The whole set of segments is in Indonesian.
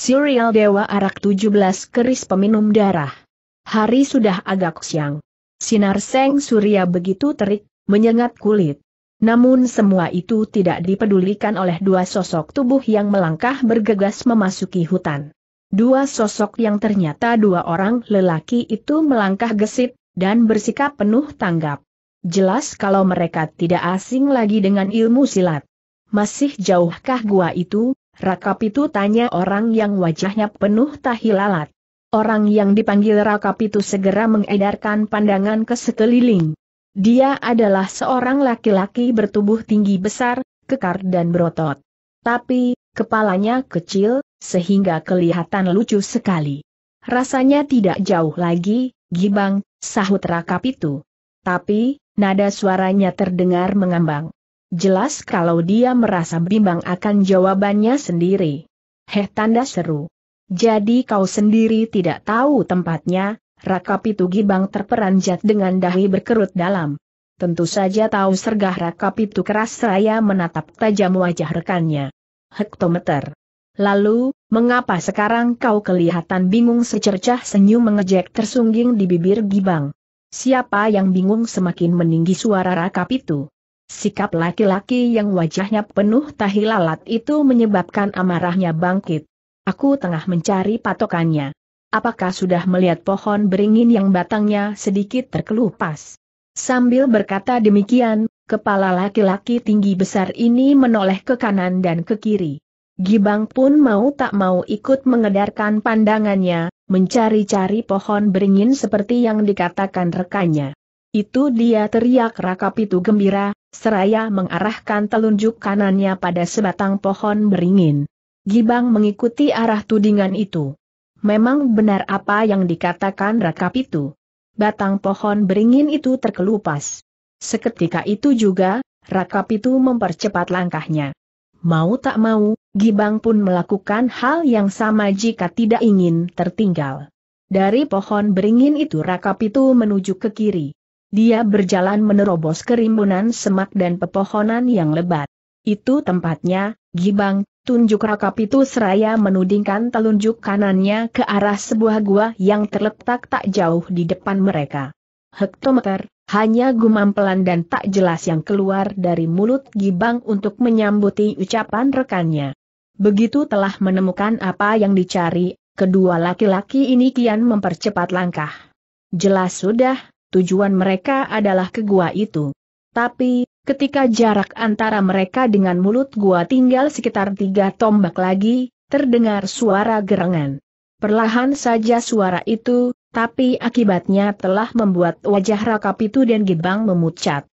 Surial Dewa Arak 17 Keris Peminum Darah. Hari sudah agak siang. Sinar Seng Surya begitu terik, menyengat kulit. Namun semua itu tidak dipedulikan oleh dua sosok tubuh yang melangkah bergegas memasuki hutan. Dua sosok yang ternyata dua orang lelaki itu melangkah gesit, dan bersikap penuh tanggap. Jelas kalau mereka tidak asing lagi dengan ilmu silat. Masih jauhkah gua itu? Rakap itu tanya orang yang wajahnya penuh tahi lalat. Orang yang dipanggil Rakap itu segera mengedarkan pandangan ke sekeliling. Dia adalah seorang laki-laki bertubuh tinggi besar, kekar dan berotot. Tapi, kepalanya kecil, sehingga kelihatan lucu sekali. Rasanya tidak jauh lagi, gibang, sahut Rakap itu. Tapi, nada suaranya terdengar mengambang. Jelas kalau dia merasa bimbang akan jawabannya sendiri. Heh tanda seru. Jadi kau sendiri tidak tahu tempatnya, Raka Pitu Gibang terperanjat dengan dahi berkerut dalam. Tentu saja tahu sergah Raka Pitu keras seraya menatap tajam wajah rekannya. Hektometer. Lalu, mengapa sekarang kau kelihatan bingung secercah senyum mengejek tersungging di bibir Gibang? Siapa yang bingung semakin meninggi suara Raka Pitu? Sikap laki-laki yang wajahnya penuh tahi lalat itu menyebabkan amarahnya bangkit. Aku tengah mencari patokannya. Apakah sudah melihat pohon beringin yang batangnya sedikit terkelupas? Sambil berkata demikian, kepala laki-laki tinggi besar ini menoleh ke kanan dan ke kiri. Gibang pun mau tak mau ikut mengedarkan pandangannya, mencari-cari pohon beringin seperti yang dikatakan rekannya. Itu dia teriak Rakap itu gembira, seraya mengarahkan telunjuk kanannya pada sebatang pohon beringin. Gibang mengikuti arah tudingan itu. Memang benar apa yang dikatakan Rakap itu. Batang pohon beringin itu terkelupas. Seketika itu juga, Rakap itu mempercepat langkahnya. Mau tak mau, Gibang pun melakukan hal yang sama jika tidak ingin tertinggal. Dari pohon beringin itu Rakap itu menuju ke kiri. Dia berjalan menerobos kerimbunan semak dan pepohonan yang lebat. Itu tempatnya, Gibang, tunjuk rakap itu seraya menudingkan telunjuk kanannya ke arah sebuah gua yang terletak tak jauh di depan mereka. Hektometer, hanya gumam pelan dan tak jelas yang keluar dari mulut Gibang untuk menyambuti ucapan rekannya. Begitu telah menemukan apa yang dicari, kedua laki-laki ini kian mempercepat langkah. Jelas sudah, tujuan mereka adalah ke gua itu. Tapi, ketika jarak antara mereka dengan mulut gua tinggal sekitar tiga tombak lagi, terdengar suara gerangan. Perlahan saja suara itu, tapi akibatnya telah membuat wajah Rakap itu dan Gebang memucat.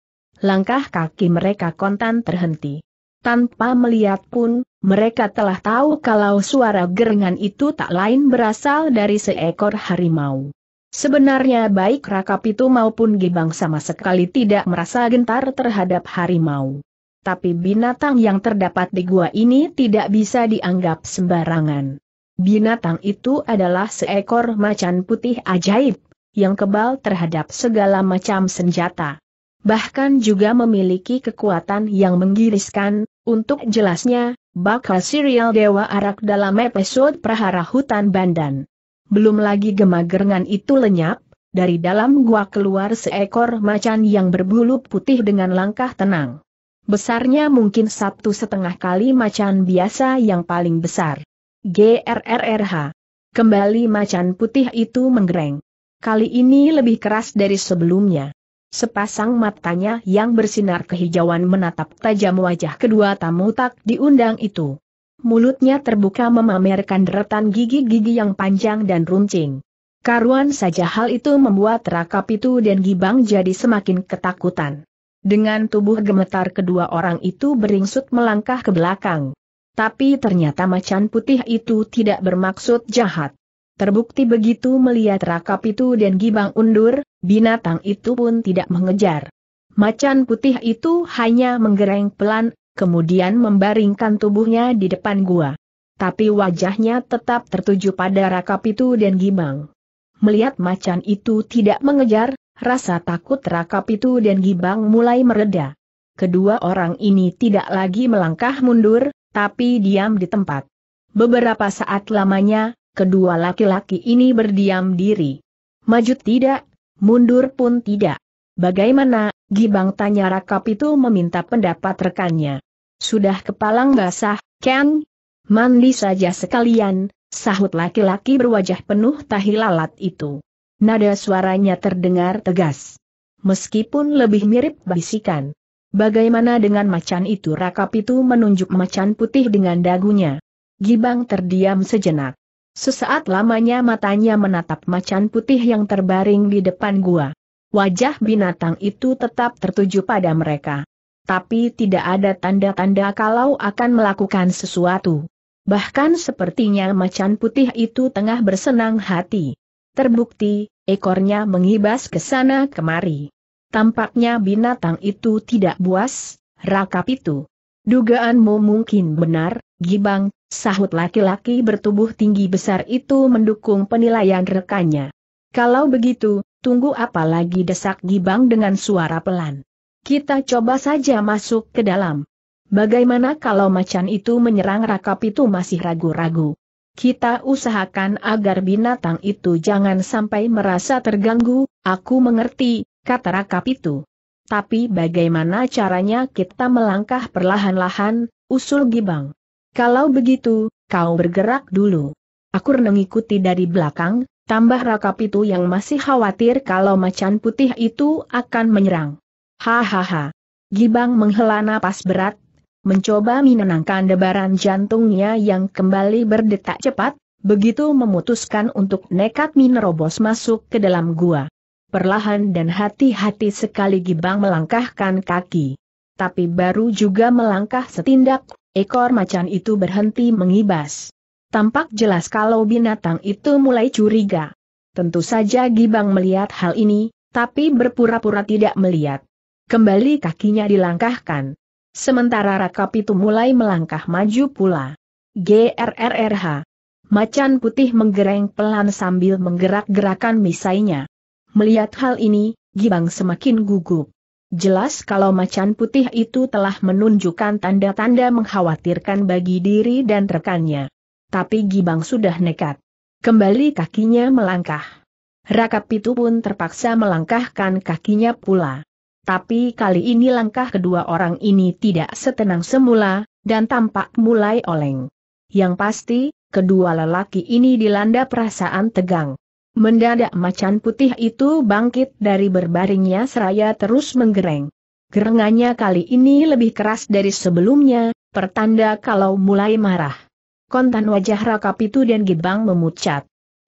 Langkah kaki mereka kontan terhenti. Tanpa melihat pun, mereka telah tahu kalau suara gerengan itu tak lain berasal dari seekor harimau. Sebenarnya baik Rakap itu maupun Gibang sama sekali tidak merasa gentar terhadap harimau. Tapi binatang yang terdapat di gua ini tidak bisa dianggap sembarangan. Binatang itu adalah seekor macan putih ajaib, yang kebal terhadap segala macam senjata. Bahkan juga memiliki kekuatan yang menggiriskan, untuk jelasnya, bakal serial Dewa Arak dalam episode Prahara Hutan Bandan. Belum lagi gemagerngan itu lenyap, dari dalam gua keluar seekor macan yang berbulu putih dengan langkah tenang. Besarnya mungkin sabtu setengah kali macan biasa yang paling besar. GRRRH. Kembali macan putih itu menggereng. Kali ini lebih keras dari sebelumnya. Sepasang matanya yang bersinar kehijauan menatap tajam wajah kedua tamu tak diundang itu mulutnya terbuka memamerkan deretan gigi-gigi yang panjang dan runcing. Karuan saja hal itu membuat rakap itu dan Gibang jadi semakin ketakutan. Dengan tubuh gemetar kedua orang itu beringsut melangkah ke belakang. Tapi ternyata macan putih itu tidak bermaksud jahat. Terbukti begitu melihat rakap itu dan Gibang undur, binatang itu pun tidak mengejar. Macan putih itu hanya menggereng pelan, kemudian membaringkan tubuhnya di depan gua. Tapi wajahnya tetap tertuju pada Rakapitu dan Gibang. Melihat macan itu tidak mengejar, rasa takut Rakapitu dan Gibang mulai mereda. Kedua orang ini tidak lagi melangkah mundur, tapi diam di tempat. Beberapa saat lamanya, kedua laki-laki ini berdiam diri. Maju tidak, mundur pun tidak. Bagaimana, Gibang tanya Rakap itu meminta pendapat rekannya. Sudah kepalang basah, Ken? Mandi saja sekalian, sahut laki-laki berwajah penuh tahi lalat itu. Nada suaranya terdengar tegas. Meskipun lebih mirip bisikan. Bagaimana dengan macan itu Rakap itu menunjuk macan putih dengan dagunya. Gibang terdiam sejenak. Sesaat lamanya matanya menatap macan putih yang terbaring di depan gua wajah binatang itu tetap tertuju pada mereka. Tapi tidak ada tanda-tanda kalau akan melakukan sesuatu. Bahkan sepertinya macan putih itu tengah bersenang hati. Terbukti, ekornya mengibas ke sana kemari. Tampaknya binatang itu tidak buas, rakap itu. Dugaanmu mungkin benar, Gibang, sahut laki-laki bertubuh tinggi besar itu mendukung penilaian rekannya. Kalau begitu, tunggu apa lagi desak Gibang dengan suara pelan. Kita coba saja masuk ke dalam. Bagaimana kalau macan itu menyerang rakap itu masih ragu-ragu? Kita usahakan agar binatang itu jangan sampai merasa terganggu, aku mengerti, kata rakap itu. Tapi bagaimana caranya kita melangkah perlahan-lahan, usul Gibang. Kalau begitu, kau bergerak dulu. Aku renung ikuti dari belakang, Tambah Raka itu yang masih khawatir kalau macan putih itu akan menyerang. Hahaha. Gibang menghela napas berat, mencoba menenangkan debaran jantungnya yang kembali berdetak cepat, begitu memutuskan untuk nekat minerobos masuk ke dalam gua. Perlahan dan hati-hati sekali Gibang melangkahkan kaki. Tapi baru juga melangkah setindak, ekor macan itu berhenti mengibas. Tampak jelas kalau binatang itu mulai curiga. Tentu saja Gibang melihat hal ini, tapi berpura-pura tidak melihat. Kembali kakinya dilangkahkan. Sementara Rakap itu mulai melangkah maju pula. GRRRH. Macan putih menggereng pelan sambil menggerak-gerakan misainya. Melihat hal ini, Gibang semakin gugup. Jelas kalau macan putih itu telah menunjukkan tanda-tanda mengkhawatirkan bagi diri dan rekannya tapi Gibang sudah nekat. Kembali kakinya melangkah. Rakap itu pun terpaksa melangkahkan kakinya pula. Tapi kali ini langkah kedua orang ini tidak setenang semula, dan tampak mulai oleng. Yang pasti, kedua lelaki ini dilanda perasaan tegang. Mendadak macan putih itu bangkit dari berbaringnya seraya terus menggereng. Gerengannya kali ini lebih keras dari sebelumnya, pertanda kalau mulai marah kontan wajah Raka Pitu dan gibang memucat.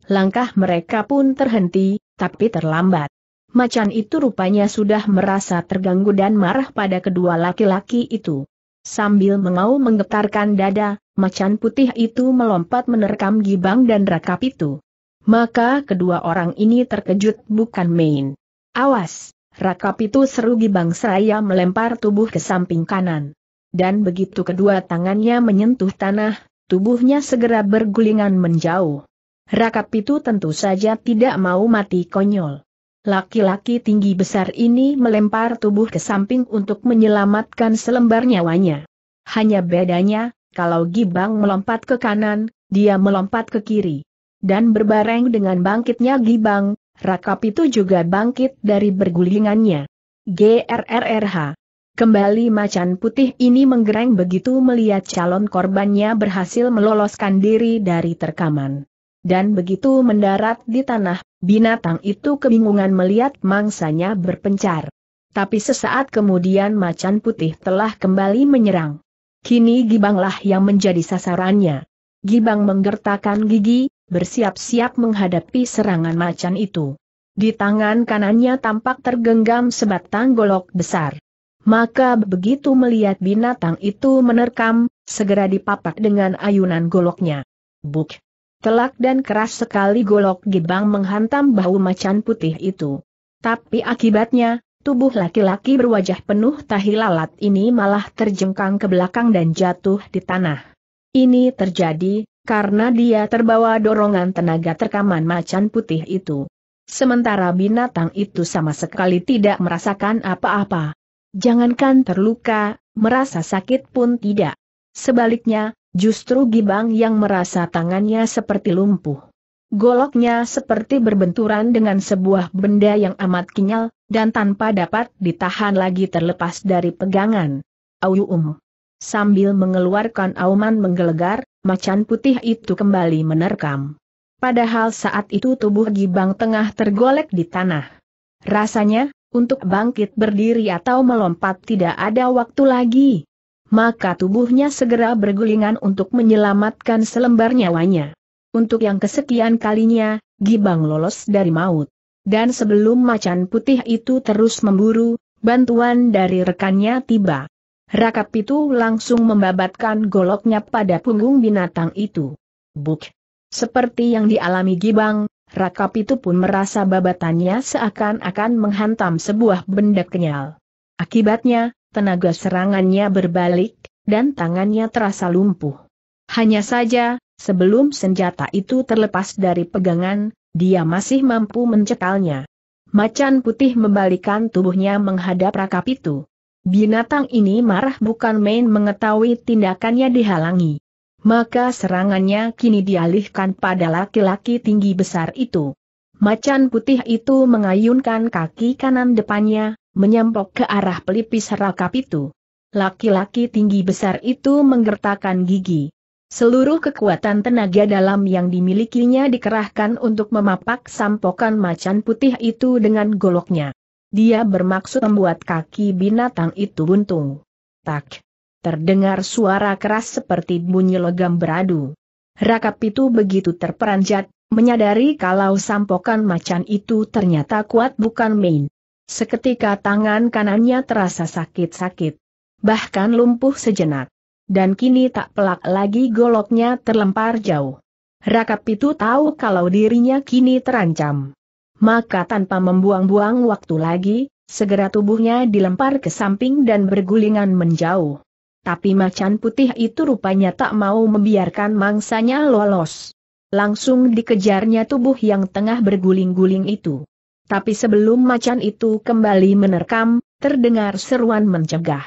Langkah mereka pun terhenti, tapi terlambat. Macan itu rupanya sudah merasa terganggu dan marah pada kedua laki-laki itu. Sambil mengau menggetarkan dada, macan putih itu melompat menerkam Gibang dan Raka Pitu. Maka kedua orang ini terkejut bukan main. Awas! Raka Pitu seru Gibang seraya melempar tubuh ke samping kanan. Dan begitu kedua tangannya menyentuh tanah, tubuhnya segera bergulingan menjauh. Rakap itu tentu saja tidak mau mati konyol. Laki-laki tinggi besar ini melempar tubuh ke samping untuk menyelamatkan selembar nyawanya. Hanya bedanya, kalau Gibang melompat ke kanan, dia melompat ke kiri. Dan berbareng dengan bangkitnya Gibang, Rakap itu juga bangkit dari bergulingannya. GRRRH Kembali macan putih ini menggereng begitu melihat calon korbannya berhasil meloloskan diri dari terkaman. Dan begitu mendarat di tanah, binatang itu kebingungan melihat mangsanya berpencar. Tapi sesaat kemudian macan putih telah kembali menyerang. Kini Gibanglah yang menjadi sasarannya. Gibang menggertakkan gigi, bersiap-siap menghadapi serangan macan itu. Di tangan kanannya tampak tergenggam sebatang golok besar. Maka begitu melihat binatang itu menerkam, segera dipapak dengan ayunan goloknya. Buk! Telak dan keras sekali golok gebang menghantam bahu macan putih itu. Tapi akibatnya, tubuh laki-laki berwajah penuh tahi lalat ini malah terjengkang ke belakang dan jatuh di tanah. Ini terjadi, karena dia terbawa dorongan tenaga terkaman macan putih itu. Sementara binatang itu sama sekali tidak merasakan apa-apa. Jangankan terluka, merasa sakit pun tidak. Sebaliknya, justru Gibang yang merasa tangannya seperti lumpuh. Goloknya seperti berbenturan dengan sebuah benda yang amat kenyal, dan tanpa dapat ditahan lagi terlepas dari pegangan. Auyum. Sambil mengeluarkan auman menggelegar, macan putih itu kembali menerkam. Padahal saat itu tubuh Gibang tengah tergolek di tanah. Rasanya, untuk bangkit berdiri atau melompat tidak ada waktu lagi. Maka tubuhnya segera bergulingan untuk menyelamatkan selembar nyawanya. Untuk yang kesekian kalinya, Gibang lolos dari maut. Dan sebelum macan putih itu terus memburu, bantuan dari rekannya tiba. Rakap itu langsung membabatkan goloknya pada punggung binatang itu. Buk! Seperti yang dialami Gibang, Rakap itu pun merasa babatannya seakan-akan menghantam sebuah benda kenyal. Akibatnya, tenaga serangannya berbalik, dan tangannya terasa lumpuh. Hanya saja, sebelum senjata itu terlepas dari pegangan, dia masih mampu mencekalnya. Macan putih membalikan tubuhnya menghadap rakap itu. Binatang ini marah bukan main mengetahui tindakannya dihalangi. Maka serangannya kini dialihkan pada laki-laki tinggi besar itu. Macan putih itu mengayunkan kaki kanan depannya, menyampok ke arah pelipis rakap itu. Laki-laki tinggi besar itu menggertakkan gigi. Seluruh kekuatan tenaga dalam yang dimilikinya dikerahkan untuk memapak sampokan macan putih itu dengan goloknya. Dia bermaksud membuat kaki binatang itu buntung. Tak terdengar suara keras seperti bunyi logam beradu. Rakap itu begitu terperanjat, menyadari kalau sampokan macan itu ternyata kuat bukan main. Seketika tangan kanannya terasa sakit-sakit. Bahkan lumpuh sejenak. Dan kini tak pelak lagi goloknya terlempar jauh. Rakap itu tahu kalau dirinya kini terancam. Maka tanpa membuang-buang waktu lagi, segera tubuhnya dilempar ke samping dan bergulingan menjauh tapi macan putih itu rupanya tak mau membiarkan mangsanya lolos. Langsung dikejarnya tubuh yang tengah berguling-guling itu. Tapi sebelum macan itu kembali menerkam, terdengar seruan mencegah.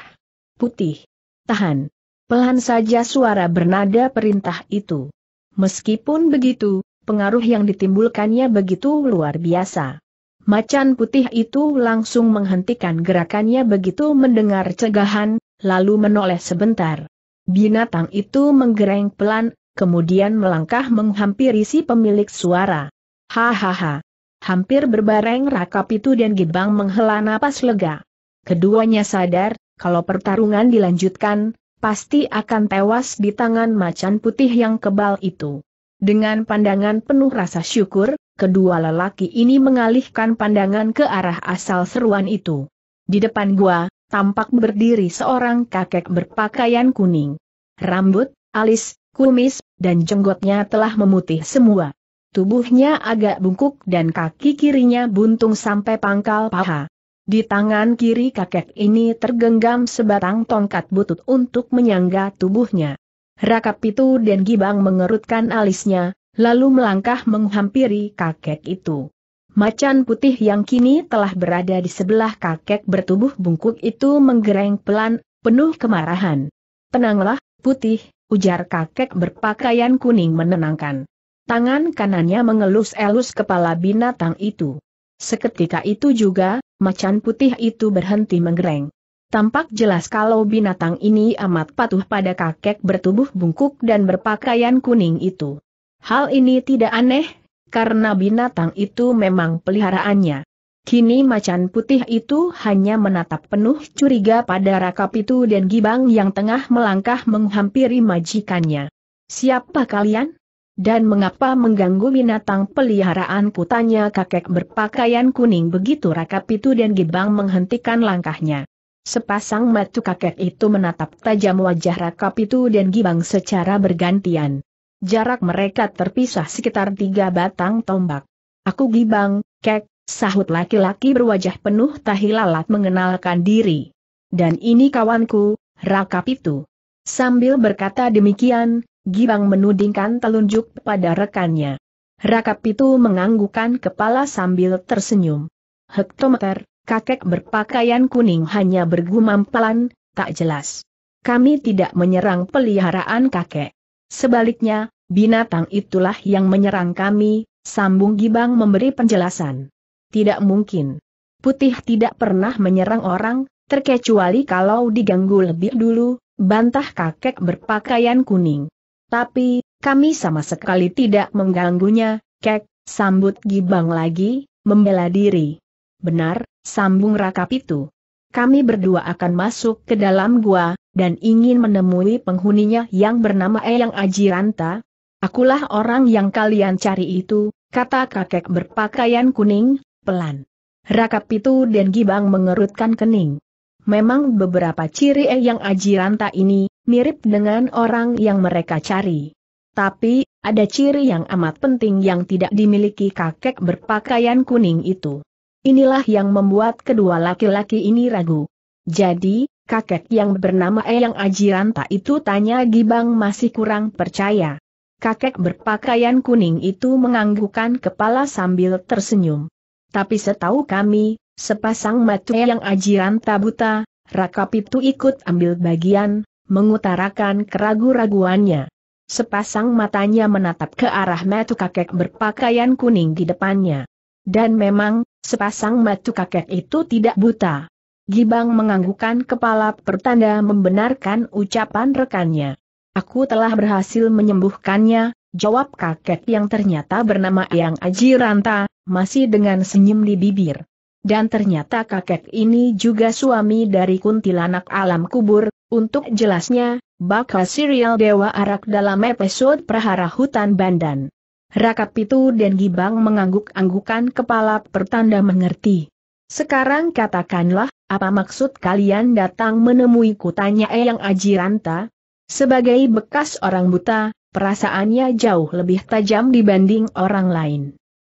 Putih. Tahan. Pelan saja suara bernada perintah itu. Meskipun begitu, pengaruh yang ditimbulkannya begitu luar biasa. Macan putih itu langsung menghentikan gerakannya begitu mendengar cegahan, lalu menoleh sebentar. Binatang itu menggereng pelan, kemudian melangkah menghampiri si pemilik suara. Hahaha. Hampir berbareng rakap itu dan Gibang menghela napas lega. Keduanya sadar, kalau pertarungan dilanjutkan, pasti akan tewas di tangan macan putih yang kebal itu. Dengan pandangan penuh rasa syukur, kedua lelaki ini mengalihkan pandangan ke arah asal seruan itu. Di depan gua, tampak berdiri seorang kakek berpakaian kuning. Rambut, alis, kumis, dan jenggotnya telah memutih semua. Tubuhnya agak bungkuk dan kaki kirinya buntung sampai pangkal paha. Di tangan kiri kakek ini tergenggam sebatang tongkat butut untuk menyangga tubuhnya. Rakap itu dan Gibang mengerutkan alisnya, lalu melangkah menghampiri kakek itu. Macan putih yang kini telah berada di sebelah kakek bertubuh bungkuk itu menggereng pelan, penuh kemarahan. Tenanglah, putih, ujar kakek berpakaian kuning menenangkan. Tangan kanannya mengelus-elus kepala binatang itu. Seketika itu juga, macan putih itu berhenti menggereng. Tampak jelas kalau binatang ini amat patuh pada kakek bertubuh bungkuk dan berpakaian kuning itu. Hal ini tidak aneh, karena binatang itu memang peliharaannya. Kini macan putih itu hanya menatap penuh curiga pada Raka Pitu dan Gibang yang tengah melangkah menghampiri majikannya. Siapa kalian? Dan mengapa mengganggu binatang peliharaan tanya kakek berpakaian kuning begitu Raka Pitu dan Gibang menghentikan langkahnya. Sepasang mata kakek itu menatap tajam wajah Raka Pitu dan Gibang secara bergantian. Jarak mereka terpisah sekitar tiga batang tombak. Aku gibang, kek, sahut laki-laki berwajah penuh tahilalat mengenalkan diri. Dan ini kawanku, Raka Pitu. Sambil berkata demikian, Gibang menudingkan telunjuk pada rekannya. Raka Pitu menganggukkan kepala sambil tersenyum. Hektometer, kakek berpakaian kuning hanya bergumam pelan, tak jelas. Kami tidak menyerang peliharaan kakek. Sebaliknya, binatang itulah yang menyerang kami, sambung Gibang memberi penjelasan. Tidak mungkin. Putih tidak pernah menyerang orang, terkecuali kalau diganggu lebih dulu, bantah kakek berpakaian kuning. Tapi, kami sama sekali tidak mengganggunya, kek, sambut Gibang lagi, membela diri. Benar, sambung rakap itu. Kami berdua akan masuk ke dalam gua, dan ingin menemui penghuninya yang bernama Eyang Ajiranta. Akulah orang yang kalian cari itu, kata kakek berpakaian kuning, pelan. Rakap itu dan Gibang mengerutkan kening. Memang beberapa ciri Eyang Ajiranta ini, mirip dengan orang yang mereka cari. Tapi, ada ciri yang amat penting yang tidak dimiliki kakek berpakaian kuning itu. Inilah yang membuat kedua laki-laki ini ragu. Jadi, kakek yang bernama Eyang Ajiranta itu tanya Gibang masih kurang percaya. Kakek berpakaian kuning itu menganggukkan kepala sambil tersenyum. Tapi setahu kami, sepasang mata Eyang Ajiranta buta, Rakap itu ikut ambil bagian, mengutarakan keragu-raguannya. Sepasang matanya menatap ke arah matu kakek berpakaian kuning di depannya. Dan memang, sepasang matu kakek itu tidak buta. Gibang menganggukkan kepala pertanda membenarkan ucapan rekannya. Aku telah berhasil menyembuhkannya, jawab kakek yang ternyata bernama Yang Aji Ranta, masih dengan senyum di bibir. Dan ternyata kakek ini juga suami dari kuntilanak alam kubur, untuk jelasnya, bakal serial Dewa Arak dalam episode Prahara Hutan Bandan. Rakap itu dan Gibang mengangguk-anggukan kepala pertanda mengerti. Sekarang katakanlah, apa maksud kalian datang menemuiku tanya Eyang Ajiranta? Sebagai bekas orang buta, perasaannya jauh lebih tajam dibanding orang lain.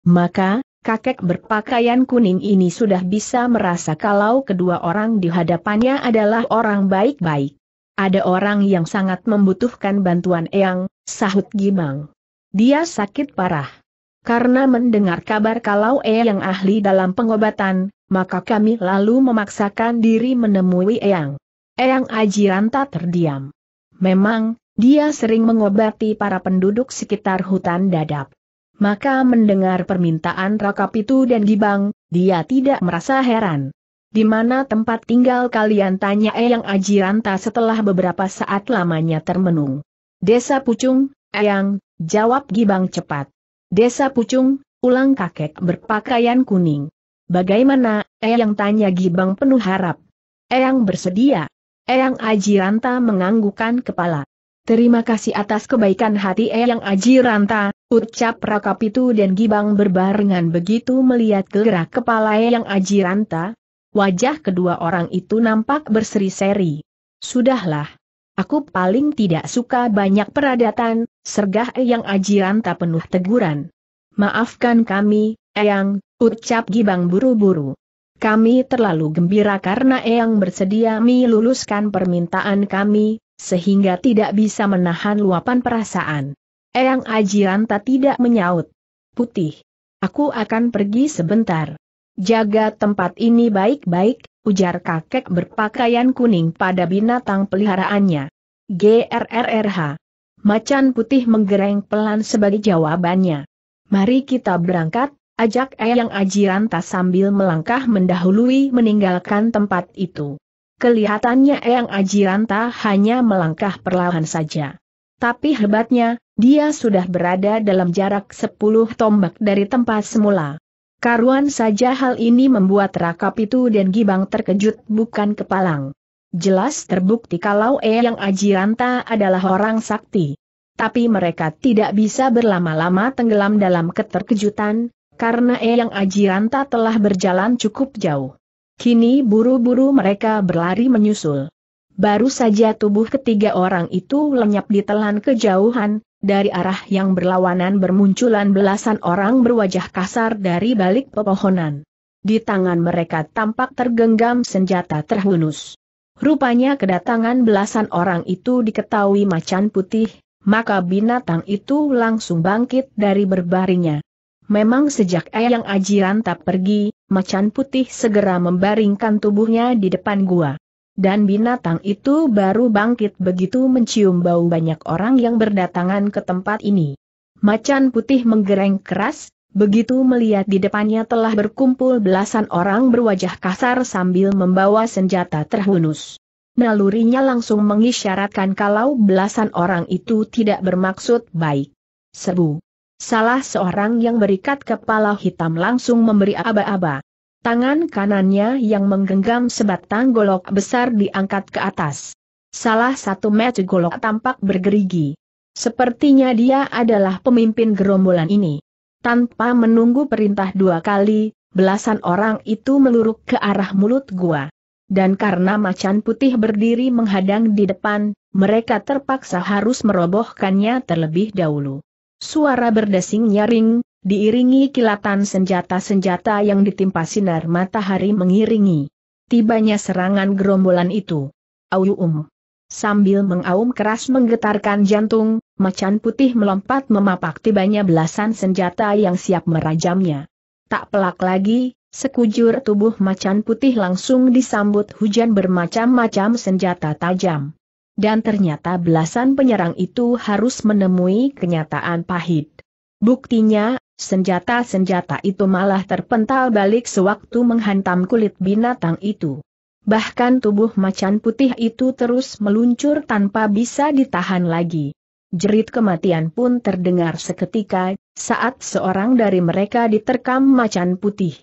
Maka, kakek berpakaian kuning ini sudah bisa merasa kalau kedua orang di hadapannya adalah orang baik-baik. Ada orang yang sangat membutuhkan bantuan Eyang, sahut Gimang. Dia sakit parah. Karena mendengar kabar kalau Eyang ahli dalam pengobatan, maka kami lalu memaksakan diri menemui Eyang. Eyang Ajiranta terdiam. Memang, dia sering mengobati para penduduk sekitar hutan dadap. Maka mendengar permintaan Rakap itu dan Gibang, dia tidak merasa heran. Di mana tempat tinggal kalian tanya Eyang Ajiranta setelah beberapa saat lamanya termenung. Desa Pucung, Eyang, jawab Gibang cepat. Desa Pucung, ulang kakek berpakaian kuning. Bagaimana, Eyang tanya Gibang penuh harap. Eyang bersedia. Eyang Aji Ranta menganggukan kepala. Terima kasih atas kebaikan hati Eyang Aji Ranta, ucap Rakap dan Gibang berbarengan begitu melihat gerak kepala Eyang Aji Ranta. Wajah kedua orang itu nampak berseri-seri. Sudahlah, Aku paling tidak suka banyak peradatan, sergah Eyang Ajiranta penuh teguran. Maafkan kami, Eyang, ucap Gibang buru-buru. Kami terlalu gembira karena Eyang bersedia meluluskan permintaan kami, sehingga tidak bisa menahan luapan perasaan. Eyang Ajiranta tidak menyaut. Putih. Aku akan pergi sebentar. Jaga tempat ini baik-baik, ujar kakek berpakaian kuning pada binatang peliharaannya. GRRRH. Macan putih menggereng pelan sebagai jawabannya. Mari kita berangkat, ajak Eyang Ajiranta sambil melangkah mendahului meninggalkan tempat itu. Kelihatannya Eyang Ajiranta hanya melangkah perlahan saja. Tapi hebatnya, dia sudah berada dalam jarak 10 tombak dari tempat semula. Karuan saja hal ini membuat Rakap itu dan Gibang terkejut bukan kepalang. Jelas terbukti kalau Eyang Ajiranta adalah orang sakti. Tapi mereka tidak bisa berlama-lama tenggelam dalam keterkejutan, karena Eyang Ajiranta telah berjalan cukup jauh. Kini buru-buru mereka berlari menyusul. Baru saja tubuh ketiga orang itu lenyap ditelan kejauhan, dari arah yang berlawanan bermunculan belasan orang berwajah kasar dari balik pepohonan. Di tangan mereka tampak tergenggam senjata terhunus. Rupanya kedatangan belasan orang itu diketahui macan putih, maka binatang itu langsung bangkit dari berbaringnya. Memang sejak Eyang Ajiran tak pergi, macan putih segera membaringkan tubuhnya di depan gua dan binatang itu baru bangkit begitu mencium bau banyak orang yang berdatangan ke tempat ini. Macan putih menggereng keras, begitu melihat di depannya telah berkumpul belasan orang berwajah kasar sambil membawa senjata terhunus. Nalurinya langsung mengisyaratkan kalau belasan orang itu tidak bermaksud baik. Sebu, Salah seorang yang berikat kepala hitam langsung memberi aba-aba. Tangan kanannya yang menggenggam sebatang golok besar diangkat ke atas. Salah satu metu golok tampak bergerigi. Sepertinya dia adalah pemimpin gerombolan ini. Tanpa menunggu perintah dua kali, belasan orang itu meluruk ke arah mulut gua. Dan karena macan putih berdiri menghadang di depan, mereka terpaksa harus merobohkannya terlebih dahulu. Suara berdesing nyaring, diiringi kilatan senjata-senjata yang ditimpa sinar matahari mengiringi. Tibanya serangan gerombolan itu. Auyum. Sambil mengaum keras menggetarkan jantung, macan putih melompat memapak tibanya belasan senjata yang siap merajamnya. Tak pelak lagi, sekujur tubuh macan putih langsung disambut hujan bermacam-macam senjata tajam. Dan ternyata belasan penyerang itu harus menemui kenyataan pahit. Buktinya, Senjata-senjata itu malah terpental balik sewaktu menghantam kulit binatang itu. Bahkan tubuh macan putih itu terus meluncur tanpa bisa ditahan lagi. Jerit kematian pun terdengar seketika, saat seorang dari mereka diterkam macan putih.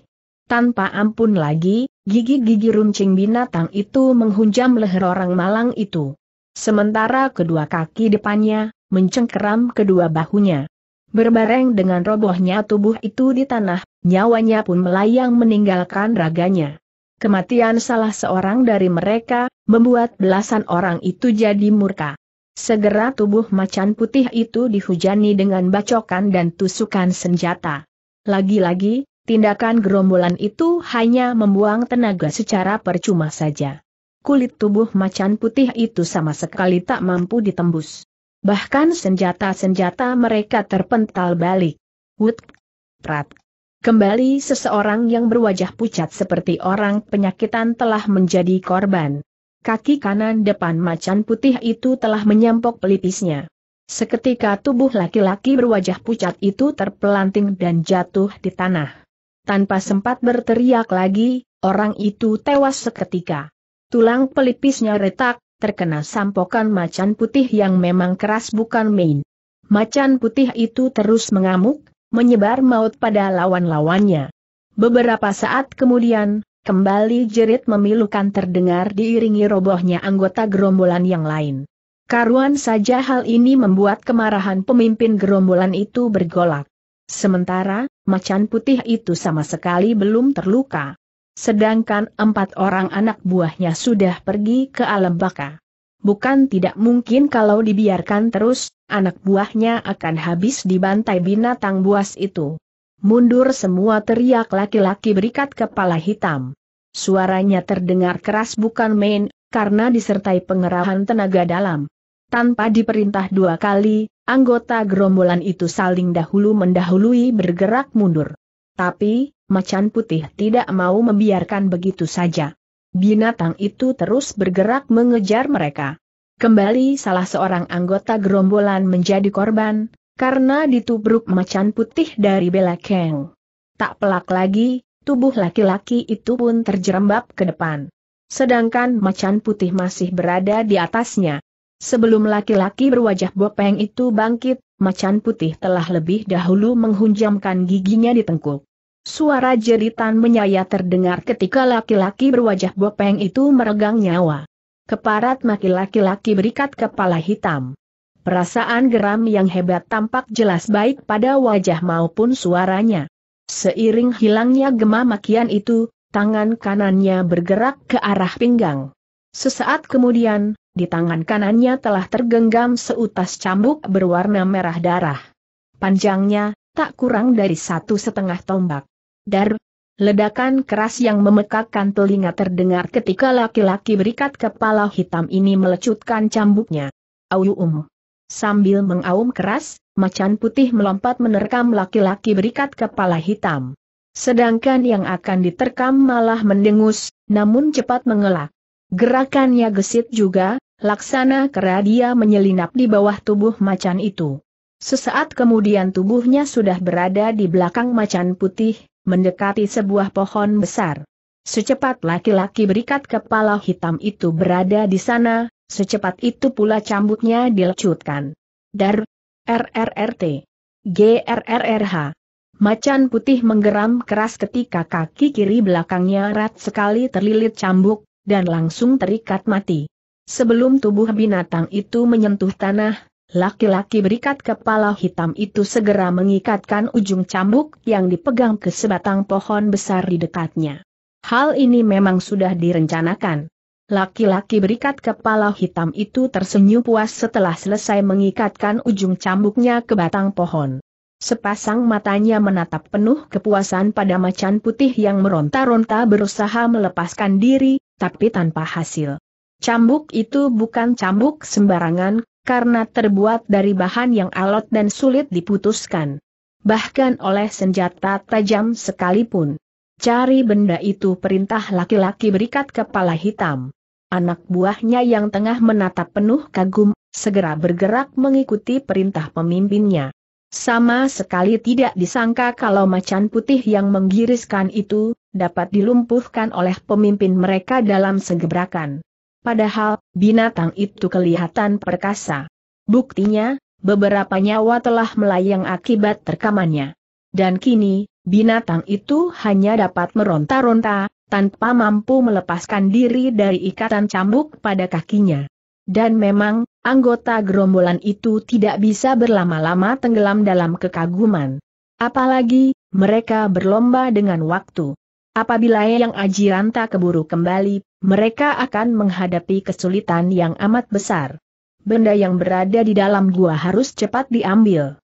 Tanpa ampun lagi, gigi-gigi runcing binatang itu menghunjam leher orang malang itu. Sementara kedua kaki depannya, mencengkeram kedua bahunya. Berbareng dengan robohnya tubuh itu di tanah, nyawanya pun melayang meninggalkan raganya. Kematian salah seorang dari mereka, membuat belasan orang itu jadi murka. Segera tubuh macan putih itu dihujani dengan bacokan dan tusukan senjata. Lagi-lagi, tindakan gerombolan itu hanya membuang tenaga secara percuma saja. Kulit tubuh macan putih itu sama sekali tak mampu ditembus. Bahkan senjata-senjata mereka terpental balik. Wut, prat. Kembali seseorang yang berwajah pucat seperti orang penyakitan telah menjadi korban. Kaki kanan depan macan putih itu telah menyampok pelipisnya. Seketika tubuh laki-laki berwajah pucat itu terpelanting dan jatuh di tanah. Tanpa sempat berteriak lagi, orang itu tewas seketika. Tulang pelipisnya retak, terkena sampokan macan putih yang memang keras bukan main. Macan putih itu terus mengamuk, menyebar maut pada lawan-lawannya. Beberapa saat kemudian, kembali jerit memilukan terdengar diiringi robohnya anggota gerombolan yang lain. Karuan saja hal ini membuat kemarahan pemimpin gerombolan itu bergolak. Sementara, macan putih itu sama sekali belum terluka. Sedangkan empat orang anak buahnya sudah pergi ke alam baka. Bukan tidak mungkin kalau dibiarkan terus, anak buahnya akan habis dibantai binatang buas itu. Mundur semua teriak laki-laki berikat kepala hitam. Suaranya terdengar keras bukan main, karena disertai pengerahan tenaga dalam. Tanpa diperintah dua kali, anggota gerombolan itu saling dahulu mendahului bergerak mundur. Tapi, macan putih tidak mau membiarkan begitu saja. Binatang itu terus bergerak mengejar mereka. Kembali salah seorang anggota gerombolan menjadi korban, karena ditubruk macan putih dari belakang. Tak pelak lagi, tubuh laki-laki itu pun terjerembab ke depan. Sedangkan macan putih masih berada di atasnya. Sebelum laki-laki berwajah bopeng itu bangkit, macan putih telah lebih dahulu menghunjamkan giginya di tengkuk. Suara jeritan menyayat terdengar ketika laki-laki berwajah bopeng itu meregang nyawa. Keparat maki laki-laki berikat kepala hitam. Perasaan geram yang hebat tampak jelas baik pada wajah maupun suaranya. Seiring hilangnya gema makian itu, tangan kanannya bergerak ke arah pinggang. Sesaat kemudian, di tangan kanannya telah tergenggam seutas cambuk berwarna merah darah. Panjangnya, tak kurang dari satu setengah tombak. Dar, ledakan keras yang memekakkan telinga terdengar ketika laki-laki berikat kepala hitam ini melecutkan cambuknya. Auyum, Sambil mengaum keras, macan putih melompat menerkam laki-laki berikat kepala hitam. Sedangkan yang akan diterkam malah mendengus, namun cepat mengelak. Gerakannya gesit juga, laksana kera dia menyelinap di bawah tubuh macan itu. Sesaat kemudian tubuhnya sudah berada di belakang macan putih, mendekati sebuah pohon besar. Secepat laki-laki berikat kepala hitam itu berada di sana, secepat itu pula cambuknya dilecutkan. Dar, RRRT, GRRRH. Macan putih menggeram keras ketika kaki kiri belakangnya erat sekali terlilit cambuk, dan langsung terikat mati. Sebelum tubuh binatang itu menyentuh tanah, Laki-laki berikat kepala hitam itu segera mengikatkan ujung cambuk yang dipegang ke sebatang pohon besar di dekatnya. Hal ini memang sudah direncanakan. Laki-laki berikat kepala hitam itu tersenyum puas setelah selesai mengikatkan ujung cambuknya ke batang pohon. Sepasang matanya menatap penuh kepuasan pada macan putih yang meronta-ronta berusaha melepaskan diri, tapi tanpa hasil. Cambuk itu bukan cambuk sembarangan, karena terbuat dari bahan yang alot dan sulit diputuskan. Bahkan oleh senjata tajam sekalipun. Cari benda itu perintah laki-laki berikat kepala hitam. Anak buahnya yang tengah menatap penuh kagum, segera bergerak mengikuti perintah pemimpinnya. Sama sekali tidak disangka kalau macan putih yang menggiriskan itu, dapat dilumpuhkan oleh pemimpin mereka dalam segebrakan. Padahal, binatang itu kelihatan perkasa. Buktinya, beberapa nyawa telah melayang akibat terkamannya. Dan kini, binatang itu hanya dapat meronta-ronta, tanpa mampu melepaskan diri dari ikatan cambuk pada kakinya. Dan memang, anggota gerombolan itu tidak bisa berlama-lama tenggelam dalam kekaguman. Apalagi, mereka berlomba dengan waktu. Apabila yang ajiranta keburu kembali mereka akan menghadapi kesulitan yang amat besar. Benda yang berada di dalam gua harus cepat diambil.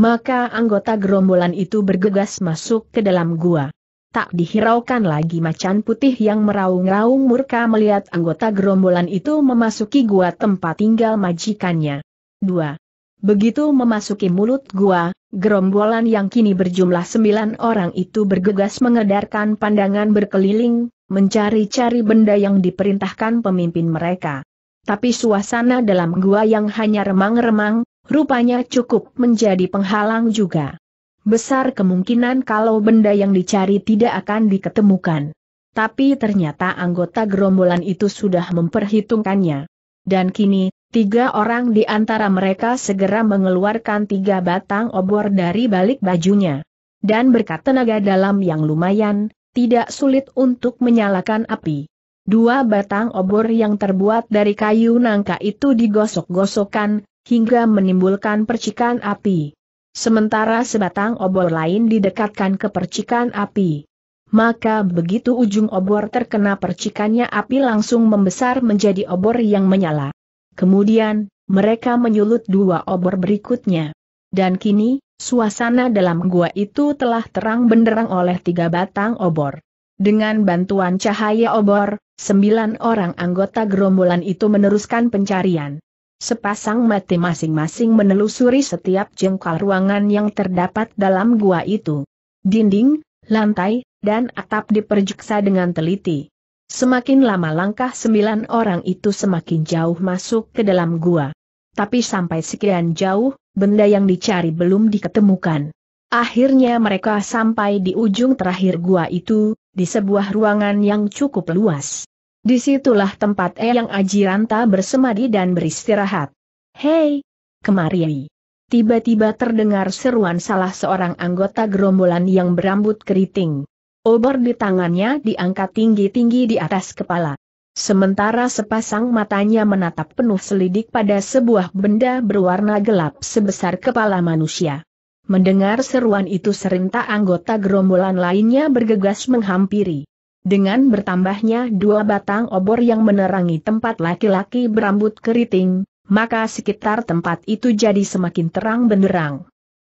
Maka anggota gerombolan itu bergegas masuk ke dalam gua. Tak dihiraukan lagi macan putih yang meraung-raung murka melihat anggota gerombolan itu memasuki gua tempat tinggal majikannya. 2. Begitu memasuki mulut gua, gerombolan yang kini berjumlah sembilan orang itu bergegas mengedarkan pandangan berkeliling, mencari-cari benda yang diperintahkan pemimpin mereka. Tapi suasana dalam gua yang hanya remang-remang, rupanya cukup menjadi penghalang juga. Besar kemungkinan kalau benda yang dicari tidak akan diketemukan. Tapi ternyata anggota gerombolan itu sudah memperhitungkannya. Dan kini, Tiga orang di antara mereka segera mengeluarkan tiga batang obor dari balik bajunya. Dan berkat tenaga dalam yang lumayan, tidak sulit untuk menyalakan api. Dua batang obor yang terbuat dari kayu nangka itu digosok-gosokkan, hingga menimbulkan percikan api. Sementara sebatang obor lain didekatkan ke percikan api. Maka begitu ujung obor terkena percikannya api langsung membesar menjadi obor yang menyala. Kemudian, mereka menyulut dua obor berikutnya. Dan kini, suasana dalam gua itu telah terang benderang oleh tiga batang obor. Dengan bantuan cahaya obor, sembilan orang anggota gerombolan itu meneruskan pencarian. Sepasang mati masing-masing menelusuri setiap jengkal ruangan yang terdapat dalam gua itu. Dinding, lantai, dan atap diperjeksa dengan teliti. Semakin lama langkah sembilan orang itu semakin jauh masuk ke dalam gua. Tapi sampai sekian jauh, benda yang dicari belum diketemukan. Akhirnya mereka sampai di ujung terakhir gua itu, di sebuah ruangan yang cukup luas. Disitulah tempat Eyang Ajiranta bersemadi dan beristirahat. Hei! Kemari! Tiba-tiba terdengar seruan salah seorang anggota gerombolan yang berambut keriting obor di tangannya diangkat tinggi-tinggi di atas kepala. Sementara sepasang matanya menatap penuh selidik pada sebuah benda berwarna gelap sebesar kepala manusia. Mendengar seruan itu serentak anggota gerombolan lainnya bergegas menghampiri. Dengan bertambahnya dua batang obor yang menerangi tempat laki-laki berambut keriting, maka sekitar tempat itu jadi semakin terang benderang.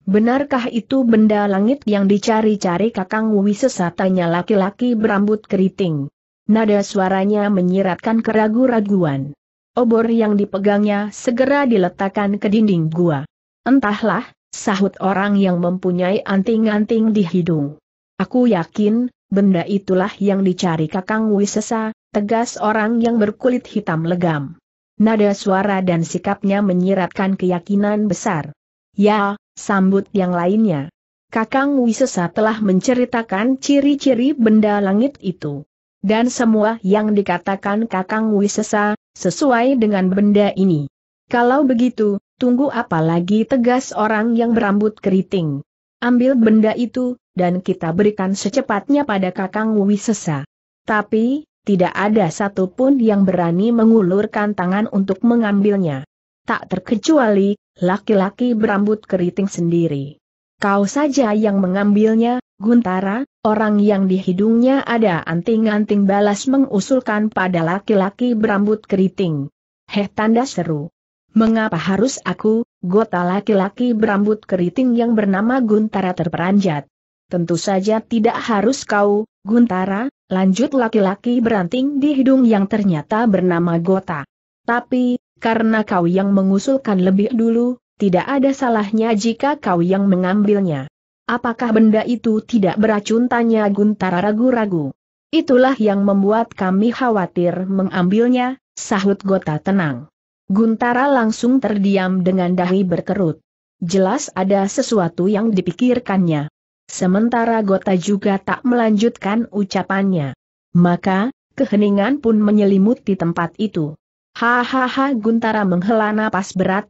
Benarkah itu benda langit yang dicari-cari Kakang Wisesa tanya laki-laki berambut keriting? Nada suaranya menyiratkan keragu-raguan. Obor yang dipegangnya segera diletakkan ke dinding gua. Entahlah, sahut orang yang mempunyai anting-anting di hidung. Aku yakin, benda itulah yang dicari Kakang Wisesa, tegas orang yang berkulit hitam legam. Nada suara dan sikapnya menyiratkan keyakinan besar. Ya, sambut yang lainnya. Kakang Wisesa telah menceritakan ciri-ciri benda langit itu. Dan semua yang dikatakan Kakang Wisesa, sesuai dengan benda ini. Kalau begitu, tunggu apa lagi tegas orang yang berambut keriting. Ambil benda itu, dan kita berikan secepatnya pada Kakang Wisesa. Tapi, tidak ada satupun yang berani mengulurkan tangan untuk mengambilnya. Tak terkecuali, laki-laki berambut keriting sendiri. Kau saja yang mengambilnya, Guntara, orang yang di hidungnya ada anting-anting balas mengusulkan pada laki-laki berambut keriting. Heh tanda seru. Mengapa harus aku, gota laki-laki berambut keriting yang bernama Guntara terperanjat? Tentu saja tidak harus kau, Guntara, lanjut laki-laki beranting di hidung yang ternyata bernama Gota. Tapi, karena kau yang mengusulkan lebih dulu, tidak ada salahnya jika kau yang mengambilnya. Apakah benda itu tidak beracun tanya Guntara ragu-ragu. Itulah yang membuat kami khawatir mengambilnya, sahut Gota tenang. Guntara langsung terdiam dengan dahi berkerut. Jelas ada sesuatu yang dipikirkannya. Sementara Gota juga tak melanjutkan ucapannya. Maka, keheningan pun menyelimuti tempat itu. Hahaha Guntara menghela napas berat.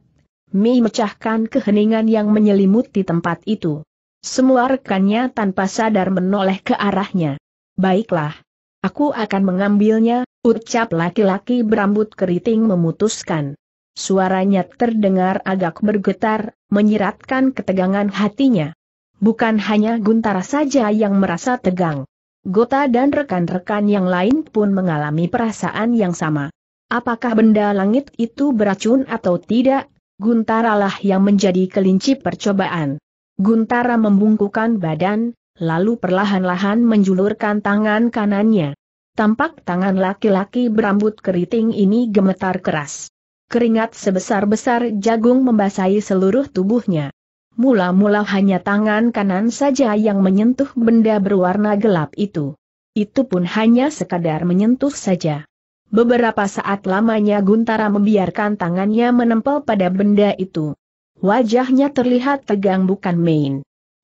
Mi mecahkan keheningan yang menyelimuti tempat itu. Semua rekannya tanpa sadar menoleh ke arahnya. Baiklah. Aku akan mengambilnya, ucap laki-laki berambut keriting memutuskan. Suaranya terdengar agak bergetar, menyiratkan ketegangan hatinya. Bukan hanya Guntara saja yang merasa tegang. Gota dan rekan-rekan yang lain pun mengalami perasaan yang sama. Apakah benda langit itu beracun atau tidak? Guntaralah yang menjadi kelinci percobaan. Guntara membungkukan badan, lalu perlahan-lahan menjulurkan tangan kanannya. Tampak tangan laki-laki berambut keriting ini gemetar keras. Keringat sebesar-besar jagung membasahi seluruh tubuhnya. Mula-mula hanya tangan kanan saja yang menyentuh benda berwarna gelap itu. Itu pun hanya sekadar menyentuh saja. Beberapa saat lamanya Guntara membiarkan tangannya menempel pada benda itu. Wajahnya terlihat tegang bukan main.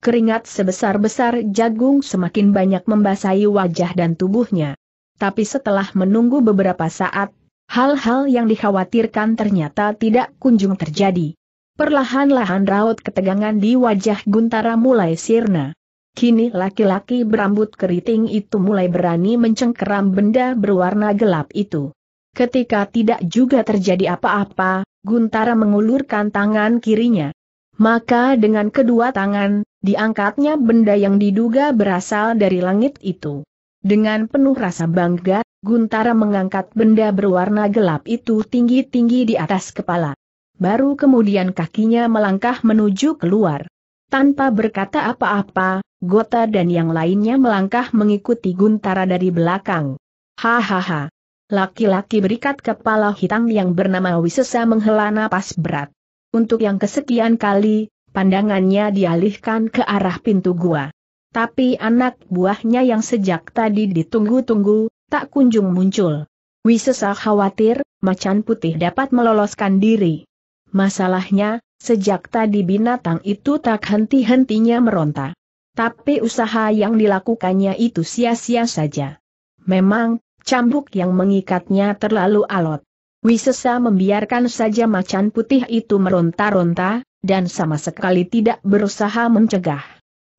Keringat sebesar-besar jagung semakin banyak membasahi wajah dan tubuhnya. Tapi setelah menunggu beberapa saat, hal-hal yang dikhawatirkan ternyata tidak kunjung terjadi. Perlahan-lahan raut ketegangan di wajah Guntara mulai sirna. Kini laki-laki berambut keriting itu mulai berani mencengkeram benda berwarna gelap itu. Ketika tidak juga terjadi apa-apa, Guntara mengulurkan tangan kirinya. Maka dengan kedua tangan, diangkatnya benda yang diduga berasal dari langit itu. Dengan penuh rasa bangga, Guntara mengangkat benda berwarna gelap itu tinggi-tinggi di atas kepala. Baru kemudian kakinya melangkah menuju keluar. Tanpa berkata apa-apa, Gota dan yang lainnya melangkah mengikuti Guntara dari belakang. Hahaha. Laki-laki berikat kepala hitam yang bernama Wisesa menghela napas berat. Untuk yang kesekian kali, pandangannya dialihkan ke arah pintu gua. Tapi anak buahnya yang sejak tadi ditunggu-tunggu, tak kunjung muncul. Wisesa khawatir, macan putih dapat meloloskan diri. Masalahnya, Sejak tadi binatang itu tak henti-hentinya meronta. Tapi usaha yang dilakukannya itu sia-sia saja. Memang, cambuk yang mengikatnya terlalu alot. Wisesa membiarkan saja macan putih itu meronta-ronta, dan sama sekali tidak berusaha mencegah.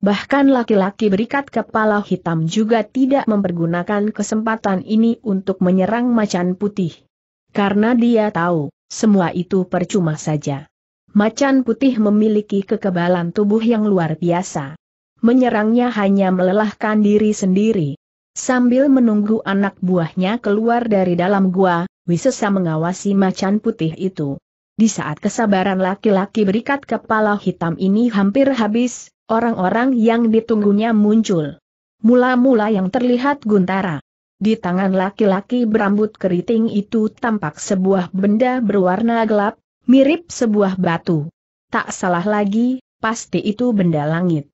Bahkan laki-laki berikat kepala hitam juga tidak mempergunakan kesempatan ini untuk menyerang macan putih. Karena dia tahu, semua itu percuma saja. Macan putih memiliki kekebalan tubuh yang luar biasa. Menyerangnya hanya melelahkan diri sendiri. Sambil menunggu anak buahnya keluar dari dalam gua, Wisesa mengawasi macan putih itu. Di saat kesabaran laki-laki berikat kepala hitam ini hampir habis, orang-orang yang ditunggunya muncul. Mula-mula yang terlihat guntara. Di tangan laki-laki berambut keriting itu tampak sebuah benda berwarna gelap, Mirip sebuah batu. Tak salah lagi, pasti itu benda langit.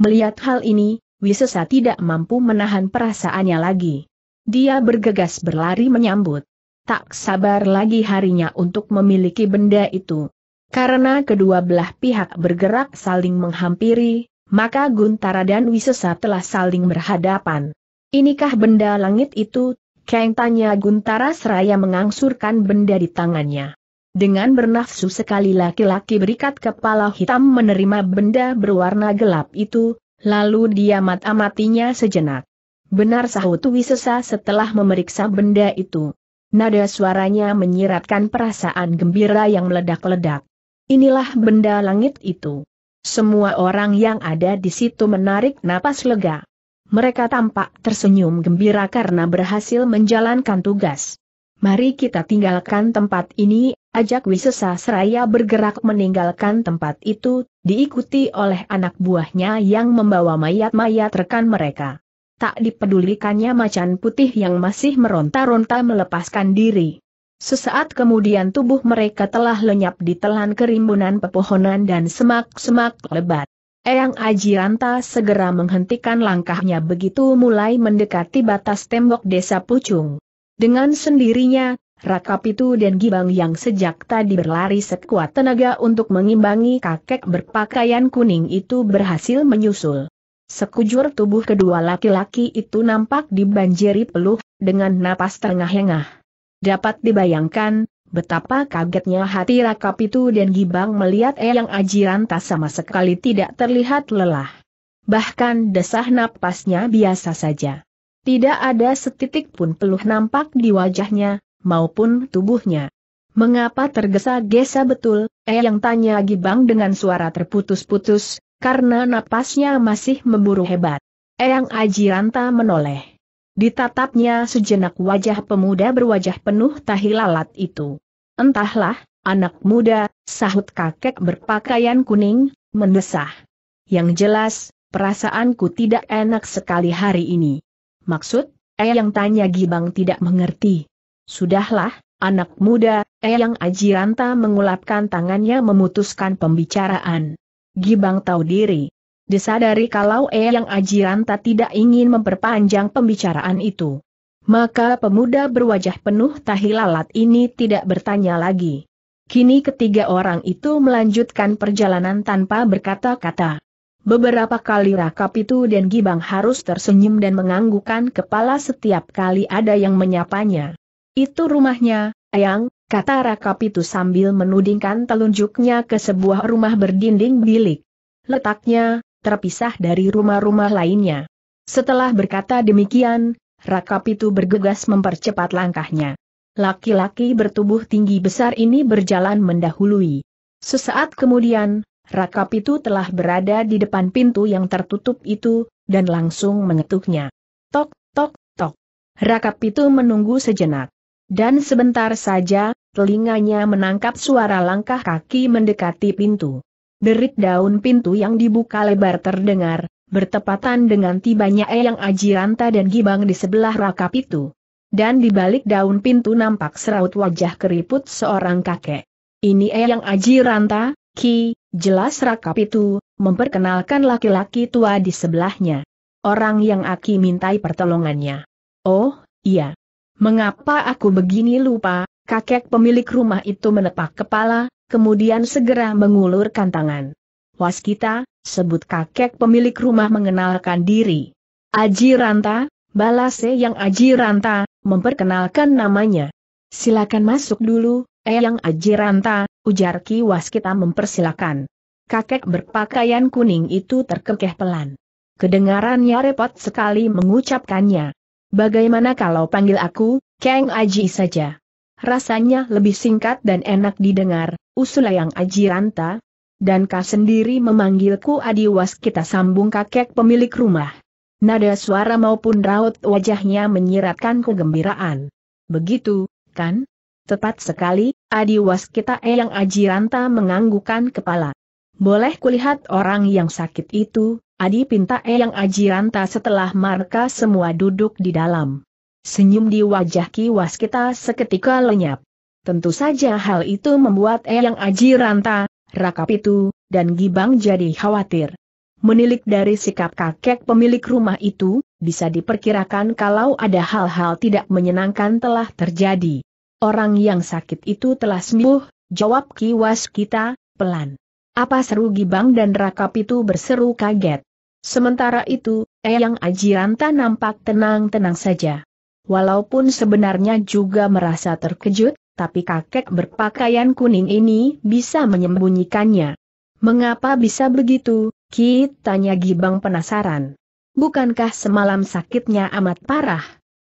Melihat hal ini, Wisesa tidak mampu menahan perasaannya lagi. Dia bergegas berlari menyambut. Tak sabar lagi harinya untuk memiliki benda itu. Karena kedua belah pihak bergerak saling menghampiri, maka Guntara dan Wisesa telah saling berhadapan. Inikah benda langit itu? Kang tanya Guntara seraya mengangsurkan benda di tangannya. Dengan bernafsu sekali laki-laki berikat kepala hitam menerima benda berwarna gelap itu, lalu dia mat-amatinya sejenak. Benar sahut Wisesa setelah memeriksa benda itu. Nada suaranya menyiratkan perasaan gembira yang meledak-ledak. Inilah benda langit itu. Semua orang yang ada di situ menarik napas lega. Mereka tampak tersenyum gembira karena berhasil menjalankan tugas. Mari kita tinggalkan tempat ini, ajak Wisesa Seraya bergerak meninggalkan tempat itu, diikuti oleh anak buahnya yang membawa mayat-mayat rekan mereka. Tak dipedulikannya macan putih yang masih meronta-ronta melepaskan diri. Sesaat kemudian tubuh mereka telah lenyap di telan kerimbunan pepohonan dan semak-semak lebat. Eyang Ajiranta segera menghentikan langkahnya begitu mulai mendekati batas tembok desa Pucung. Dengan sendirinya, Rakap itu dan Gibang yang sejak tadi berlari sekuat tenaga untuk mengimbangi kakek berpakaian kuning itu berhasil menyusul. Sekujur tubuh kedua laki-laki itu nampak dibanjiri peluh, dengan napas tengah engah Dapat dibayangkan, betapa kagetnya hati Rakap itu dan Gibang melihat Eyang Ajiran tak sama sekali tidak terlihat lelah. Bahkan desah napasnya biasa saja. Tidak ada setitik pun peluh nampak di wajahnya, maupun tubuhnya. Mengapa tergesa-gesa betul, Eyang eh, tanya Gibang dengan suara terputus-putus, karena napasnya masih memburu hebat. Eyang Ajiranta menoleh. Ditatapnya sejenak wajah pemuda berwajah penuh tahi lalat itu. Entahlah, anak muda, sahut kakek berpakaian kuning, mendesah. Yang jelas, perasaanku tidak enak sekali hari ini. Maksud? Eyang tanya Gibang tidak mengerti. Sudahlah, anak muda, Eyang Ajiranta mengulapkan tangannya memutuskan pembicaraan. Gibang tahu diri. Disadari kalau Eyang Ajiranta tidak ingin memperpanjang pembicaraan itu. Maka pemuda berwajah penuh tahi lalat ini tidak bertanya lagi. Kini ketiga orang itu melanjutkan perjalanan tanpa berkata-kata. Beberapa kali Raka Pitu dan Gibang harus tersenyum dan menganggukkan kepala setiap kali ada yang menyapanya. Itu rumahnya, ayang, kata Raka Pitu sambil menudingkan telunjuknya ke sebuah rumah berdinding bilik. Letaknya, terpisah dari rumah-rumah lainnya. Setelah berkata demikian, Raka Pitu bergegas mempercepat langkahnya. Laki-laki bertubuh tinggi besar ini berjalan mendahului. Sesaat kemudian, Rakap itu telah berada di depan pintu yang tertutup itu, dan langsung mengetuknya. Tok, tok, tok. Rakap itu menunggu sejenak. Dan sebentar saja, telinganya menangkap suara langkah kaki mendekati pintu. Derik daun pintu yang dibuka lebar terdengar, bertepatan dengan tibanya Eyang Ajiranta dan Gibang di sebelah rakap itu. Dan di balik daun pintu nampak seraut wajah keriput seorang kakek. Ini Eyang Ajiranta, Ki, jelas rakap itu, memperkenalkan laki-laki tua di sebelahnya. Orang yang Aki mintai pertolongannya. Oh, iya. Mengapa aku begini lupa, kakek pemilik rumah itu menepak kepala, kemudian segera mengulurkan tangan. Waskita, sebut kakek pemilik rumah mengenalkan diri. Aji Ranta, balase yang Aji Ranta, memperkenalkan namanya. Silakan masuk dulu, Eyang Aji Ranta, ujar Ki Waskita mempersilakan. Kakek berpakaian kuning itu terkekeh pelan. Kedengarannya repot sekali mengucapkannya. Bagaimana kalau panggil aku, Kang Aji saja? Rasanya lebih singkat dan enak didengar, usul yang Aji Ranta. Dan kau sendiri memanggilku Adi Waskita sambung kakek pemilik rumah. Nada suara maupun raut wajahnya menyiratkan kegembiraan. Begitu, kan? Tepat sekali, Adi Waskita Eyang Ajiranta menganggukan kepala. Boleh kulihat orang yang sakit itu, Adi pinta Eyang Ajiranta setelah mereka semua duduk di dalam. Senyum di wajah Ki Waskita seketika lenyap. Tentu saja hal itu membuat Eyang Ajiranta, Rakap itu, dan Gibang jadi khawatir. Menilik dari sikap kakek pemilik rumah itu, bisa diperkirakan kalau ada hal-hal tidak menyenangkan telah terjadi. Orang yang sakit itu telah sembuh, jawab kiwas kita, pelan. Apa seru Gibang dan Rakap itu berseru kaget. Sementara itu, Eyang Ajiranta nampak tenang-tenang saja. Walaupun sebenarnya juga merasa terkejut, tapi kakek berpakaian kuning ini bisa menyembunyikannya. Mengapa bisa begitu? Ki tanya Gibang penasaran. Bukankah semalam sakitnya amat parah?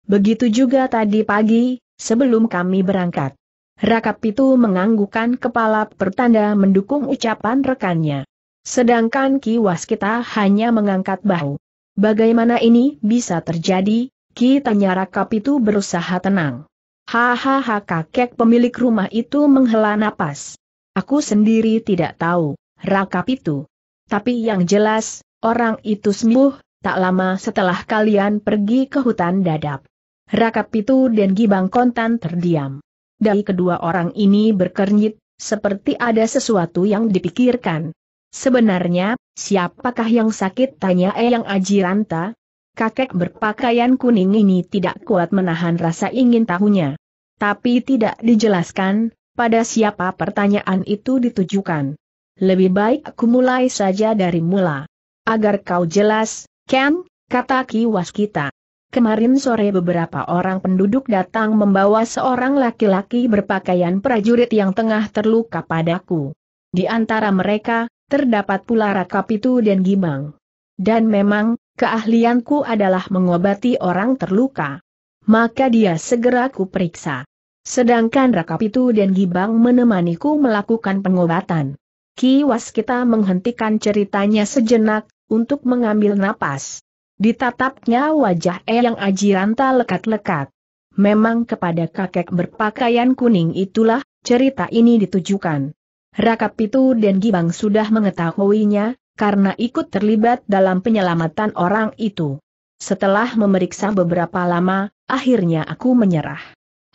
Begitu juga tadi pagi, sebelum kami berangkat. Rakap itu menganggukkan kepala pertanda mendukung ucapan rekannya. Sedangkan Ki Waskita hanya mengangkat bahu. Bagaimana ini bisa terjadi? Ki tanya Rakap itu berusaha tenang. Hahaha kakek pemilik rumah itu menghela napas. Aku sendiri tidak tahu, Rakap itu. Tapi yang jelas, orang itu sembuh, tak lama setelah kalian pergi ke hutan dadap. Rakap Pitu dan Gibang Kontan terdiam. Dari kedua orang ini berkernyit, seperti ada sesuatu yang dipikirkan. Sebenarnya, siapakah yang sakit tanya Eyang Ajiranta? Kakek berpakaian kuning ini tidak kuat menahan rasa ingin tahunya. Tapi tidak dijelaskan, pada siapa pertanyaan itu ditujukan. Lebih baik aku mulai saja dari mula. Agar kau jelas, Ken, kata Ki Waskita. Kemarin sore beberapa orang penduduk datang membawa seorang laki-laki berpakaian prajurit yang tengah terluka padaku. Di antara mereka, terdapat pula Rakapitu dan Gimang. Dan memang, keahlianku adalah mengobati orang terluka. Maka dia segera kuperiksa. Sedangkan Rakapitu dan Gibang menemaniku melakukan pengobatan. Kiwas kita menghentikan ceritanya sejenak, untuk mengambil napas. Ditatapnya wajah E Eyang Ajiranta lekat-lekat. Memang kepada kakek berpakaian kuning itulah, cerita ini ditujukan. Rakap itu dan Gibang sudah mengetahuinya, karena ikut terlibat dalam penyelamatan orang itu. Setelah memeriksa beberapa lama, akhirnya aku menyerah.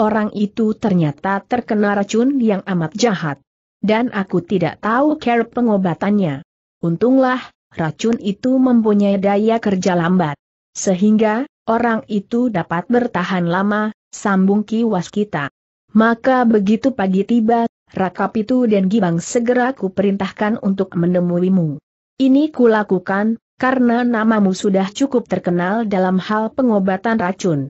Orang itu ternyata terkena racun yang amat jahat. Dan aku tidak tahu care pengobatannya. Untunglah, racun itu mempunyai daya kerja lambat. Sehingga, orang itu dapat bertahan lama, sambung kiwas kita. Maka begitu pagi tiba, Rakap itu dan Gibang segera kuperintahkan untuk menemuimu. Ini kulakukan, karena namamu sudah cukup terkenal dalam hal pengobatan racun.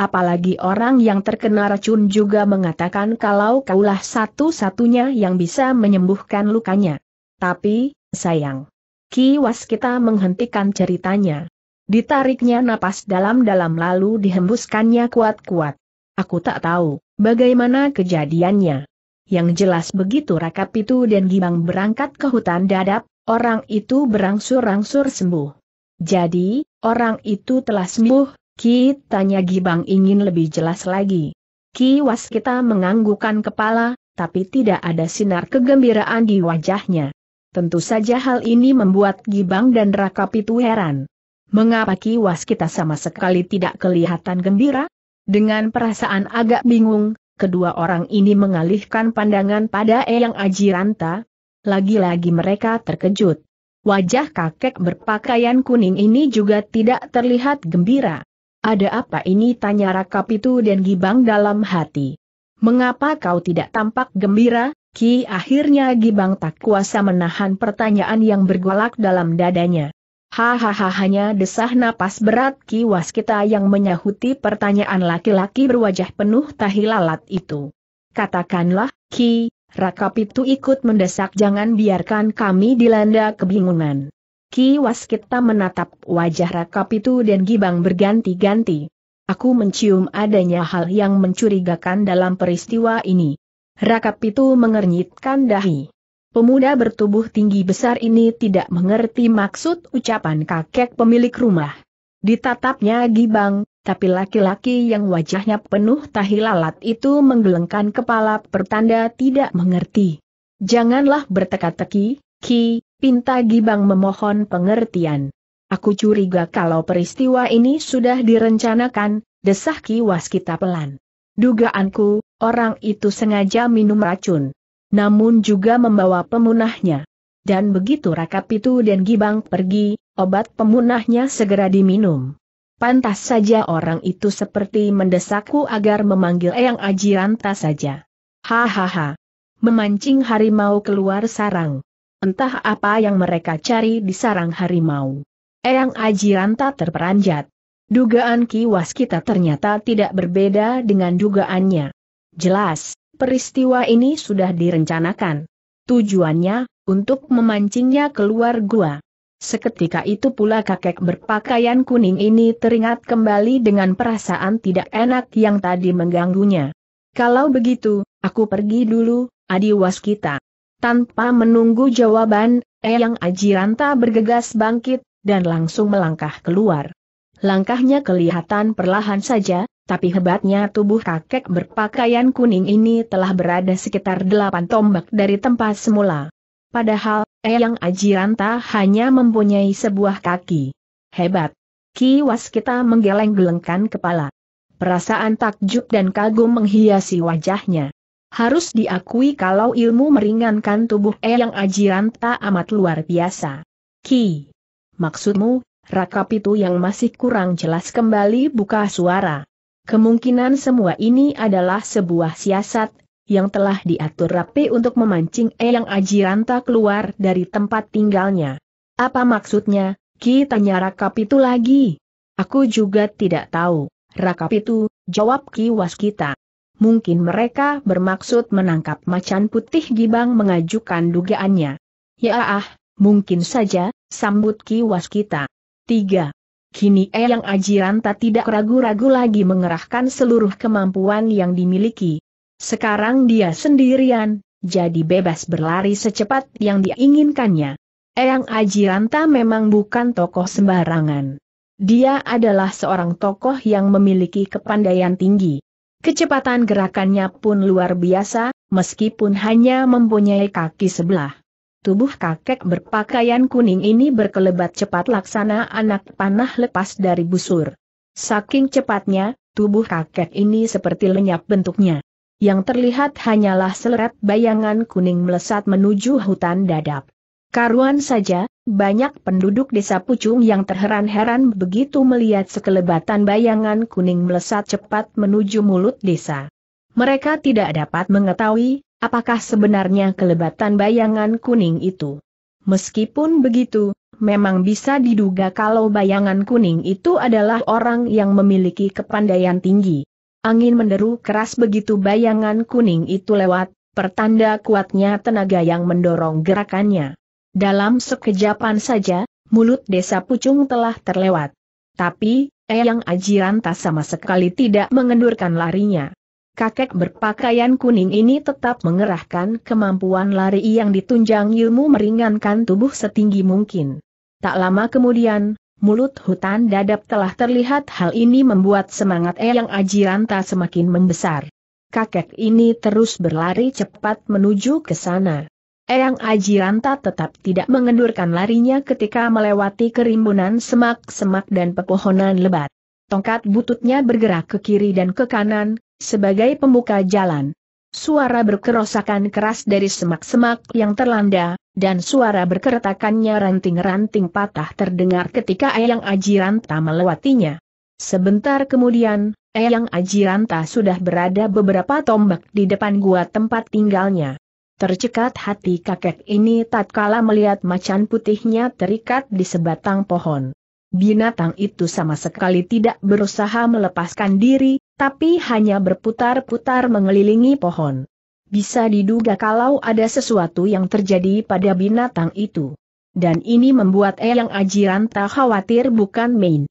Apalagi orang yang terkena racun juga mengatakan kalau kaulah satu-satunya yang bisa menyembuhkan lukanya. Tapi, sayang. Kiwas kita menghentikan ceritanya. Ditariknya napas dalam-dalam lalu dihembuskannya kuat-kuat. Aku tak tahu bagaimana kejadiannya. Yang jelas begitu rakap itu dan Gibang berangkat ke hutan dadap, orang itu berangsur-angsur sembuh. Jadi, orang itu telah sembuh, Ki tanya Gibang ingin lebih jelas lagi. Ki kita menganggukan kepala, tapi tidak ada sinar kegembiraan di wajahnya. Tentu saja hal ini membuat Gibang dan Raka Pitu heran. Mengapa kiwas kita sama sekali tidak kelihatan gembira? Dengan perasaan agak bingung, kedua orang ini mengalihkan pandangan pada Eyang Ajiranta. Lagi-lagi mereka terkejut. Wajah kakek berpakaian kuning ini juga tidak terlihat gembira. Ada apa ini tanya Raka Pitu dan Gibang dalam hati. Mengapa kau tidak tampak gembira? Ki akhirnya Gibang tak kuasa menahan pertanyaan yang bergolak dalam dadanya. Hahaha hanya desah napas berat Ki Waskita yang menyahuti pertanyaan laki-laki berwajah penuh tahi lalat itu. Katakanlah, Ki, Rakap itu ikut mendesak jangan biarkan kami dilanda kebingungan. Ki Waskita menatap wajah Rakap itu dan Gibang berganti-ganti. Aku mencium adanya hal yang mencurigakan dalam peristiwa ini. Rakap itu mengernyitkan dahi. Pemuda bertubuh tinggi besar ini tidak mengerti maksud ucapan kakek pemilik rumah. Ditatapnya gibang, tapi laki-laki yang wajahnya penuh tahi lalat itu menggelengkan kepala pertanda tidak mengerti. Janganlah berteka-teki, Ki, pinta gibang memohon pengertian. Aku curiga kalau peristiwa ini sudah direncanakan, desah Ki Waskita pelan. Dugaanku, Orang itu sengaja minum racun. Namun juga membawa pemunahnya. Dan begitu Raka itu dan Gibang pergi, obat pemunahnya segera diminum. Pantas saja orang itu seperti mendesakku agar memanggil Eyang Aji Ajiranta saja. Hahaha. Memancing harimau keluar sarang. Entah apa yang mereka cari di sarang harimau. Eyang Aji Ajiranta terperanjat. Dugaan kiwas kita ternyata tidak berbeda dengan dugaannya. Jelas, peristiwa ini sudah direncanakan. Tujuannya, untuk memancingnya keluar gua. Seketika itu pula kakek berpakaian kuning ini teringat kembali dengan perasaan tidak enak yang tadi mengganggunya. Kalau begitu, aku pergi dulu, Adi Waskita. Tanpa menunggu jawaban, Eyang Ajiranta bergegas bangkit, dan langsung melangkah keluar. Langkahnya kelihatan perlahan saja, tapi hebatnya tubuh kakek berpakaian kuning ini telah berada sekitar delapan tombak dari tempat semula. Padahal, Eyang Ajiranta hanya mempunyai sebuah kaki. Hebat. Kiwas kita menggeleng-gelengkan kepala. Perasaan takjub dan kagum menghiasi wajahnya. Harus diakui kalau ilmu meringankan tubuh Eyang Ajiranta amat luar biasa. Ki. Maksudmu, Rakap itu yang masih kurang jelas kembali buka suara. Kemungkinan semua ini adalah sebuah siasat, yang telah diatur rapi untuk memancing Eyang Ajiranta keluar dari tempat tinggalnya. Apa maksudnya, Kita tanya Rakap itu lagi? Aku juga tidak tahu, Rakap itu, jawab Ki Waskita. Mungkin mereka bermaksud menangkap macan putih Gibang mengajukan dugaannya. Ya ah, mungkin saja, sambut Ki Waskita. 3. Kini Eyang Ajiranta tidak ragu-ragu lagi mengerahkan seluruh kemampuan yang dimiliki. Sekarang dia sendirian, jadi bebas berlari secepat yang diinginkannya. Eyang Ajiranta memang bukan tokoh sembarangan. Dia adalah seorang tokoh yang memiliki kepandaian tinggi. Kecepatan gerakannya pun luar biasa, meskipun hanya mempunyai kaki sebelah. Tubuh kakek berpakaian kuning ini berkelebat cepat laksana anak panah lepas dari busur. Saking cepatnya, tubuh kakek ini seperti lenyap bentuknya. Yang terlihat hanyalah selerat bayangan kuning melesat menuju hutan dadap. Karuan saja, banyak penduduk desa Pucung yang terheran-heran begitu melihat sekelebatan bayangan kuning melesat cepat menuju mulut desa. Mereka tidak dapat mengetahui apakah sebenarnya kelebatan bayangan kuning itu. Meskipun begitu, memang bisa diduga kalau bayangan kuning itu adalah orang yang memiliki kepandaian tinggi. Angin menderu keras begitu bayangan kuning itu lewat, pertanda kuatnya tenaga yang mendorong gerakannya. Dalam sekejapan saja, mulut desa Pucung telah terlewat. Tapi, Eyang Ajiran tak sama sekali tidak mengendurkan larinya kakek berpakaian kuning ini tetap mengerahkan kemampuan lari yang ditunjang ilmu meringankan tubuh setinggi mungkin. Tak lama kemudian, mulut hutan dadap telah terlihat hal ini membuat semangat Eyang Ajiranta semakin membesar. Kakek ini terus berlari cepat menuju ke sana. Eyang Ajiranta tetap tidak mengendurkan larinya ketika melewati kerimbunan semak-semak dan pepohonan lebat. Tongkat bututnya bergerak ke kiri dan ke kanan, sebagai pembuka jalan. Suara berkerosakan keras dari semak-semak yang terlanda, dan suara berkeretakannya ranting-ranting patah terdengar ketika Eyang Ajiranta melewatinya. Sebentar kemudian, Eyang Ajiranta sudah berada beberapa tombak di depan gua tempat tinggalnya. Tercekat hati kakek ini tatkala melihat macan putihnya terikat di sebatang pohon. Binatang itu sama sekali tidak berusaha melepaskan diri, tapi hanya berputar-putar mengelilingi pohon. Bisa diduga kalau ada sesuatu yang terjadi pada binatang itu. Dan ini membuat Eyang Ajiran tak khawatir bukan main.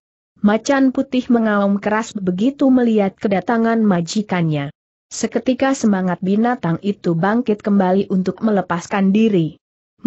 Macan putih mengaum keras begitu melihat kedatangan majikannya. Seketika semangat binatang itu bangkit kembali untuk melepaskan diri.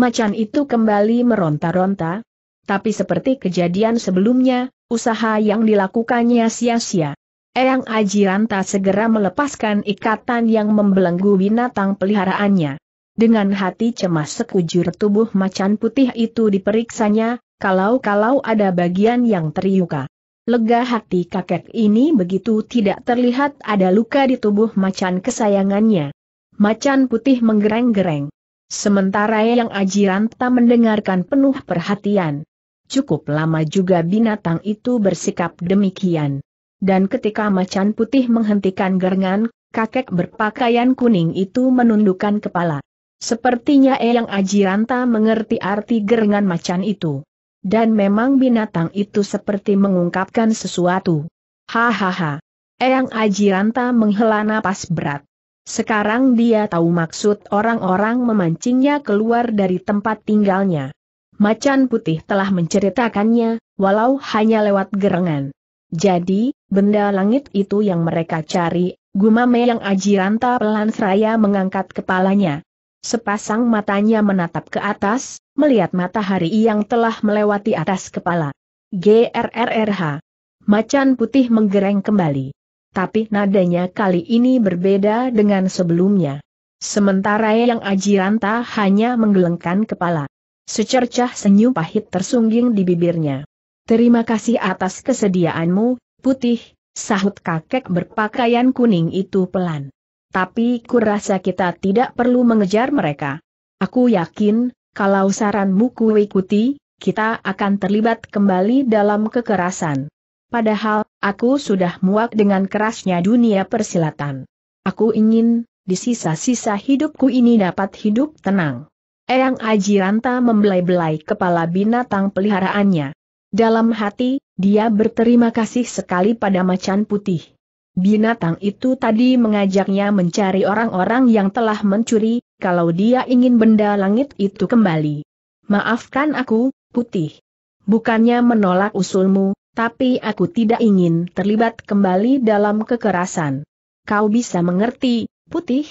Macan itu kembali meronta-ronta, tapi seperti kejadian sebelumnya, usaha yang dilakukannya sia-sia. Eyang Ajiranta segera melepaskan ikatan yang membelenggu binatang peliharaannya. Dengan hati cemas sekujur tubuh macan putih itu diperiksanya, kalau-kalau ada bagian yang terluka. Lega hati kakek ini begitu tidak terlihat ada luka di tubuh macan kesayangannya. Macan putih menggereng-gereng. Sementara yang Ajiranta mendengarkan penuh perhatian. Cukup lama juga binatang itu bersikap demikian. Dan ketika macan putih menghentikan gerangan, kakek berpakaian kuning itu menundukkan kepala. Sepertinya Eyang Ajiranta mengerti arti gerengan macan itu. Dan memang binatang itu seperti mengungkapkan sesuatu. Hahaha. Eyang Ajiranta menghela napas berat. Sekarang dia tahu maksud orang-orang memancingnya keluar dari tempat tinggalnya. Macan Putih telah menceritakannya, walau hanya lewat gerengan. Jadi, benda langit itu yang mereka cari, gumame yang ajiranta pelan seraya mengangkat kepalanya. Sepasang matanya menatap ke atas, melihat matahari yang telah melewati atas kepala. GRRRH. Macan putih menggereng kembali. Tapi nadanya kali ini berbeda dengan sebelumnya. Sementara yang Ajiranta hanya menggelengkan kepala. Secercah senyum pahit tersungging di bibirnya. Terima kasih atas kesediaanmu, putih, sahut kakek berpakaian kuning itu pelan. Tapi kurasa kita tidak perlu mengejar mereka. Aku yakin, kalau saranmu ku ikuti, kita akan terlibat kembali dalam kekerasan. Padahal, aku sudah muak dengan kerasnya dunia persilatan. Aku ingin, di sisa-sisa hidupku ini dapat hidup tenang. Eyang Aji Ranta membelai-belai kepala binatang peliharaannya. Dalam hati, dia berterima kasih sekali pada macan putih. Binatang itu tadi mengajaknya mencari orang-orang yang telah mencuri, kalau dia ingin benda langit itu kembali. Maafkan aku, putih. Bukannya menolak usulmu, tapi aku tidak ingin terlibat kembali dalam kekerasan. Kau bisa mengerti, putih?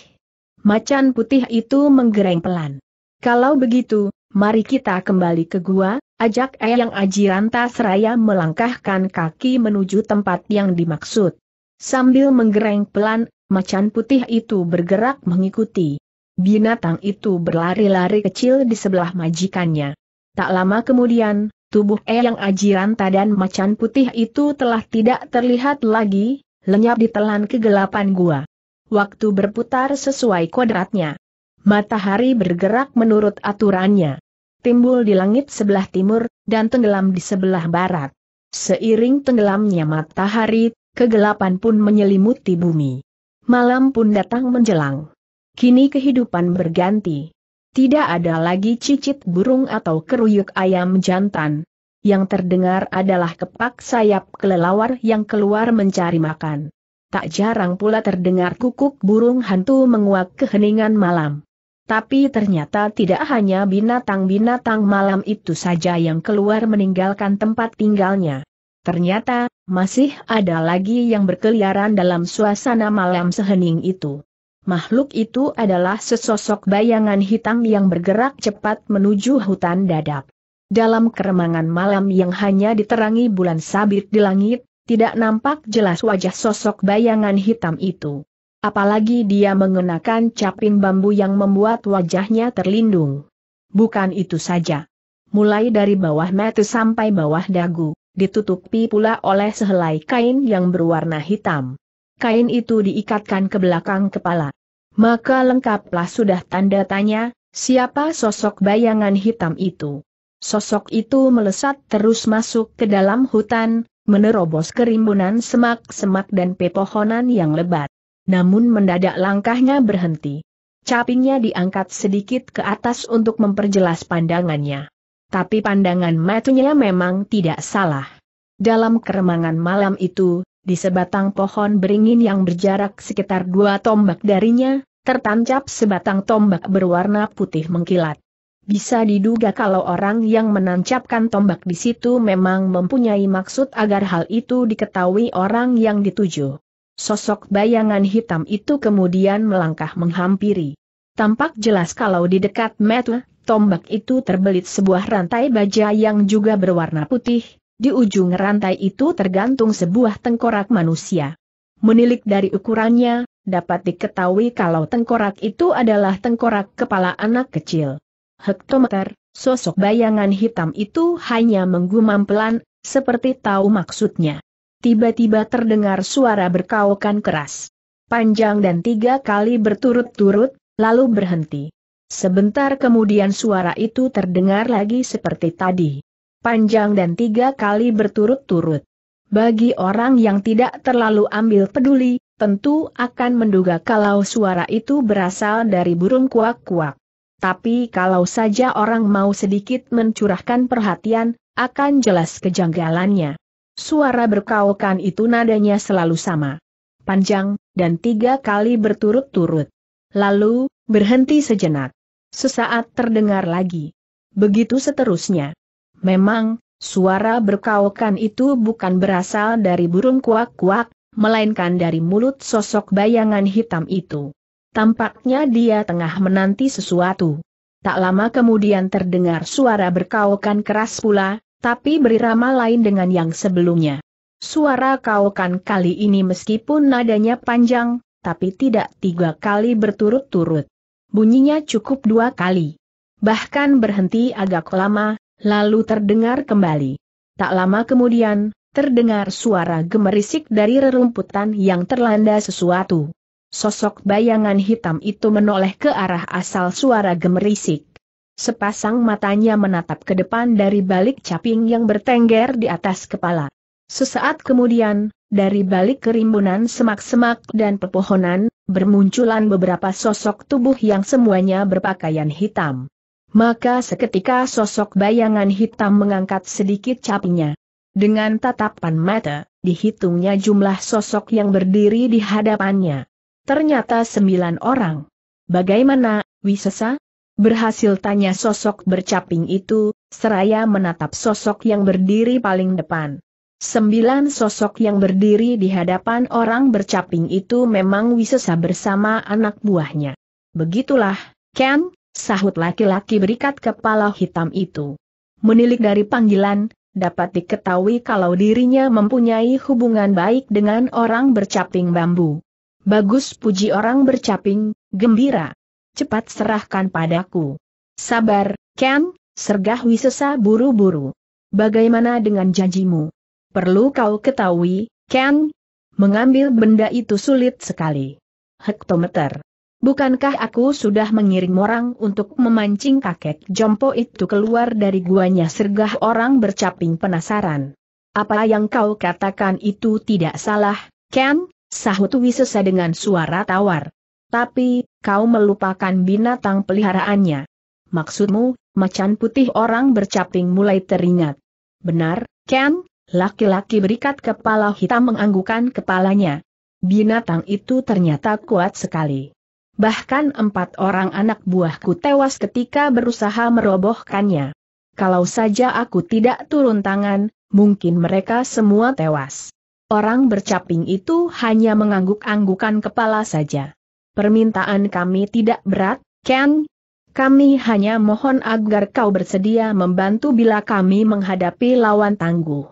Macan putih itu menggereng pelan. Kalau begitu, mari kita kembali ke gua, ajak Eyang Ajiranta Seraya melangkahkan kaki menuju tempat yang dimaksud. Sambil menggereng pelan, macan putih itu bergerak mengikuti. Binatang itu berlari-lari kecil di sebelah majikannya. Tak lama kemudian, tubuh Eyang Ajiranta dan macan putih itu telah tidak terlihat lagi, lenyap ditelan kegelapan gua. Waktu berputar sesuai kodratnya matahari bergerak menurut aturannya. Timbul di langit sebelah timur, dan tenggelam di sebelah barat. Seiring tenggelamnya matahari, kegelapan pun menyelimuti bumi. Malam pun datang menjelang. Kini kehidupan berganti. Tidak ada lagi cicit burung atau keruyuk ayam jantan. Yang terdengar adalah kepak sayap kelelawar yang keluar mencari makan. Tak jarang pula terdengar kukuk burung hantu menguak keheningan malam. Tapi ternyata tidak hanya binatang-binatang malam itu saja yang keluar meninggalkan tempat tinggalnya. Ternyata, masih ada lagi yang berkeliaran dalam suasana malam sehening itu. Makhluk itu adalah sesosok bayangan hitam yang bergerak cepat menuju hutan dadap. Dalam keremangan malam yang hanya diterangi bulan sabit di langit, tidak nampak jelas wajah sosok bayangan hitam itu apalagi dia mengenakan caping bambu yang membuat wajahnya terlindung. Bukan itu saja. Mulai dari bawah mata sampai bawah dagu, ditutupi pula oleh sehelai kain yang berwarna hitam. Kain itu diikatkan ke belakang kepala. Maka lengkaplah sudah tanda tanya, siapa sosok bayangan hitam itu. Sosok itu melesat terus masuk ke dalam hutan, menerobos kerimbunan semak-semak dan pepohonan yang lebat namun mendadak langkahnya berhenti. Capingnya diangkat sedikit ke atas untuk memperjelas pandangannya. Tapi pandangan matanya memang tidak salah. Dalam keremangan malam itu, di sebatang pohon beringin yang berjarak sekitar dua tombak darinya, tertancap sebatang tombak berwarna putih mengkilat. Bisa diduga kalau orang yang menancapkan tombak di situ memang mempunyai maksud agar hal itu diketahui orang yang dituju. Sosok bayangan hitam itu kemudian melangkah menghampiri. Tampak jelas kalau di dekat metu, tombak itu terbelit sebuah rantai baja yang juga berwarna putih, di ujung rantai itu tergantung sebuah tengkorak manusia. Menilik dari ukurannya, dapat diketahui kalau tengkorak itu adalah tengkorak kepala anak kecil. Hektometer, sosok bayangan hitam itu hanya menggumam pelan, seperti tahu maksudnya tiba-tiba terdengar suara berkaukan keras. Panjang dan tiga kali berturut-turut, lalu berhenti. Sebentar kemudian suara itu terdengar lagi seperti tadi. Panjang dan tiga kali berturut-turut. Bagi orang yang tidak terlalu ambil peduli, tentu akan menduga kalau suara itu berasal dari burung kuak-kuak. Tapi kalau saja orang mau sedikit mencurahkan perhatian, akan jelas kejanggalannya. Suara berkaukan itu nadanya selalu sama. Panjang, dan tiga kali berturut-turut. Lalu, berhenti sejenak. Sesaat terdengar lagi. Begitu seterusnya. Memang, suara berkaukan itu bukan berasal dari burung kuak-kuak, melainkan dari mulut sosok bayangan hitam itu. Tampaknya dia tengah menanti sesuatu. Tak lama kemudian terdengar suara berkaukan keras pula, tapi beri rama lain dengan yang sebelumnya. Suara kau kan kali ini meskipun nadanya panjang, tapi tidak tiga kali berturut-turut. Bunyinya cukup dua kali. Bahkan berhenti agak lama, lalu terdengar kembali. Tak lama kemudian, terdengar suara gemerisik dari rerumputan yang terlanda sesuatu. Sosok bayangan hitam itu menoleh ke arah asal suara gemerisik. Sepasang matanya menatap ke depan dari balik caping yang bertengger di atas kepala. Sesaat kemudian, dari balik kerimbunan semak-semak dan pepohonan, bermunculan beberapa sosok tubuh yang semuanya berpakaian hitam. Maka seketika sosok bayangan hitam mengangkat sedikit capingnya. Dengan tatapan mata, dihitungnya jumlah sosok yang berdiri di hadapannya. Ternyata sembilan orang. Bagaimana, Wisesa? Berhasil tanya sosok bercaping itu, seraya menatap sosok yang berdiri paling depan. Sembilan sosok yang berdiri di hadapan orang bercaping itu memang wisesa bersama anak buahnya. Begitulah, Ken, sahut laki-laki berikat kepala hitam itu. Menilik dari panggilan, dapat diketahui kalau dirinya mempunyai hubungan baik dengan orang bercaping bambu. Bagus puji orang bercaping, gembira cepat serahkan padaku. Sabar, Ken, sergah wisesa buru-buru. Bagaimana dengan janjimu? Perlu kau ketahui, Ken, mengambil benda itu sulit sekali. Hektometer. Bukankah aku sudah mengirim orang untuk memancing kakek jompo itu keluar dari guanya sergah orang bercaping penasaran. Apa yang kau katakan itu tidak salah, Ken, sahut Wisesa dengan suara tawar. Tapi, kau melupakan binatang peliharaannya. Maksudmu, macan putih orang bercaping mulai teringat. Benar, Ken, laki-laki berikat kepala hitam menganggukan kepalanya. Binatang itu ternyata kuat sekali. Bahkan empat orang anak buahku tewas ketika berusaha merobohkannya. Kalau saja aku tidak turun tangan, mungkin mereka semua tewas. Orang bercaping itu hanya mengangguk-anggukan kepala saja permintaan kami tidak berat, Ken. Kami hanya mohon agar kau bersedia membantu bila kami menghadapi lawan tangguh.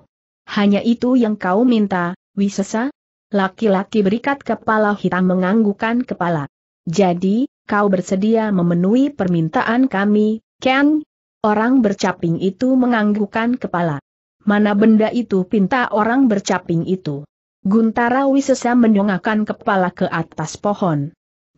Hanya itu yang kau minta, Wisesa? Laki-laki berikat kepala hitam menganggukan kepala. Jadi, kau bersedia memenuhi permintaan kami, Ken? Orang bercaping itu menganggukan kepala. Mana benda itu pinta orang bercaping itu? Guntara Wisesa menyongakkan kepala ke atas pohon.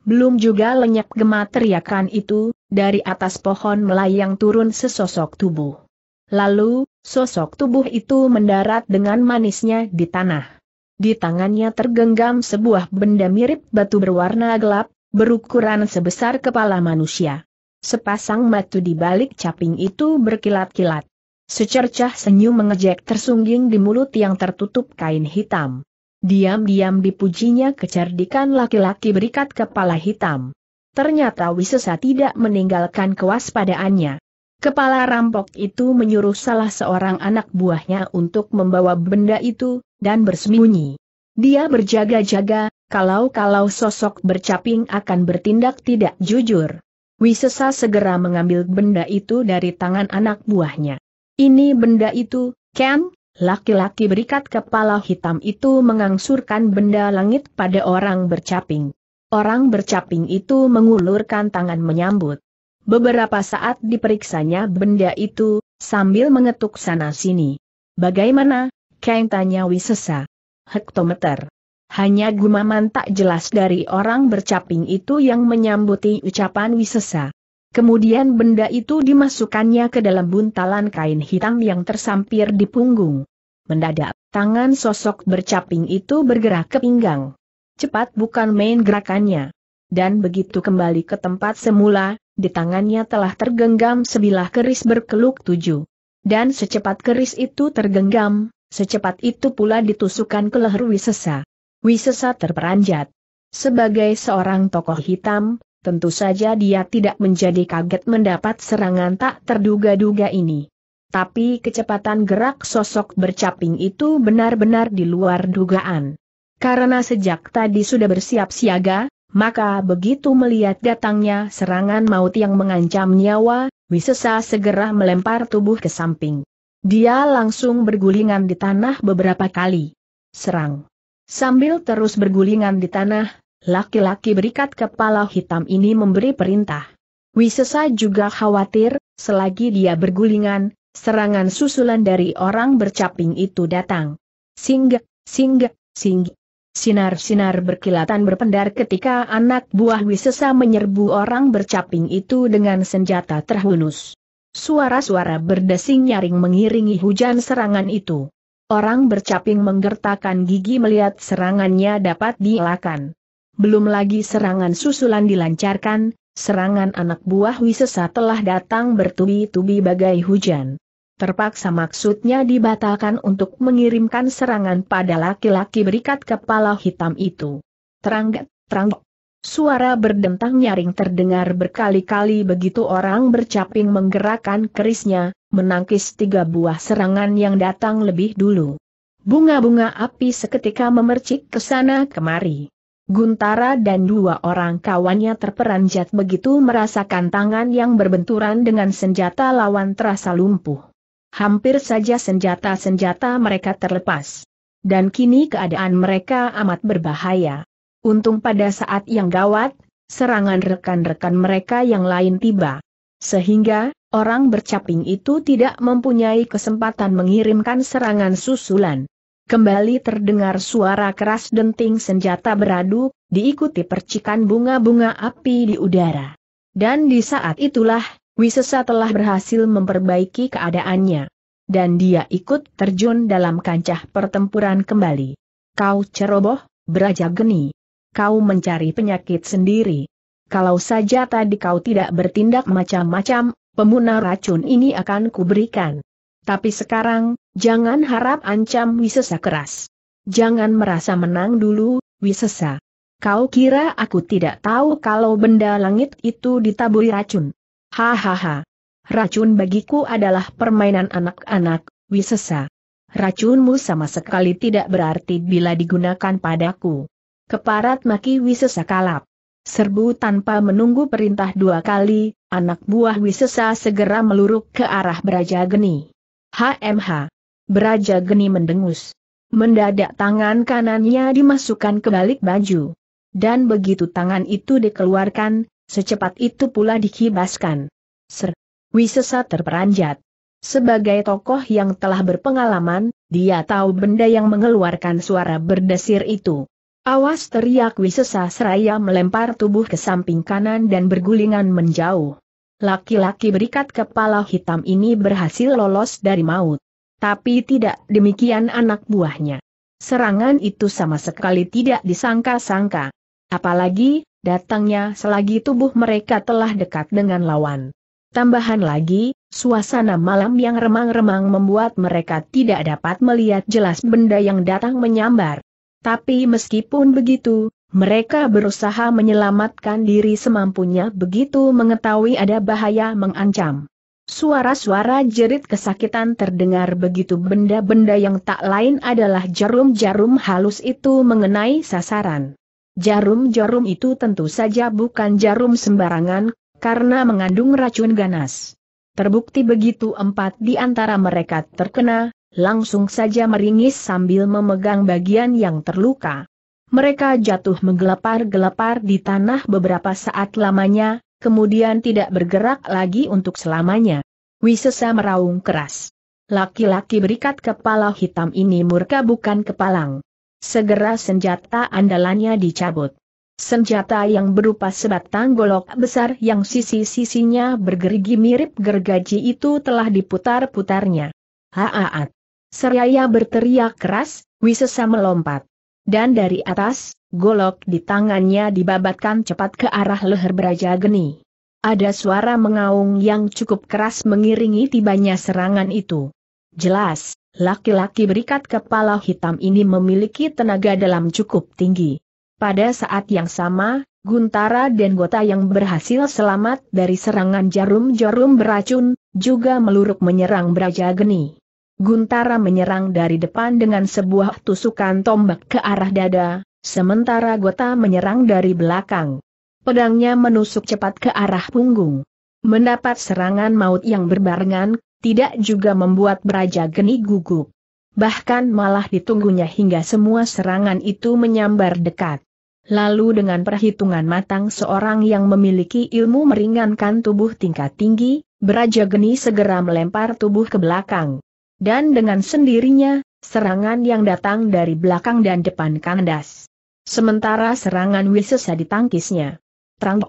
Belum juga lenyap gema teriakan itu, dari atas pohon melayang turun sesosok tubuh. Lalu, sosok tubuh itu mendarat dengan manisnya di tanah. Di tangannya tergenggam sebuah benda mirip batu berwarna gelap, berukuran sebesar kepala manusia. Sepasang batu di balik caping itu berkilat-kilat. Secercah senyum mengejek tersungging di mulut yang tertutup kain hitam. Diam-diam dipujinya kecerdikan laki-laki berikat kepala hitam. Ternyata Wisesa tidak meninggalkan kewaspadaannya. Kepala rampok itu menyuruh salah seorang anak buahnya untuk membawa benda itu, dan bersembunyi. Dia berjaga-jaga, kalau-kalau sosok bercaping akan bertindak tidak jujur. Wisesa segera mengambil benda itu dari tangan anak buahnya. Ini benda itu, Ken, Laki-laki berikat kepala hitam itu mengangsurkan benda langit pada orang bercaping. Orang bercaping itu mengulurkan tangan menyambut. Beberapa saat diperiksanya benda itu, sambil mengetuk sana-sini. Bagaimana? Kang tanya Wisesa. Hektometer. Hanya gumaman tak jelas dari orang bercaping itu yang menyambuti ucapan Wisesa. Kemudian benda itu dimasukkannya ke dalam buntalan kain hitam yang tersampir di punggung. Mendadak, tangan sosok bercaping itu bergerak ke pinggang. Cepat bukan main gerakannya. Dan begitu kembali ke tempat semula, di tangannya telah tergenggam sebilah keris berkeluk tujuh. Dan secepat keris itu tergenggam, secepat itu pula ditusukkan ke leher Wisesa. Wisesa terperanjat. Sebagai seorang tokoh hitam, tentu saja dia tidak menjadi kaget mendapat serangan tak terduga-duga ini. Tapi kecepatan gerak sosok bercaping itu benar-benar di luar dugaan. Karena sejak tadi sudah bersiap siaga, maka begitu melihat datangnya serangan maut yang mengancam nyawa, Wisesa segera melempar tubuh ke samping. Dia langsung bergulingan di tanah beberapa kali. Serang. Sambil terus bergulingan di tanah, Laki-laki berikat kepala hitam ini memberi perintah. Wisesa juga khawatir, selagi dia bergulingan, serangan susulan dari orang bercaping itu datang. Singgah, singgah, singgah. Sinar-sinar berkilatan berpendar ketika anak buah Wisesa menyerbu orang bercaping itu dengan senjata terhunus. Suara-suara berdesing nyaring mengiringi hujan serangan itu. Orang bercaping menggertakkan gigi melihat serangannya dapat dielakkan belum lagi serangan susulan dilancarkan, serangan anak buah Wisesa telah datang bertubi-tubi bagai hujan. Terpaksa maksudnya dibatalkan untuk mengirimkan serangan pada laki-laki berikat kepala hitam itu. Teranggat, teranggat. Suara berdentang nyaring terdengar berkali-kali begitu orang bercaping menggerakkan kerisnya, menangkis tiga buah serangan yang datang lebih dulu. Bunga-bunga api seketika memercik ke sana kemari. Guntara dan dua orang kawannya terperanjat begitu merasakan tangan yang berbenturan dengan senjata lawan terasa lumpuh. Hampir saja senjata-senjata mereka terlepas. Dan kini keadaan mereka amat berbahaya. Untung pada saat yang gawat, serangan rekan-rekan mereka yang lain tiba. Sehingga, orang bercaping itu tidak mempunyai kesempatan mengirimkan serangan susulan kembali terdengar suara keras denting senjata beradu, diikuti percikan bunga-bunga api di udara. Dan di saat itulah, Wisesa telah berhasil memperbaiki keadaannya. Dan dia ikut terjun dalam kancah pertempuran kembali. Kau ceroboh, beraja geni. Kau mencari penyakit sendiri. Kalau saja tadi kau tidak bertindak macam-macam, pemunah racun ini akan kuberikan. Tapi sekarang, jangan harap ancam Wisesa keras. Jangan merasa menang dulu, Wisesa. Kau kira aku tidak tahu kalau benda langit itu ditaburi racun? Hahaha. Racun bagiku adalah permainan anak-anak, Wisesa. Racunmu sama sekali tidak berarti bila digunakan padaku. Keparat maki Wisesa kalap. Serbu tanpa menunggu perintah dua kali, anak buah Wisesa segera meluruk ke arah Braja Geni. HMH. Beraja geni mendengus. Mendadak tangan kanannya dimasukkan ke balik baju. Dan begitu tangan itu dikeluarkan, secepat itu pula dikibaskan. Ser. Wisesa terperanjat. Sebagai tokoh yang telah berpengalaman, dia tahu benda yang mengeluarkan suara berdesir itu. Awas teriak Wisesa seraya melempar tubuh ke samping kanan dan bergulingan menjauh laki-laki berikat kepala hitam ini berhasil lolos dari maut. Tapi tidak demikian anak buahnya. Serangan itu sama sekali tidak disangka-sangka. Apalagi, datangnya selagi tubuh mereka telah dekat dengan lawan. Tambahan lagi, suasana malam yang remang-remang membuat mereka tidak dapat melihat jelas benda yang datang menyambar. Tapi meskipun begitu, mereka berusaha menyelamatkan diri semampunya begitu mengetahui ada bahaya mengancam. Suara-suara jerit kesakitan terdengar begitu benda-benda yang tak lain adalah jarum-jarum halus itu mengenai sasaran. Jarum-jarum itu tentu saja bukan jarum sembarangan, karena mengandung racun ganas. Terbukti begitu empat di antara mereka terkena, langsung saja meringis sambil memegang bagian yang terluka. Mereka jatuh menggelepar-gelepar di tanah beberapa saat lamanya, kemudian tidak bergerak lagi untuk selamanya. Wisesa meraung keras. Laki-laki berikat kepala hitam ini murka bukan kepalang. Segera senjata andalannya dicabut. Senjata yang berupa sebatang golok besar yang sisi-sisinya bergerigi mirip gergaji itu telah diputar-putarnya. Haaat! Seraya berteriak keras, Wisesa melompat dan dari atas, golok di tangannya dibabatkan cepat ke arah leher beraja geni. Ada suara mengaung yang cukup keras mengiringi tibanya serangan itu. Jelas, laki-laki berikat kepala hitam ini memiliki tenaga dalam cukup tinggi. Pada saat yang sama, Guntara dan Gota yang berhasil selamat dari serangan jarum-jarum beracun, juga meluruk menyerang Braja Geni. Guntara menyerang dari depan dengan sebuah tusukan tombak ke arah dada, sementara Gota menyerang dari belakang. Pedangnya menusuk cepat ke arah punggung. Mendapat serangan maut yang berbarengan, tidak juga membuat beraja geni gugup. Bahkan malah ditunggunya hingga semua serangan itu menyambar dekat. Lalu dengan perhitungan matang seorang yang memiliki ilmu meringankan tubuh tingkat tinggi, beraja geni segera melempar tubuh ke belakang. Dan dengan sendirinya, serangan yang datang dari belakang dan depan kandas. Sementara serangan Wisesa ditangkisnya. Trang.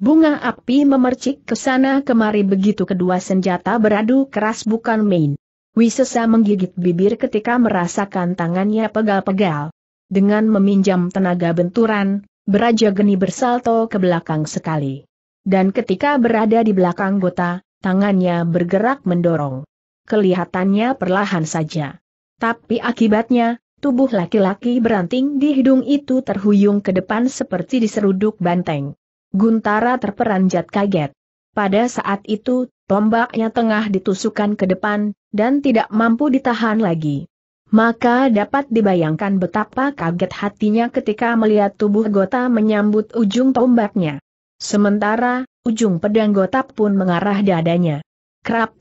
Bunga api memercik ke sana kemari begitu kedua senjata beradu keras bukan main. Wisesa menggigit bibir ketika merasakan tangannya pegal-pegal. Dengan meminjam tenaga benturan, Beraja Geni bersalto ke belakang sekali. Dan ketika berada di belakang gota, tangannya bergerak mendorong kelihatannya perlahan saja. Tapi akibatnya, tubuh laki-laki beranting di hidung itu terhuyung ke depan seperti diseruduk banteng. Guntara terperanjat kaget. Pada saat itu, tombaknya tengah ditusukkan ke depan, dan tidak mampu ditahan lagi. Maka dapat dibayangkan betapa kaget hatinya ketika melihat tubuh Gota menyambut ujung tombaknya. Sementara, ujung pedang Gota pun mengarah dadanya. Krap,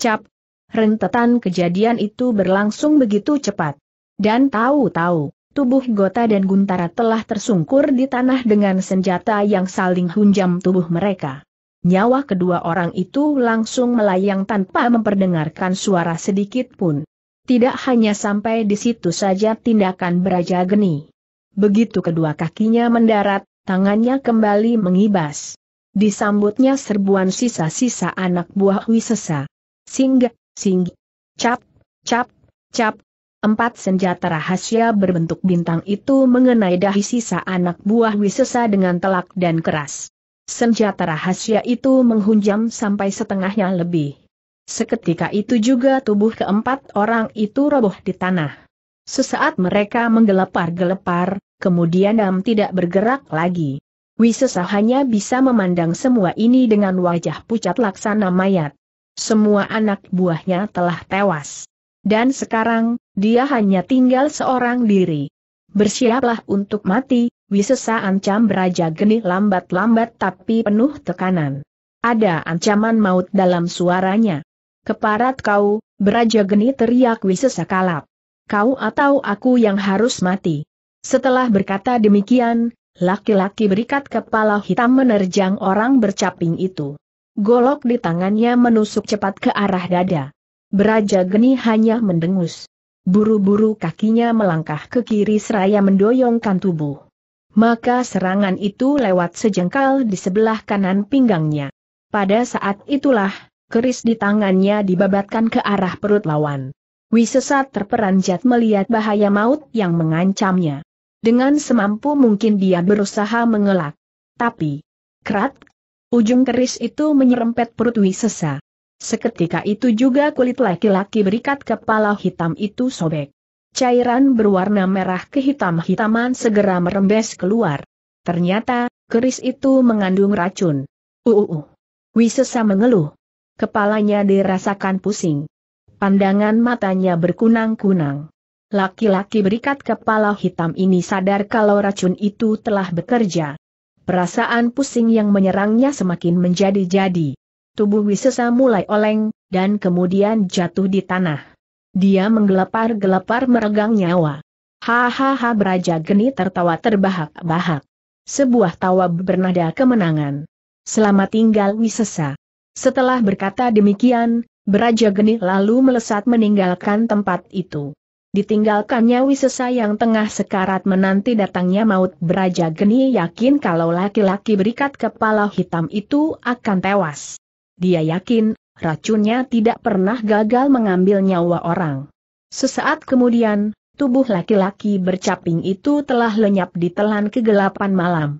cap, rentetan kejadian itu berlangsung begitu cepat. Dan tahu-tahu, tubuh Gota dan Guntara telah tersungkur di tanah dengan senjata yang saling hunjam tubuh mereka. Nyawa kedua orang itu langsung melayang tanpa memperdengarkan suara sedikit pun. Tidak hanya sampai di situ saja tindakan beraja geni. Begitu kedua kakinya mendarat, tangannya kembali mengibas. Disambutnya serbuan sisa-sisa anak buah Wisesa. Singgah Sing. cap, cap, cap. Empat senjata rahasia berbentuk bintang itu mengenai dahi sisa anak buah Wisesa dengan telak dan keras. Senjata rahasia itu menghunjam sampai setengahnya lebih. Seketika itu juga tubuh keempat orang itu roboh di tanah. Sesaat mereka menggelepar-gelepar, kemudian Dam tidak bergerak lagi. Wisesa hanya bisa memandang semua ini dengan wajah pucat laksana mayat semua anak buahnya telah tewas. Dan sekarang, dia hanya tinggal seorang diri. Bersiaplah untuk mati, Wisesa ancam beraja geni lambat-lambat tapi penuh tekanan. Ada ancaman maut dalam suaranya. Keparat kau, beraja geni teriak Wisesa kalap. Kau atau aku yang harus mati. Setelah berkata demikian, laki-laki berikat kepala hitam menerjang orang bercaping itu golok di tangannya menusuk cepat ke arah dada. Beraja Geni hanya mendengus. Buru-buru kakinya melangkah ke kiri seraya mendoyongkan tubuh. Maka serangan itu lewat sejengkal di sebelah kanan pinggangnya. Pada saat itulah, keris di tangannya dibabatkan ke arah perut lawan. Wisesat terperanjat melihat bahaya maut yang mengancamnya. Dengan semampu mungkin dia berusaha mengelak. Tapi, kerat Ujung keris itu menyerempet perut Wisesa. Seketika itu juga kulit laki-laki berikat kepala hitam itu sobek. Cairan berwarna merah kehitam-hitaman segera merembes keluar. Ternyata, keris itu mengandung racun. Uu. Uh, uh, uh. Wisesa mengeluh. Kepalanya dirasakan pusing. Pandangan matanya berkunang-kunang. Laki-laki berikat kepala hitam ini sadar kalau racun itu telah bekerja. Perasaan pusing yang menyerangnya semakin menjadi-jadi. Tubuh Wisesa mulai oleng, dan kemudian jatuh di tanah. Dia menggelepar-gelepar meregang nyawa. Hahaha Beraja Geni tertawa terbahak-bahak. Sebuah tawa bernada kemenangan. Selamat tinggal Wisesa. Setelah berkata demikian, Beraja Geni lalu melesat meninggalkan tempat itu. Ditinggalkannya Wisesa yang tengah sekarat menanti datangnya maut beraja geni yakin kalau laki-laki berikat kepala hitam itu akan tewas. Dia yakin, racunnya tidak pernah gagal mengambil nyawa orang. Sesaat kemudian, tubuh laki-laki bercaping itu telah lenyap di telan kegelapan malam.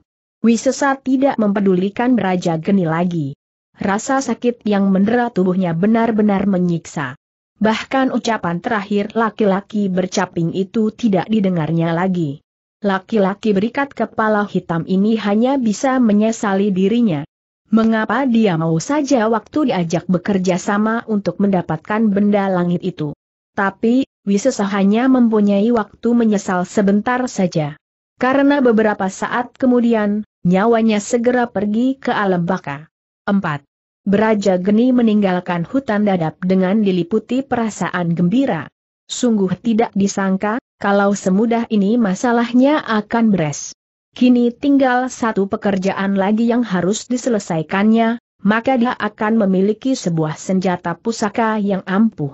Wisesa tidak mempedulikan beraja geni lagi. Rasa sakit yang mendera tubuhnya benar-benar menyiksa. Bahkan ucapan terakhir laki-laki bercaping itu tidak didengarnya lagi. Laki-laki berikat kepala hitam ini hanya bisa menyesali dirinya. Mengapa dia mau saja waktu diajak bekerja sama untuk mendapatkan benda langit itu? Tapi, Wisesa hanya mempunyai waktu menyesal sebentar saja. Karena beberapa saat kemudian, nyawanya segera pergi ke alam baka. 4. Beraja Geni meninggalkan hutan dadap dengan diliputi perasaan gembira. Sungguh tidak disangka, kalau semudah ini masalahnya akan beres. Kini tinggal satu pekerjaan lagi yang harus diselesaikannya, maka dia akan memiliki sebuah senjata pusaka yang ampuh.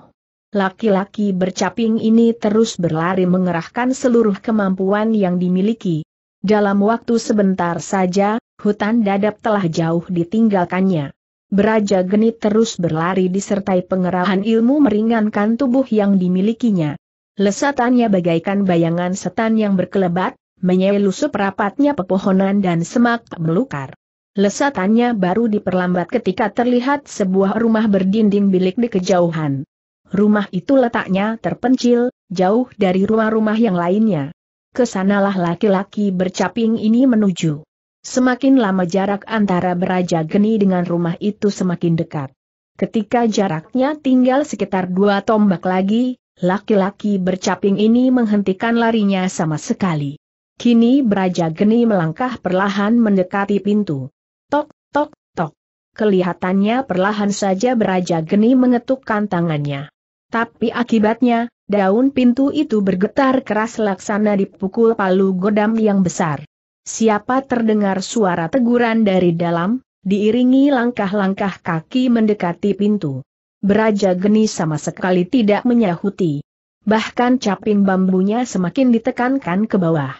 Laki-laki bercaping ini terus berlari mengerahkan seluruh kemampuan yang dimiliki. Dalam waktu sebentar saja, hutan dadap telah jauh ditinggalkannya. Beraja genit terus berlari disertai pengerahan ilmu meringankan tubuh yang dimilikinya. Lesatannya bagaikan bayangan setan yang berkelebat, menyelusup rapatnya pepohonan dan semak melukar. Lesatannya baru diperlambat ketika terlihat sebuah rumah berdinding bilik di kejauhan. Rumah itu letaknya terpencil, jauh dari rumah-rumah yang lainnya. Kesanalah laki-laki bercaping ini menuju. Semakin lama jarak antara Beraja Geni dengan rumah itu semakin dekat. Ketika jaraknya tinggal sekitar dua tombak lagi, laki-laki bercaping ini menghentikan larinya sama sekali. Kini Beraja Geni melangkah perlahan mendekati pintu. Tok, tok, tok. Kelihatannya perlahan saja Beraja Geni mengetukkan tangannya. Tapi akibatnya, daun pintu itu bergetar keras laksana dipukul palu godam yang besar. Siapa terdengar suara teguran dari dalam, diiringi langkah-langkah kaki mendekati pintu. Beraja geni sama sekali tidak menyahuti. Bahkan caping bambunya semakin ditekankan ke bawah.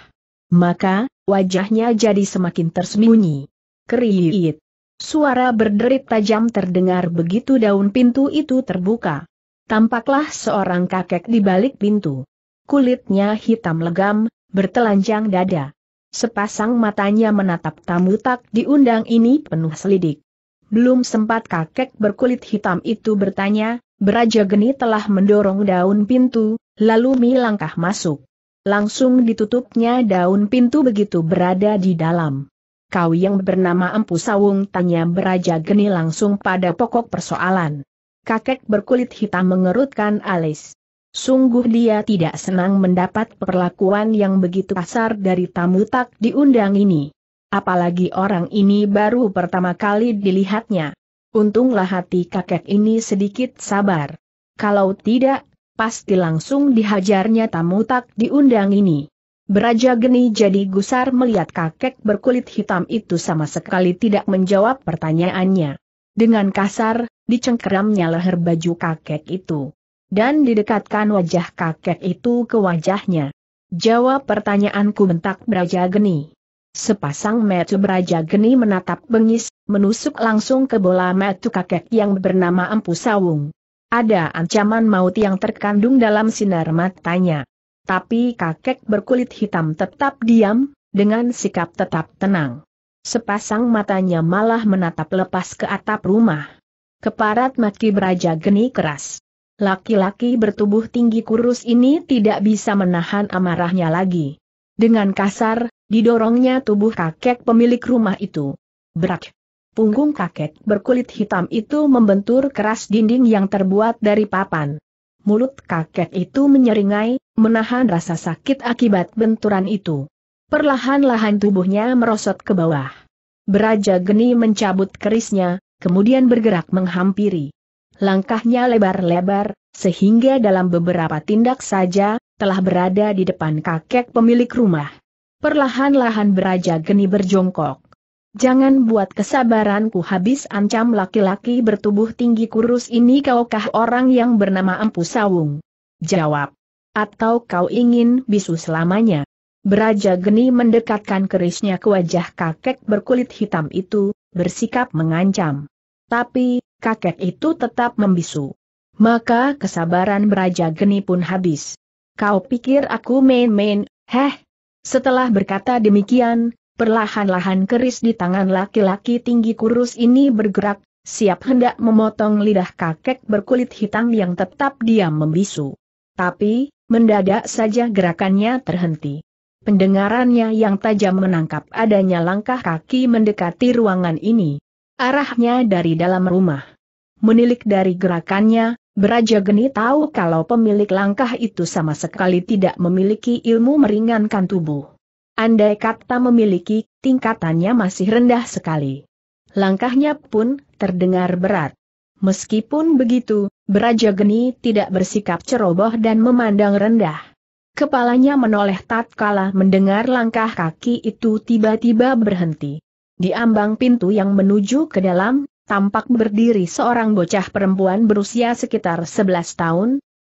Maka, wajahnya jadi semakin tersembunyi. Keriit. Suara berderit tajam terdengar begitu daun pintu itu terbuka. Tampaklah seorang kakek di balik pintu. Kulitnya hitam legam, bertelanjang dada sepasang matanya menatap tamu tak diundang ini penuh selidik. Belum sempat kakek berkulit hitam itu bertanya, Beraja Geni telah mendorong daun pintu, lalu Mi langkah masuk. Langsung ditutupnya daun pintu begitu berada di dalam. Kau yang bernama Empu Sawung tanya Beraja Geni langsung pada pokok persoalan. Kakek berkulit hitam mengerutkan alis. Sungguh dia tidak senang mendapat perlakuan yang begitu kasar dari tamu tak diundang ini. Apalagi orang ini baru pertama kali dilihatnya. Untunglah hati kakek ini sedikit sabar. Kalau tidak, pasti langsung dihajarnya tamu tak diundang ini. Beraja geni jadi gusar melihat kakek berkulit hitam itu sama sekali tidak menjawab pertanyaannya. Dengan kasar, dicengkeramnya leher baju kakek itu dan didekatkan wajah kakek itu ke wajahnya. Jawab pertanyaanku bentak Braja Geni. Sepasang metu Braja Geni menatap bengis, menusuk langsung ke bola metu kakek yang bernama Empu Sawung. Ada ancaman maut yang terkandung dalam sinar matanya. Tapi kakek berkulit hitam tetap diam, dengan sikap tetap tenang. Sepasang matanya malah menatap lepas ke atap rumah. Keparat maki Braja Geni keras. Laki-laki bertubuh tinggi kurus ini tidak bisa menahan amarahnya lagi. Dengan kasar, didorongnya tubuh kakek pemilik rumah itu. Berak. Punggung kakek berkulit hitam itu membentur keras dinding yang terbuat dari papan. Mulut kakek itu menyeringai, menahan rasa sakit akibat benturan itu. Perlahan-lahan tubuhnya merosot ke bawah. Beraja geni mencabut kerisnya, kemudian bergerak menghampiri. Langkahnya lebar-lebar, sehingga dalam beberapa tindak saja, telah berada di depan kakek pemilik rumah. Perlahan-lahan beraja geni berjongkok. Jangan buat kesabaranku habis ancam laki-laki bertubuh tinggi kurus ini kaukah orang yang bernama Empu Sawung? Jawab. Atau kau ingin bisu selamanya? Beraja Geni mendekatkan kerisnya ke wajah kakek berkulit hitam itu, bersikap mengancam. Tapi, kakek itu tetap membisu. Maka kesabaran Raja Geni pun habis. Kau pikir aku main-main, heh? Setelah berkata demikian, perlahan-lahan keris di tangan laki-laki tinggi kurus ini bergerak, siap hendak memotong lidah kakek berkulit hitam yang tetap diam membisu. Tapi, mendadak saja gerakannya terhenti. Pendengarannya yang tajam menangkap adanya langkah kaki mendekati ruangan ini. Arahnya dari dalam rumah. Menilik dari gerakannya, Beraja Geni tahu kalau pemilik langkah itu sama sekali tidak memiliki ilmu meringankan tubuh. Andai kata memiliki, tingkatannya masih rendah sekali. Langkahnya pun terdengar berat. Meskipun begitu, Beraja Geni tidak bersikap ceroboh dan memandang rendah. Kepalanya menoleh tatkala mendengar langkah kaki itu tiba-tiba berhenti. Di ambang pintu yang menuju ke dalam, tampak berdiri seorang bocah perempuan berusia sekitar 11 tahun.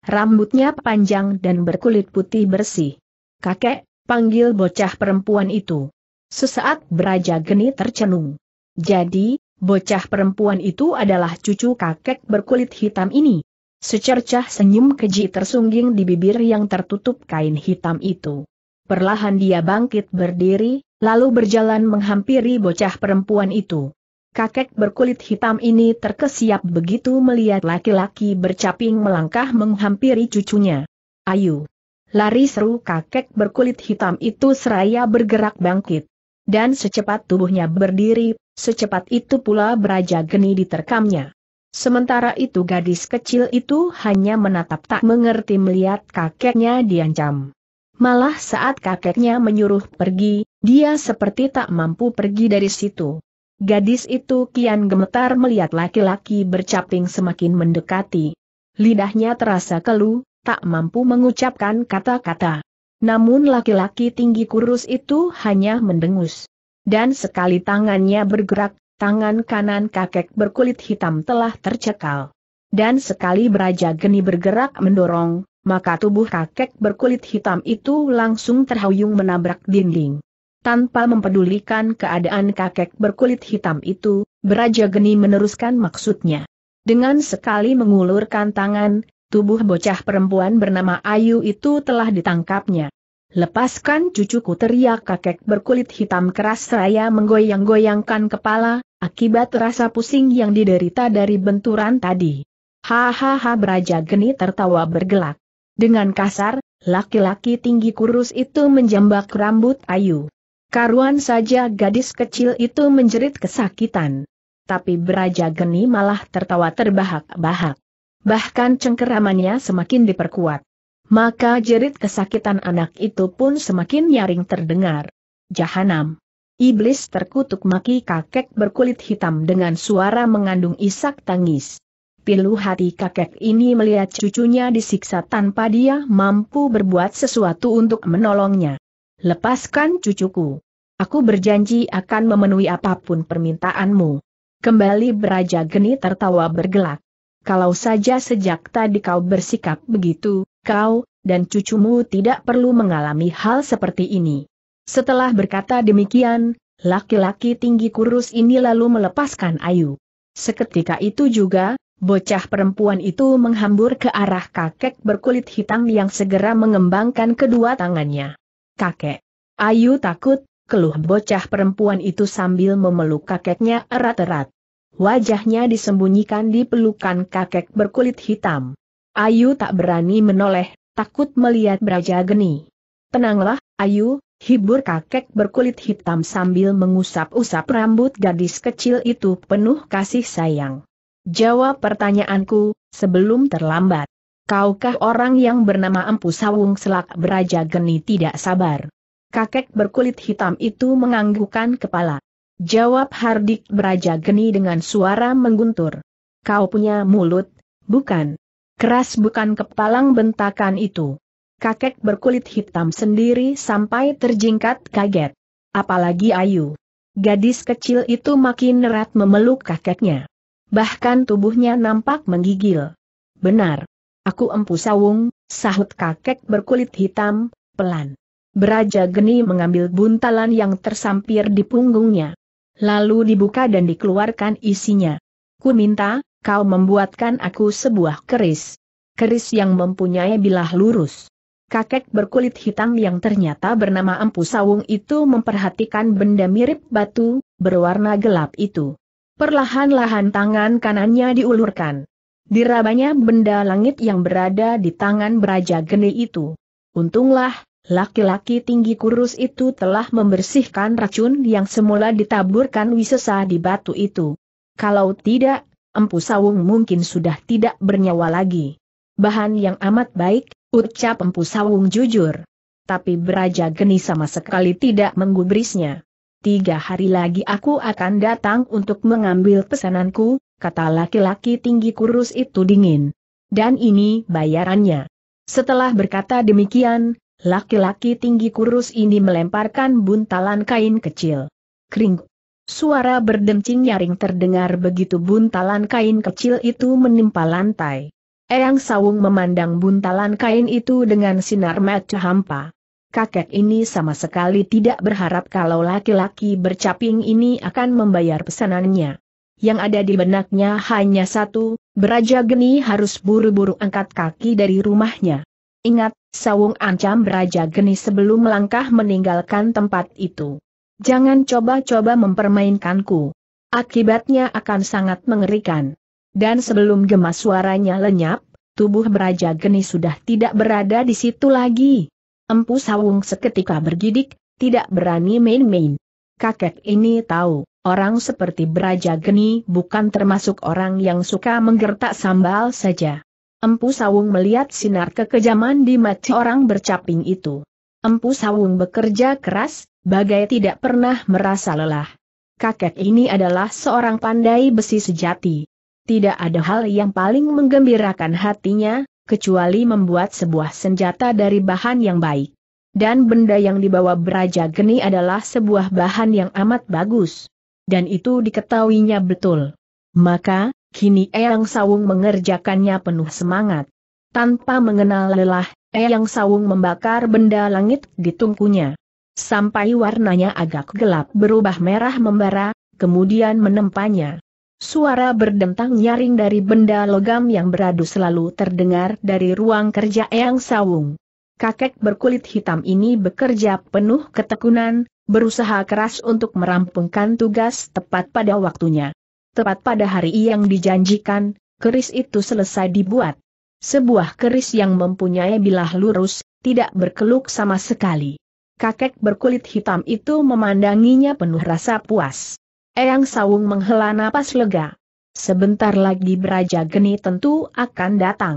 Rambutnya panjang dan berkulit putih bersih. Kakek, panggil bocah perempuan itu. Sesaat beraja geni tercenung. Jadi, bocah perempuan itu adalah cucu kakek berkulit hitam ini. Secercah senyum keji tersungging di bibir yang tertutup kain hitam itu. Perlahan dia bangkit berdiri, Lalu berjalan menghampiri bocah perempuan itu. Kakek berkulit hitam ini terkesiap begitu melihat laki-laki bercaping melangkah menghampiri cucunya. Ayu! Lari seru kakek berkulit hitam itu seraya bergerak bangkit. Dan secepat tubuhnya berdiri, secepat itu pula beraja geni diterkamnya. Sementara itu gadis kecil itu hanya menatap tak mengerti melihat kakeknya diancam. Malah saat kakeknya menyuruh pergi, dia seperti tak mampu pergi dari situ. Gadis itu kian gemetar melihat laki-laki bercaping semakin mendekati. Lidahnya terasa keluh, tak mampu mengucapkan kata-kata. Namun laki-laki tinggi kurus itu hanya mendengus. Dan sekali tangannya bergerak, tangan kanan kakek berkulit hitam telah tercekal. Dan sekali beraja geni bergerak mendorong, maka tubuh kakek berkulit hitam itu langsung terhuyung menabrak dinding. Tanpa mempedulikan keadaan kakek berkulit hitam itu, Beraja Geni meneruskan maksudnya. Dengan sekali mengulurkan tangan, tubuh bocah perempuan bernama Ayu itu telah ditangkapnya. Lepaskan cucuku teriak kakek berkulit hitam keras seraya menggoyang-goyangkan kepala, akibat rasa pusing yang diderita dari benturan tadi. Hahaha Beraja Geni tertawa bergelak. Dengan kasar, laki-laki tinggi kurus itu menjambak rambut Ayu. Karuan saja gadis kecil itu menjerit kesakitan. Tapi Beraja Geni malah tertawa terbahak-bahak. Bahkan cengkeramannya semakin diperkuat. Maka jerit kesakitan anak itu pun semakin nyaring terdengar. Jahanam. Iblis terkutuk maki kakek berkulit hitam dengan suara mengandung isak tangis. Pilu hati kakek ini melihat cucunya disiksa tanpa dia mampu berbuat sesuatu untuk menolongnya. Lepaskan cucuku. Aku berjanji akan memenuhi apapun permintaanmu. Kembali beraja geni tertawa bergelak. Kalau saja sejak tadi kau bersikap begitu, kau, dan cucumu tidak perlu mengalami hal seperti ini. Setelah berkata demikian, laki-laki tinggi kurus ini lalu melepaskan Ayu. Seketika itu juga, Bocah perempuan itu menghambur ke arah kakek berkulit hitam yang segera mengembangkan kedua tangannya. Kakek. Ayu takut, keluh bocah perempuan itu sambil memeluk kakeknya erat-erat. Wajahnya disembunyikan di pelukan kakek berkulit hitam. Ayu tak berani menoleh, takut melihat Braja Geni. Tenanglah, Ayu, hibur kakek berkulit hitam sambil mengusap-usap rambut gadis kecil itu penuh kasih sayang. Jawab pertanyaanku, sebelum terlambat. Kaukah orang yang bernama Empu Sawung Selak Beraja Geni tidak sabar? Kakek berkulit hitam itu menganggukkan kepala. Jawab Hardik Beraja Geni dengan suara mengguntur. Kau punya mulut, bukan? Keras bukan kepalang bentakan itu. Kakek berkulit hitam sendiri sampai terjingkat kaget. Apalagi Ayu. Gadis kecil itu makin erat memeluk kakeknya bahkan tubuhnya nampak menggigil. Benar. Aku empu sawung, sahut kakek berkulit hitam, pelan. Beraja geni mengambil buntalan yang tersampir di punggungnya. Lalu dibuka dan dikeluarkan isinya. Ku minta, kau membuatkan aku sebuah keris. Keris yang mempunyai bilah lurus. Kakek berkulit hitam yang ternyata bernama Empu Sawung itu memperhatikan benda mirip batu, berwarna gelap itu. Perlahan-lahan tangan kanannya diulurkan. Dirabanya benda langit yang berada di tangan beraja geni itu. Untunglah, laki-laki tinggi kurus itu telah membersihkan racun yang semula ditaburkan wisesa di batu itu. Kalau tidak, Empu Sawung mungkin sudah tidak bernyawa lagi. Bahan yang amat baik, ucap Empu Sawung jujur. Tapi beraja geni sama sekali tidak menggubrisnya tiga hari lagi aku akan datang untuk mengambil pesananku, kata laki-laki tinggi kurus itu dingin. Dan ini bayarannya. Setelah berkata demikian, laki-laki tinggi kurus ini melemparkan buntalan kain kecil. Kring. Suara berdencing nyaring terdengar begitu buntalan kain kecil itu menimpa lantai. Eyang Sawung memandang buntalan kain itu dengan sinar mata hampa kakek ini sama sekali tidak berharap kalau laki-laki bercaping ini akan membayar pesanannya. Yang ada di benaknya hanya satu, Beraja Geni harus buru-buru angkat kaki dari rumahnya. Ingat, Sawung ancam Beraja Geni sebelum melangkah meninggalkan tempat itu. Jangan coba-coba mempermainkanku. Akibatnya akan sangat mengerikan. Dan sebelum gemas suaranya lenyap, tubuh Beraja Geni sudah tidak berada di situ lagi. Empu Sawung seketika bergidik, tidak berani main-main. Kakek ini tahu, orang seperti Beraja Geni bukan termasuk orang yang suka menggertak sambal saja. Empu Sawung melihat sinar kekejaman di mata orang bercaping itu. Empu Sawung bekerja keras, bagai tidak pernah merasa lelah. Kakek ini adalah seorang pandai besi sejati. Tidak ada hal yang paling menggembirakan hatinya, kecuali membuat sebuah senjata dari bahan yang baik. Dan benda yang dibawa Beraja Geni adalah sebuah bahan yang amat bagus. Dan itu diketahuinya betul. Maka, kini Eyang Sawung mengerjakannya penuh semangat. Tanpa mengenal lelah, Eyang Sawung membakar benda langit di tungkunya. Sampai warnanya agak gelap berubah merah membara, kemudian menempanya. Suara berdentang nyaring dari benda logam yang beradu selalu terdengar dari ruang kerja Eyang Sawung. Kakek berkulit hitam ini bekerja penuh ketekunan, berusaha keras untuk merampungkan tugas tepat pada waktunya. Tepat pada hari yang dijanjikan, keris itu selesai dibuat. Sebuah keris yang mempunyai bilah lurus, tidak berkeluk sama sekali. Kakek berkulit hitam itu memandanginya penuh rasa puas. Eyang Sawung menghela napas lega. Sebentar lagi Beraja Geni tentu akan datang.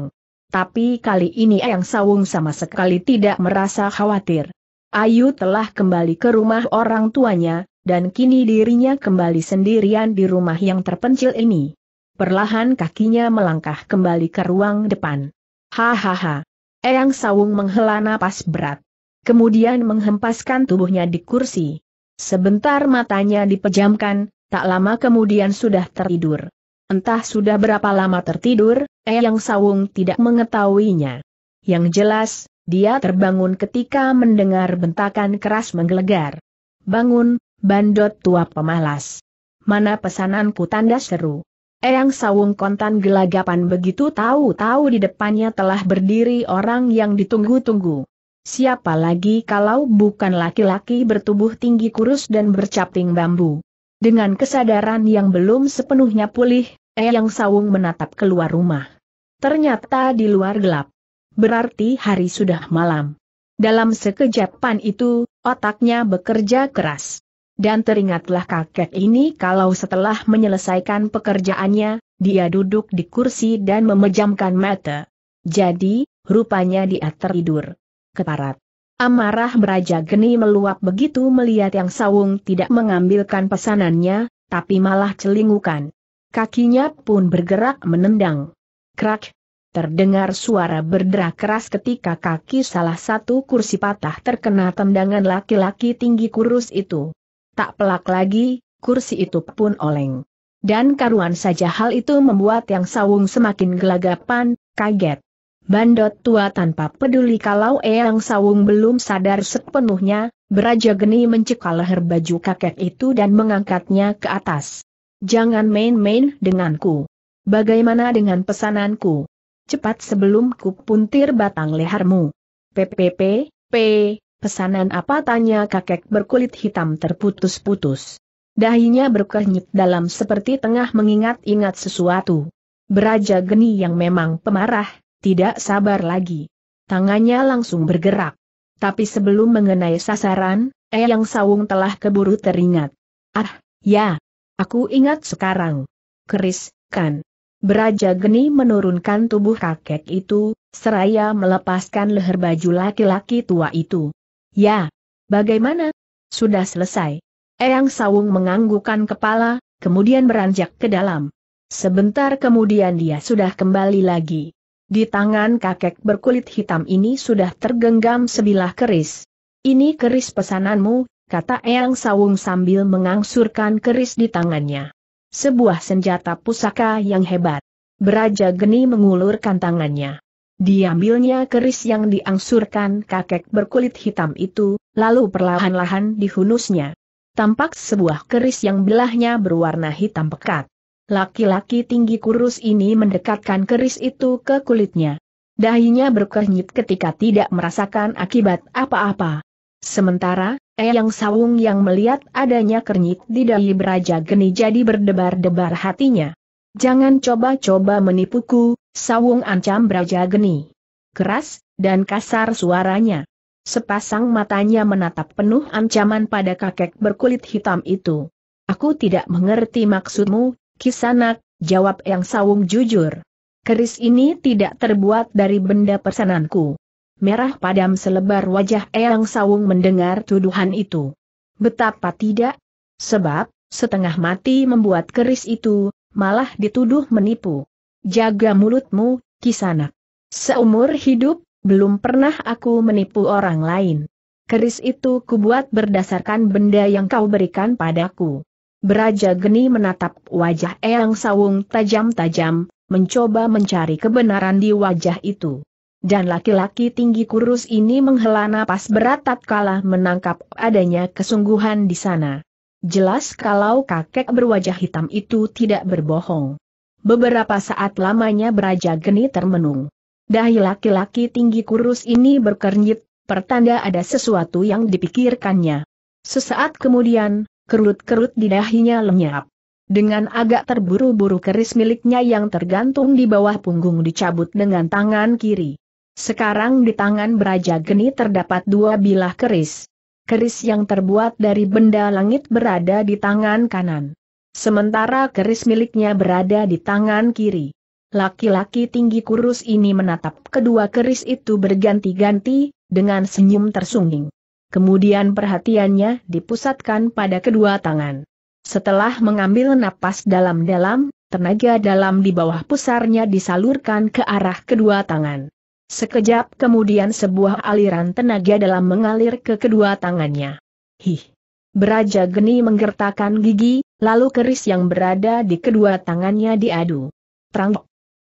Tapi kali ini Eyang Sawung sama sekali tidak merasa khawatir. Ayu telah kembali ke rumah orang tuanya, dan kini dirinya kembali sendirian di rumah yang terpencil ini. Perlahan kakinya melangkah kembali ke ruang depan. Hahaha. Eyang Sawung menghela napas berat. Kemudian menghempaskan tubuhnya di kursi. Sebentar matanya dipejamkan, tak lama kemudian sudah tertidur. Entah sudah berapa lama tertidur, Eyang Sawung tidak mengetahuinya. Yang jelas, dia terbangun ketika mendengar bentakan keras menggelegar. Bangun, bandot tua pemalas. Mana pesananku tanda seru. Eyang Sawung kontan gelagapan begitu tahu-tahu di depannya telah berdiri orang yang ditunggu-tunggu. Siapa lagi kalau bukan laki-laki bertubuh tinggi kurus dan bercaping bambu. Dengan kesadaran yang belum sepenuhnya pulih, Eyang Sawung menatap keluar rumah. Ternyata di luar gelap. Berarti hari sudah malam. Dalam sekejapan itu, otaknya bekerja keras. Dan teringatlah kakek ini kalau setelah menyelesaikan pekerjaannya, dia duduk di kursi dan memejamkan mata. Jadi, rupanya dia tertidur keparat. Amarah beraja geni meluap begitu melihat yang sawung tidak mengambilkan pesanannya, tapi malah celingukan. Kakinya pun bergerak menendang. Krak! Terdengar suara berderak keras ketika kaki salah satu kursi patah terkena tendangan laki-laki tinggi kurus itu. Tak pelak lagi, kursi itu pun oleng. Dan karuan saja hal itu membuat yang sawung semakin gelagapan, kaget. Bandot tua tanpa peduli kalau Eyang Sawung belum sadar sepenuhnya, beraja geni mencekal leher baju kakek itu dan mengangkatnya ke atas. Jangan main-main denganku. Bagaimana dengan pesananku? Cepat sebelum ku puntir batang lehermu. PPP, P, pesanan apa tanya kakek berkulit hitam terputus-putus. Dahinya berkenyut dalam seperti tengah mengingat-ingat sesuatu. Beraja geni yang memang pemarah, tidak sabar lagi. Tangannya langsung bergerak. Tapi sebelum mengenai sasaran, Eyang Sawung telah keburu teringat. Ah, ya. Aku ingat sekarang. Keris, kan. Beraja geni menurunkan tubuh kakek itu, seraya melepaskan leher baju laki-laki tua itu. Ya. Bagaimana? Sudah selesai. Eyang Sawung menganggukkan kepala, kemudian beranjak ke dalam. Sebentar kemudian dia sudah kembali lagi. Di tangan kakek berkulit hitam ini sudah tergenggam sebilah keris. Ini keris pesananmu, kata Eyang Sawung sambil mengangsurkan keris di tangannya. Sebuah senjata pusaka yang hebat. Beraja geni mengulurkan tangannya. Diambilnya keris yang diangsurkan kakek berkulit hitam itu, lalu perlahan-lahan dihunusnya. Tampak sebuah keris yang belahnya berwarna hitam pekat. Laki-laki tinggi kurus ini mendekatkan keris itu ke kulitnya. Dahinya berkernyit ketika tidak merasakan akibat apa-apa. Sementara, Eyang Sawung yang melihat adanya kernyit di dahi beraja geni jadi berdebar-debar hatinya. Jangan coba-coba menipuku, Sawung ancam beraja geni. Keras, dan kasar suaranya. Sepasang matanya menatap penuh ancaman pada kakek berkulit hitam itu. Aku tidak mengerti maksudmu, Kisanak, jawab Yang Sawung jujur. Keris ini tidak terbuat dari benda pesananku. Merah padam selebar wajah Eyang Sawung mendengar tuduhan itu. Betapa tidak? Sebab, setengah mati membuat keris itu, malah dituduh menipu. Jaga mulutmu, kisanak. Seumur hidup, belum pernah aku menipu orang lain. Keris itu kubuat berdasarkan benda yang kau berikan padaku. Beraja Geni menatap wajah Eyang Sawung tajam-tajam, mencoba mencari kebenaran di wajah itu. Dan laki-laki tinggi kurus ini menghela napas berat tak kalah menangkap adanya kesungguhan di sana. Jelas kalau kakek berwajah hitam itu tidak berbohong. Beberapa saat lamanya beraja geni termenung. Dahi laki-laki tinggi kurus ini berkernyit, pertanda ada sesuatu yang dipikirkannya. Sesaat kemudian, kerut-kerut di dahinya lenyap. Dengan agak terburu-buru keris miliknya yang tergantung di bawah punggung dicabut dengan tangan kiri. Sekarang di tangan beraja geni terdapat dua bilah keris. Keris yang terbuat dari benda langit berada di tangan kanan. Sementara keris miliknya berada di tangan kiri. Laki-laki tinggi kurus ini menatap kedua keris itu berganti-ganti, dengan senyum tersungging. Kemudian perhatiannya dipusatkan pada kedua tangan. Setelah mengambil napas dalam-dalam, tenaga dalam di bawah pusarnya disalurkan ke arah kedua tangan. Sekejap kemudian sebuah aliran tenaga dalam mengalir ke kedua tangannya. Hih! Beraja geni menggertakkan gigi, lalu keris yang berada di kedua tangannya diadu. Terang.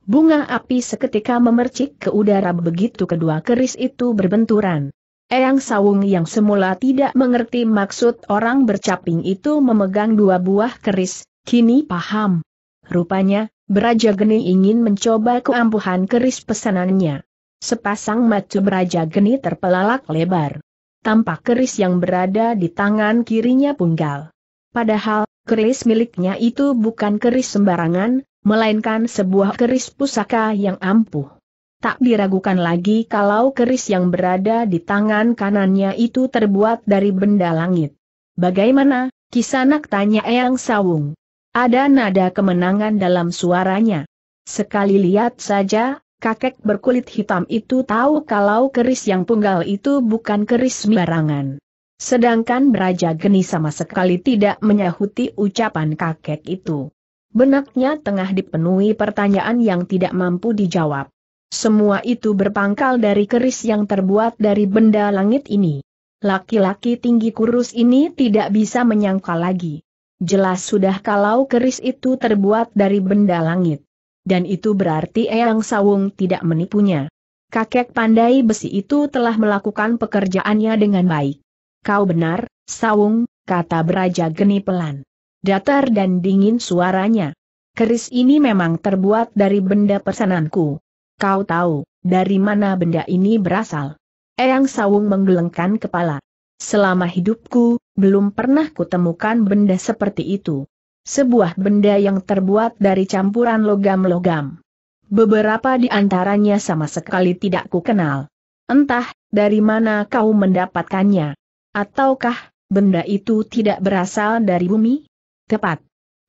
Bunga api seketika memercik ke udara begitu kedua keris itu berbenturan. Eyang Sawung yang semula tidak mengerti maksud orang bercaping itu memegang dua buah keris, kini paham. Rupanya, Beraja Geni ingin mencoba keampuhan keris pesanannya. Sepasang mata Beraja Geni terpelalak lebar. Tampak keris yang berada di tangan kirinya punggal. Padahal, keris miliknya itu bukan keris sembarangan, melainkan sebuah keris pusaka yang ampuh. Tak diragukan lagi kalau keris yang berada di tangan kanannya itu terbuat dari benda langit. Bagaimana, kisanak tanya Eyang Sawung. Ada nada kemenangan dalam suaranya. Sekali lihat saja, kakek berkulit hitam itu tahu kalau keris yang punggal itu bukan keris sembarangan. Sedangkan Raja Geni sama sekali tidak menyahuti ucapan kakek itu. Benaknya tengah dipenuhi pertanyaan yang tidak mampu dijawab. Semua itu berpangkal dari keris yang terbuat dari benda langit ini. Laki-laki tinggi kurus ini tidak bisa menyangkal lagi. Jelas sudah kalau keris itu terbuat dari benda langit. Dan itu berarti Eyang Sawung tidak menipunya. Kakek pandai besi itu telah melakukan pekerjaannya dengan baik. Kau benar, Sawung, kata Beraja Geni pelan. Datar dan dingin suaranya. Keris ini memang terbuat dari benda pesananku. Kau tahu, dari mana benda ini berasal? Eyang Sawung menggelengkan kepala. Selama hidupku, belum pernah kutemukan benda seperti itu. Sebuah benda yang terbuat dari campuran logam-logam. Beberapa di antaranya sama sekali tidak kukenal. Entah, dari mana kau mendapatkannya. Ataukah, benda itu tidak berasal dari bumi? Tepat.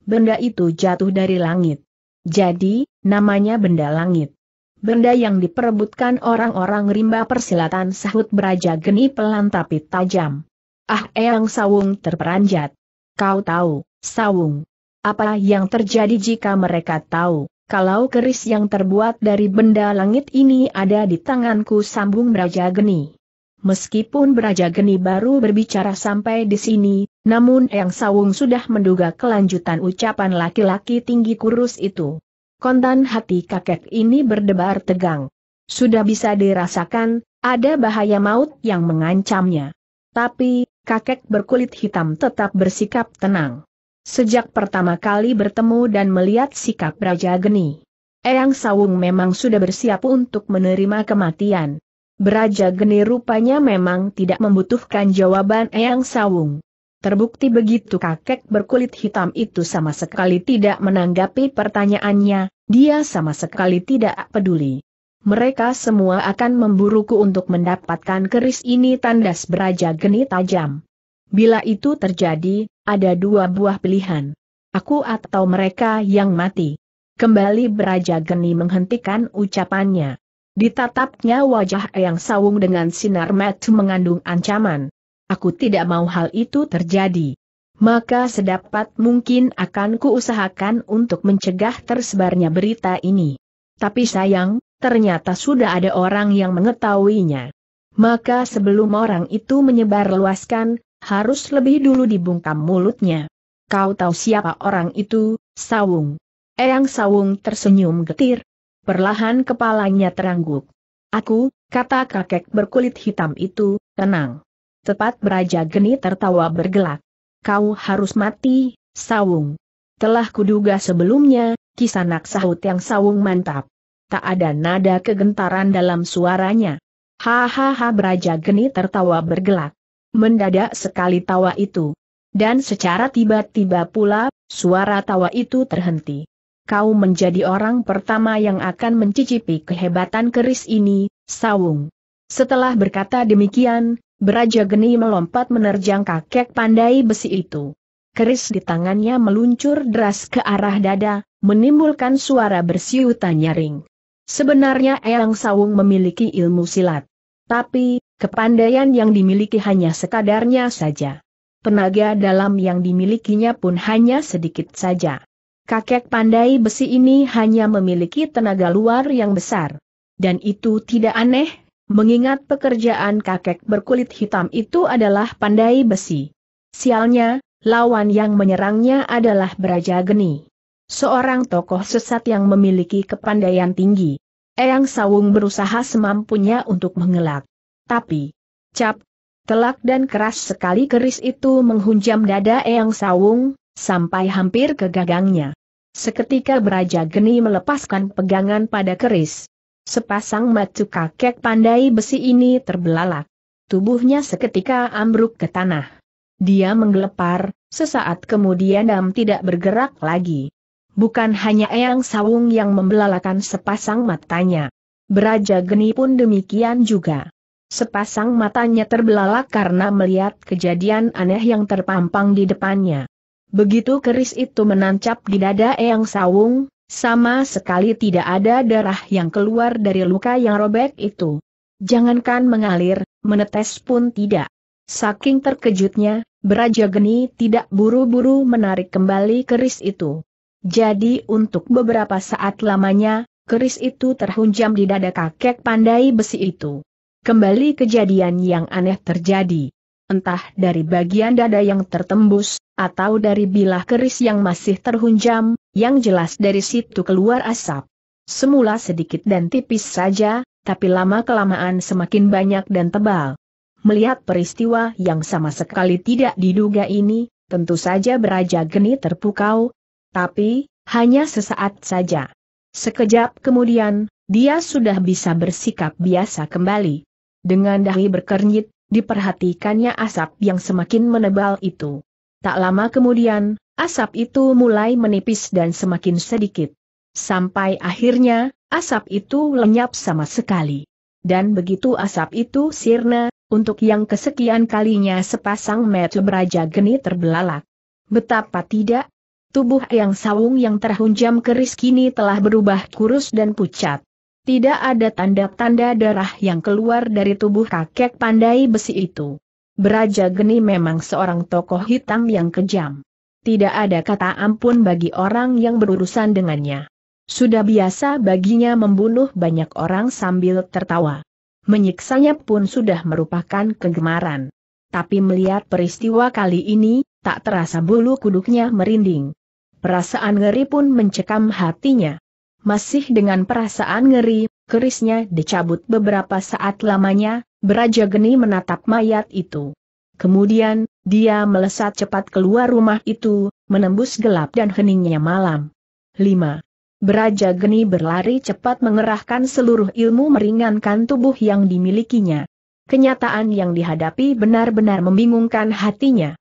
Benda itu jatuh dari langit. Jadi, namanya benda langit. Benda yang diperebutkan orang-orang rimba persilatan sahut beraja geni pelan tapi tajam. Ah Eyang Sawung terperanjat. Kau tahu, Sawung. Apa yang terjadi jika mereka tahu, kalau keris yang terbuat dari benda langit ini ada di tanganku sambung beraja geni. Meskipun Beraja Geni baru berbicara sampai di sini, namun Eyang Sawung sudah menduga kelanjutan ucapan laki-laki tinggi kurus itu kontan hati kakek ini berdebar tegang. Sudah bisa dirasakan, ada bahaya maut yang mengancamnya. Tapi, kakek berkulit hitam tetap bersikap tenang. Sejak pertama kali bertemu dan melihat sikap Raja Geni, Eyang Sawung memang sudah bersiap untuk menerima kematian. Beraja Geni rupanya memang tidak membutuhkan jawaban Eyang Sawung. Terbukti begitu kakek berkulit hitam itu sama sekali tidak menanggapi pertanyaannya, dia sama sekali tidak peduli. Mereka semua akan memburuku untuk mendapatkan keris ini tandas beraja geni tajam. Bila itu terjadi, ada dua buah pilihan. Aku atau mereka yang mati. Kembali beraja geni menghentikan ucapannya. Ditatapnya wajah Eyang Sawung dengan sinar mata mengandung ancaman. Aku tidak mau hal itu terjadi. Maka sedapat mungkin akan kuusahakan untuk mencegah tersebarnya berita ini. Tapi sayang, ternyata sudah ada orang yang mengetahuinya. Maka sebelum orang itu menyebar luaskan, harus lebih dulu dibungkam mulutnya. Kau tahu siapa orang itu, Sawung? Eyang Sawung tersenyum getir. Perlahan kepalanya terangguk. Aku, kata kakek berkulit hitam itu, tenang. Tepat Beraja Geni tertawa bergelak. Kau harus mati, Sawung. Telah kuduga sebelumnya, kisanak sahut yang Sawung mantap. Tak ada nada kegentaran dalam suaranya. Hahaha Beraja Geni tertawa bergelak. Mendadak sekali tawa itu. Dan secara tiba-tiba pula, suara tawa itu terhenti. Kau menjadi orang pertama yang akan mencicipi kehebatan keris ini, Sawung. Setelah berkata demikian, Beraja geni melompat menerjang kakek pandai besi itu. Keris di tangannya meluncur deras ke arah dada, menimbulkan suara bersiutan nyaring. Sebenarnya Eyang Sawung memiliki ilmu silat. Tapi, kepandaian yang dimiliki hanya sekadarnya saja. Tenaga dalam yang dimilikinya pun hanya sedikit saja. Kakek pandai besi ini hanya memiliki tenaga luar yang besar. Dan itu tidak aneh, mengingat pekerjaan kakek berkulit hitam itu adalah pandai besi. Sialnya, lawan yang menyerangnya adalah Beraja Geni. Seorang tokoh sesat yang memiliki kepandaian tinggi. Eyang Sawung berusaha semampunya untuk mengelak. Tapi, cap, telak dan keras sekali keris itu menghunjam dada Eyang Sawung, sampai hampir ke gagangnya. Seketika Beraja Geni melepaskan pegangan pada keris. Sepasang matu kakek pandai besi ini terbelalak. Tubuhnya seketika ambruk ke tanah. Dia menggelepar, sesaat kemudian Dam tidak bergerak lagi. Bukan hanya Eyang Sawung yang membelalakan sepasang matanya. Beraja Geni pun demikian juga. Sepasang matanya terbelalak karena melihat kejadian aneh yang terpampang di depannya. Begitu keris itu menancap di dada Eyang Sawung, sama sekali tidak ada darah yang keluar dari luka yang robek itu. Jangankan mengalir, menetes pun tidak. Saking terkejutnya, Beraja Geni tidak buru-buru menarik kembali keris itu. Jadi untuk beberapa saat lamanya, keris itu terhunjam di dada kakek pandai besi itu. Kembali kejadian yang aneh terjadi. Entah dari bagian dada yang tertembus, atau dari bilah keris yang masih terhunjam, yang jelas dari situ keluar asap. Semula sedikit dan tipis saja, tapi lama-kelamaan semakin banyak dan tebal. Melihat peristiwa yang sama sekali tidak diduga ini, tentu saja beraja geni terpukau, tapi, hanya sesaat saja. Sekejap kemudian, dia sudah bisa bersikap biasa kembali. Dengan dahi berkernyit, diperhatikannya asap yang semakin menebal itu. Tak lama kemudian, asap itu mulai menipis dan semakin sedikit. Sampai akhirnya, asap itu lenyap sama sekali. Dan begitu asap itu sirna, untuk yang kesekian kalinya sepasang metu beraja geni terbelalak. Betapa tidak, tubuh yang Sawung yang terhunjam keris kini telah berubah kurus dan pucat. Tidak ada tanda-tanda darah yang keluar dari tubuh kakek pandai besi itu. Beraja Geni memang seorang tokoh hitam yang kejam. Tidak ada kata ampun bagi orang yang berurusan dengannya. Sudah biasa baginya membunuh banyak orang sambil tertawa. Menyiksanya pun sudah merupakan kegemaran. Tapi melihat peristiwa kali ini, tak terasa bulu kuduknya merinding. Perasaan ngeri pun mencekam hatinya. Masih dengan perasaan ngeri, kerisnya dicabut beberapa saat lamanya, beraja geni menatap mayat itu. Kemudian, dia melesat cepat keluar rumah itu, menembus gelap dan heningnya malam. 5. Beraja geni berlari cepat mengerahkan seluruh ilmu meringankan tubuh yang dimilikinya. Kenyataan yang dihadapi benar-benar membingungkan hatinya.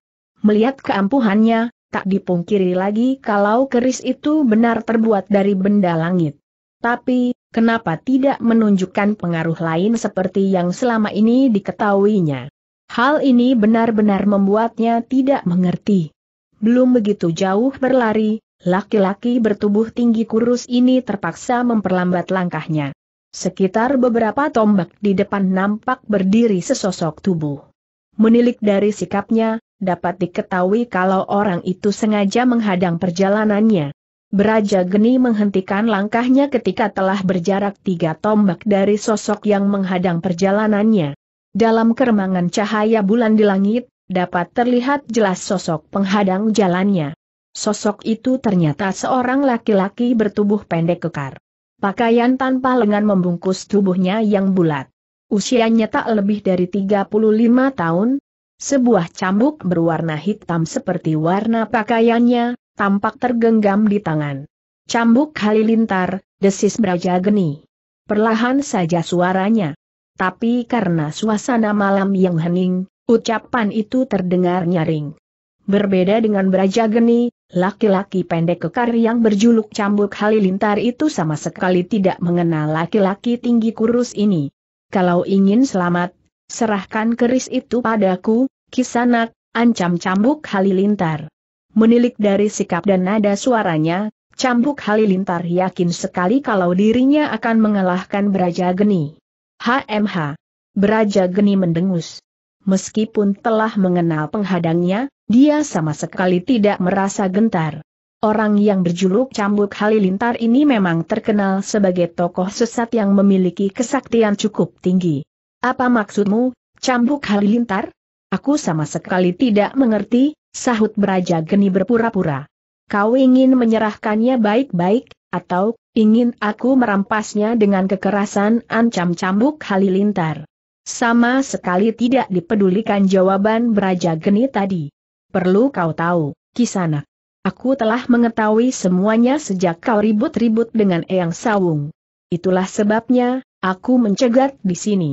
Melihat keampuhannya, tak dipungkiri lagi kalau keris itu benar terbuat dari benda langit. Tapi, kenapa tidak menunjukkan pengaruh lain seperti yang selama ini diketahuinya. Hal ini benar-benar membuatnya tidak mengerti. Belum begitu jauh berlari, laki-laki bertubuh tinggi kurus ini terpaksa memperlambat langkahnya. Sekitar beberapa tombak di depan nampak berdiri sesosok tubuh. Menilik dari sikapnya, dapat diketahui kalau orang itu sengaja menghadang perjalanannya. Beraja Geni menghentikan langkahnya ketika telah berjarak tiga tombak dari sosok yang menghadang perjalanannya. Dalam keremangan cahaya bulan di langit, dapat terlihat jelas sosok penghadang jalannya. Sosok itu ternyata seorang laki-laki bertubuh pendek kekar. Pakaian tanpa lengan membungkus tubuhnya yang bulat. Usianya tak lebih dari 35 tahun. Sebuah cambuk berwarna hitam seperti warna pakaiannya, tampak tergenggam di tangan. Cambuk halilintar, desis Braja geni. Perlahan saja suaranya. Tapi karena suasana malam yang hening, ucapan itu terdengar nyaring. Berbeda dengan Braja geni, laki-laki pendek kekar yang berjuluk cambuk halilintar itu sama sekali tidak mengenal laki-laki tinggi kurus ini. Kalau ingin selamat, serahkan keris itu padaku, kisanak, ancam cambuk halilintar. Menilik dari sikap dan nada suaranya, Cambuk Halilintar yakin sekali kalau dirinya akan mengalahkan Beraja Geni. HMH. Beraja Geni mendengus. Meskipun telah mengenal penghadangnya, dia sama sekali tidak merasa gentar. Orang yang berjuluk Cambuk Halilintar ini memang terkenal sebagai tokoh sesat yang memiliki kesaktian cukup tinggi. Apa maksudmu, Cambuk Halilintar? Aku sama sekali tidak mengerti, Sahut beraja geni berpura-pura. Kau ingin menyerahkannya baik-baik, atau, ingin aku merampasnya dengan kekerasan ancam cambuk halilintar. Sama sekali tidak dipedulikan jawaban beraja geni tadi. Perlu kau tahu, kisana, Aku telah mengetahui semuanya sejak kau ribut-ribut dengan Eyang Sawung. Itulah sebabnya, aku mencegat di sini.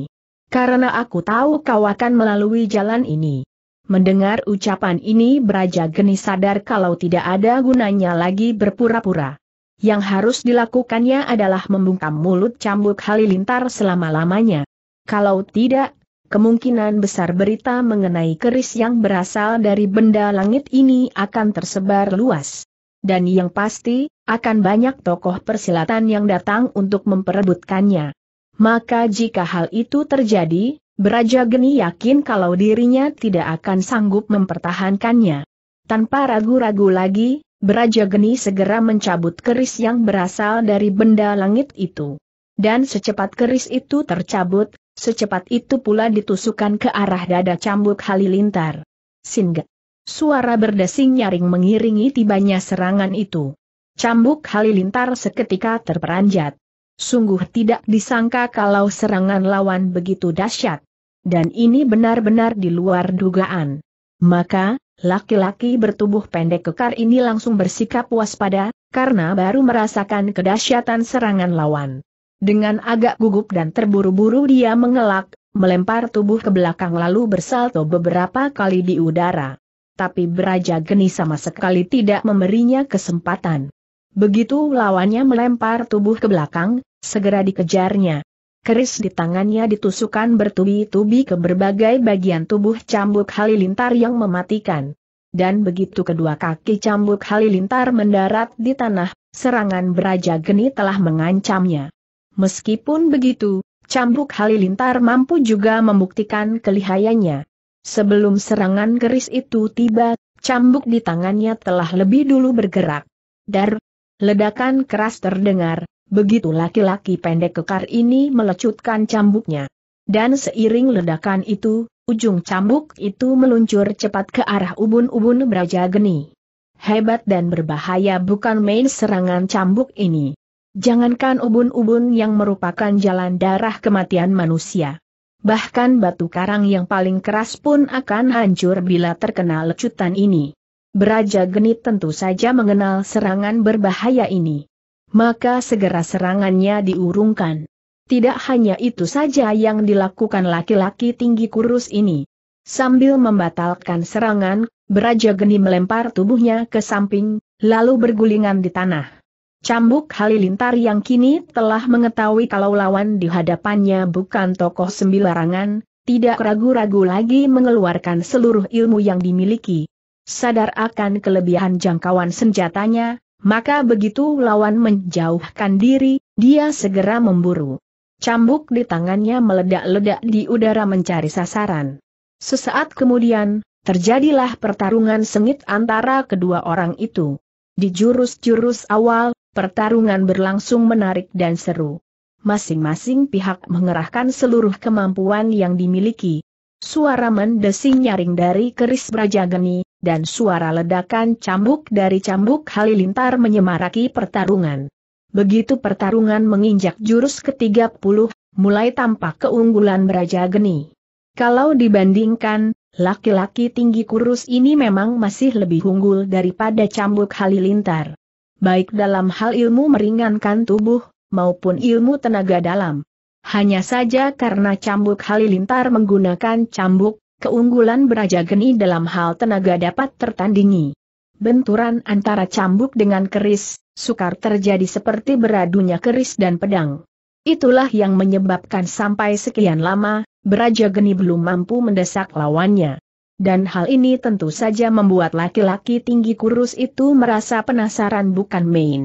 Karena aku tahu kau akan melalui jalan ini. Mendengar ucapan ini Raja Geni sadar kalau tidak ada gunanya lagi berpura-pura. Yang harus dilakukannya adalah membungkam mulut cambuk halilintar selama-lamanya. Kalau tidak, kemungkinan besar berita mengenai keris yang berasal dari benda langit ini akan tersebar luas. Dan yang pasti, akan banyak tokoh persilatan yang datang untuk memperebutkannya. Maka jika hal itu terjadi, Beraja Geni yakin kalau dirinya tidak akan sanggup mempertahankannya. Tanpa ragu-ragu lagi, Beraja Geni segera mencabut keris yang berasal dari benda langit itu. Dan secepat keris itu tercabut, secepat itu pula ditusukan ke arah dada cambuk halilintar. Singa. Suara berdesing nyaring mengiringi tibanya serangan itu. Cambuk halilintar seketika terperanjat. Sungguh tidak disangka kalau serangan lawan begitu dahsyat. Dan ini benar-benar di luar dugaan. Maka, laki-laki bertubuh pendek kekar ini langsung bersikap waspada, karena baru merasakan kedahsyatan serangan lawan. Dengan agak gugup dan terburu-buru dia mengelak, melempar tubuh ke belakang lalu bersalto beberapa kali di udara. Tapi beraja geni sama sekali tidak memberinya kesempatan. Begitu lawannya melempar tubuh ke belakang, segera dikejarnya. Keris di tangannya ditusukkan bertubi-tubi ke berbagai bagian tubuh cambuk halilintar yang mematikan. Dan begitu kedua kaki cambuk halilintar mendarat di tanah, serangan beraja geni telah mengancamnya. Meskipun begitu, cambuk halilintar mampu juga membuktikan kelihayannya. Sebelum serangan keris itu tiba, cambuk di tangannya telah lebih dulu bergerak. Dar, Ledakan keras terdengar, begitu laki-laki pendek kekar ini melecutkan cambuknya. Dan seiring ledakan itu, ujung cambuk itu meluncur cepat ke arah ubun-ubun beraja geni. Hebat dan berbahaya bukan main serangan cambuk ini. Jangankan ubun-ubun yang merupakan jalan darah kematian manusia. Bahkan batu karang yang paling keras pun akan hancur bila terkena lecutan ini. Beraja Genit tentu saja mengenal serangan berbahaya ini. Maka segera serangannya diurungkan. Tidak hanya itu saja yang dilakukan laki-laki tinggi kurus ini. Sambil membatalkan serangan, Beraja Geni melempar tubuhnya ke samping, lalu bergulingan di tanah. Cambuk Halilintar yang kini telah mengetahui kalau lawan di hadapannya bukan tokoh sembilarangan, tidak ragu-ragu lagi mengeluarkan seluruh ilmu yang dimiliki sadar akan kelebihan jangkauan senjatanya, maka begitu lawan menjauhkan diri, dia segera memburu. Cambuk di tangannya meledak-ledak di udara mencari sasaran. Sesaat kemudian, terjadilah pertarungan sengit antara kedua orang itu. Di jurus-jurus awal, pertarungan berlangsung menarik dan seru. Masing-masing pihak mengerahkan seluruh kemampuan yang dimiliki, Suara mendesing nyaring dari keris Brajageni, dan suara ledakan cambuk dari cambuk halilintar menyemaraki pertarungan. Begitu pertarungan menginjak jurus ke-30, mulai tampak keunggulan Brajageni. Kalau dibandingkan, laki-laki tinggi kurus ini memang masih lebih unggul daripada cambuk halilintar. Baik dalam hal ilmu meringankan tubuh, maupun ilmu tenaga dalam. Hanya saja karena cambuk halilintar menggunakan cambuk, keunggulan beraja geni dalam hal tenaga dapat tertandingi. Benturan antara cambuk dengan keris, sukar terjadi seperti beradunya keris dan pedang. Itulah yang menyebabkan sampai sekian lama, beraja geni belum mampu mendesak lawannya. Dan hal ini tentu saja membuat laki-laki tinggi kurus itu merasa penasaran bukan main.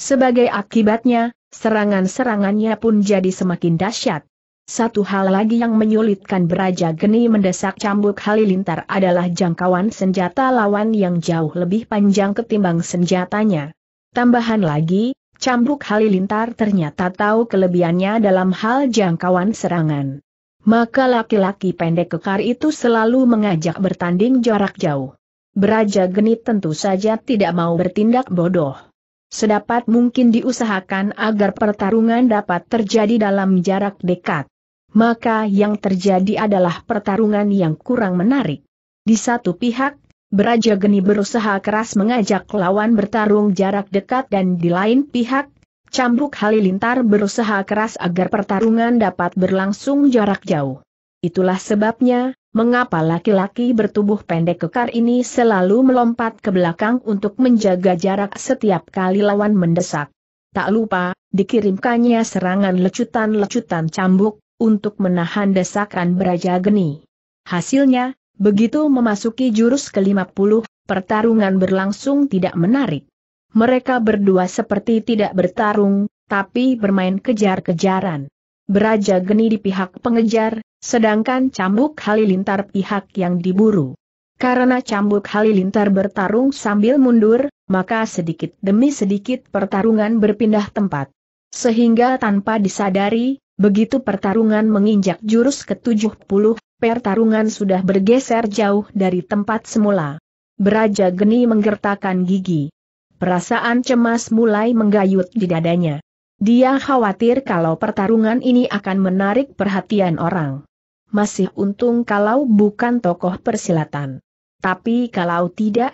Sebagai akibatnya, Serangan-serangannya pun jadi semakin dahsyat. Satu hal lagi yang menyulitkan beraja geni mendesak cambuk halilintar adalah jangkauan senjata lawan yang jauh lebih panjang ketimbang senjatanya. Tambahan lagi, cambuk halilintar ternyata tahu kelebihannya dalam hal jangkauan serangan. Maka laki-laki pendek kekar itu selalu mengajak bertanding jarak jauh. Beraja geni tentu saja tidak mau bertindak bodoh sedapat mungkin diusahakan agar pertarungan dapat terjadi dalam jarak dekat. Maka yang terjadi adalah pertarungan yang kurang menarik. Di satu pihak, Beraja Geni berusaha keras mengajak lawan bertarung jarak dekat dan di lain pihak, Cambuk Halilintar berusaha keras agar pertarungan dapat berlangsung jarak jauh. Itulah sebabnya, mengapa laki-laki bertubuh pendek kekar ini selalu melompat ke belakang untuk menjaga jarak setiap kali lawan mendesak. Tak lupa, dikirimkannya serangan lecutan-lecutan cambuk, untuk menahan desakan beraja geni. Hasilnya, begitu memasuki jurus ke-50, pertarungan berlangsung tidak menarik. Mereka berdua seperti tidak bertarung, tapi bermain kejar-kejaran. Beraja geni di pihak pengejar, Sedangkan cambuk halilintar pihak yang diburu. Karena cambuk halilintar bertarung sambil mundur, maka sedikit demi sedikit pertarungan berpindah tempat. Sehingga tanpa disadari, begitu pertarungan menginjak jurus ke-70, pertarungan sudah bergeser jauh dari tempat semula. Beraja geni menggertakkan gigi. Perasaan cemas mulai menggayut di dadanya. Dia khawatir kalau pertarungan ini akan menarik perhatian orang masih untung kalau bukan tokoh persilatan. Tapi kalau tidak,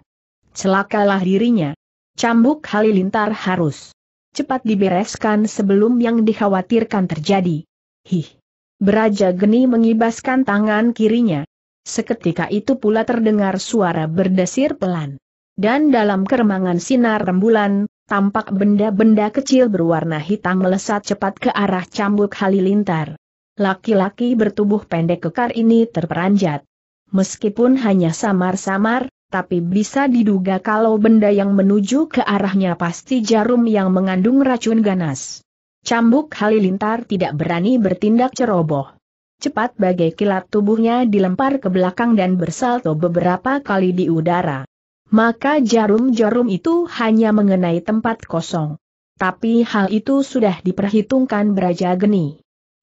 celakalah dirinya. Cambuk halilintar harus cepat dibereskan sebelum yang dikhawatirkan terjadi. Hih! Beraja Geni mengibaskan tangan kirinya. Seketika itu pula terdengar suara berdesir pelan. Dan dalam keremangan sinar rembulan, tampak benda-benda kecil berwarna hitam melesat cepat ke arah cambuk halilintar laki-laki bertubuh pendek kekar ini terperanjat. Meskipun hanya samar-samar, tapi bisa diduga kalau benda yang menuju ke arahnya pasti jarum yang mengandung racun ganas. Cambuk Halilintar tidak berani bertindak ceroboh. Cepat bagai kilat tubuhnya dilempar ke belakang dan bersalto beberapa kali di udara. Maka jarum-jarum itu hanya mengenai tempat kosong. Tapi hal itu sudah diperhitungkan beraja Geni.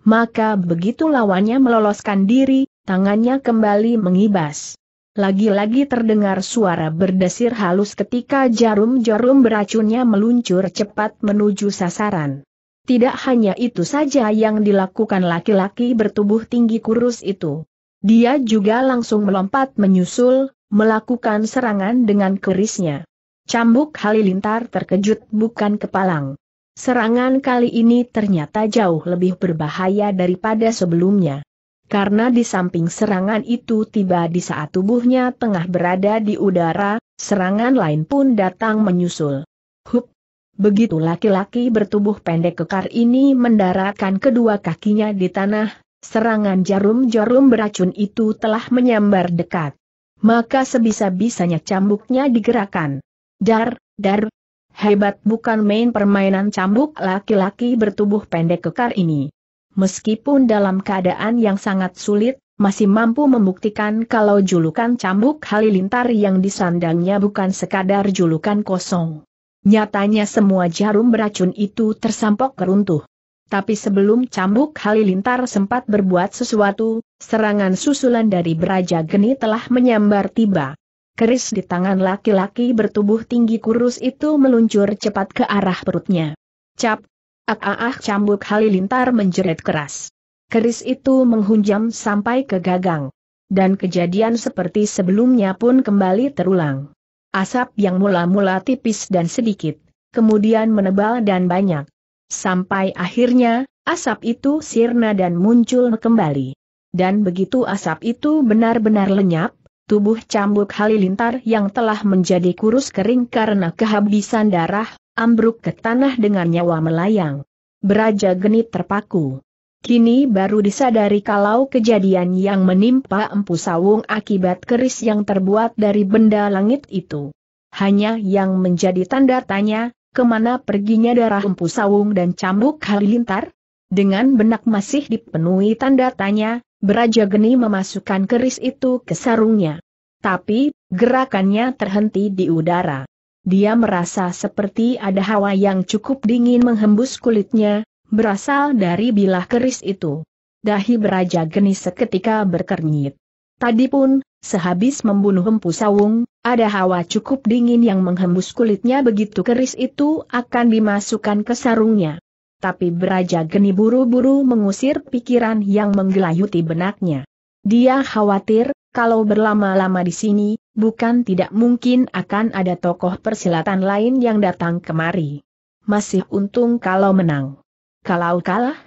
Maka begitu lawannya meloloskan diri, tangannya kembali mengibas. Lagi-lagi terdengar suara berdesir halus ketika jarum-jarum beracunnya meluncur cepat menuju sasaran. Tidak hanya itu saja yang dilakukan laki-laki bertubuh tinggi kurus itu. Dia juga langsung melompat menyusul, melakukan serangan dengan kerisnya. Cambuk halilintar terkejut bukan kepalang. Serangan kali ini ternyata jauh lebih berbahaya daripada sebelumnya. Karena di samping serangan itu tiba di saat tubuhnya tengah berada di udara, serangan lain pun datang menyusul. Hup! Begitu laki-laki bertubuh pendek kekar ini mendaratkan kedua kakinya di tanah, serangan jarum-jarum beracun itu telah menyambar dekat. Maka sebisa-bisanya cambuknya digerakkan. Dar, dar, Hebat bukan main permainan cambuk laki-laki bertubuh pendek kekar ini. Meskipun dalam keadaan yang sangat sulit, masih mampu membuktikan kalau julukan cambuk halilintar yang disandangnya bukan sekadar julukan kosong. Nyatanya semua jarum beracun itu tersampok keruntuh. Tapi sebelum cambuk halilintar sempat berbuat sesuatu, serangan susulan dari Beraja Geni telah menyambar tiba keris di tangan laki-laki bertubuh tinggi kurus itu meluncur cepat ke arah perutnya. Cap! Ah ah ah cambuk halilintar menjerit keras. Keris itu menghunjam sampai ke gagang. Dan kejadian seperti sebelumnya pun kembali terulang. Asap yang mula-mula tipis dan sedikit, kemudian menebal dan banyak. Sampai akhirnya, asap itu sirna dan muncul kembali. Dan begitu asap itu benar-benar lenyap, Tubuh cambuk halilintar yang telah menjadi kurus kering karena kehabisan darah, ambruk ke tanah dengan nyawa melayang. Beraja genit terpaku. Kini baru disadari kalau kejadian yang menimpa Empu Sawung akibat keris yang terbuat dari benda langit itu. Hanya yang menjadi tanda tanya, kemana perginya darah Empu Sawung dan cambuk halilintar? Dengan benak masih dipenuhi tanda tanya, Beraja Geni memasukkan keris itu ke sarungnya. Tapi, gerakannya terhenti di udara. Dia merasa seperti ada hawa yang cukup dingin menghembus kulitnya, berasal dari bilah keris itu. Dahi Beraja Geni seketika berkernyit. Tadi pun, sehabis membunuh Empu Sawung, ada hawa cukup dingin yang menghembus kulitnya begitu keris itu akan dimasukkan ke sarungnya. Tapi Beraja Geni buru-buru mengusir pikiran yang menggelayuti benaknya. Dia khawatir, kalau berlama-lama di sini, bukan tidak mungkin akan ada tokoh persilatan lain yang datang kemari. Masih untung kalau menang. Kalau kalah,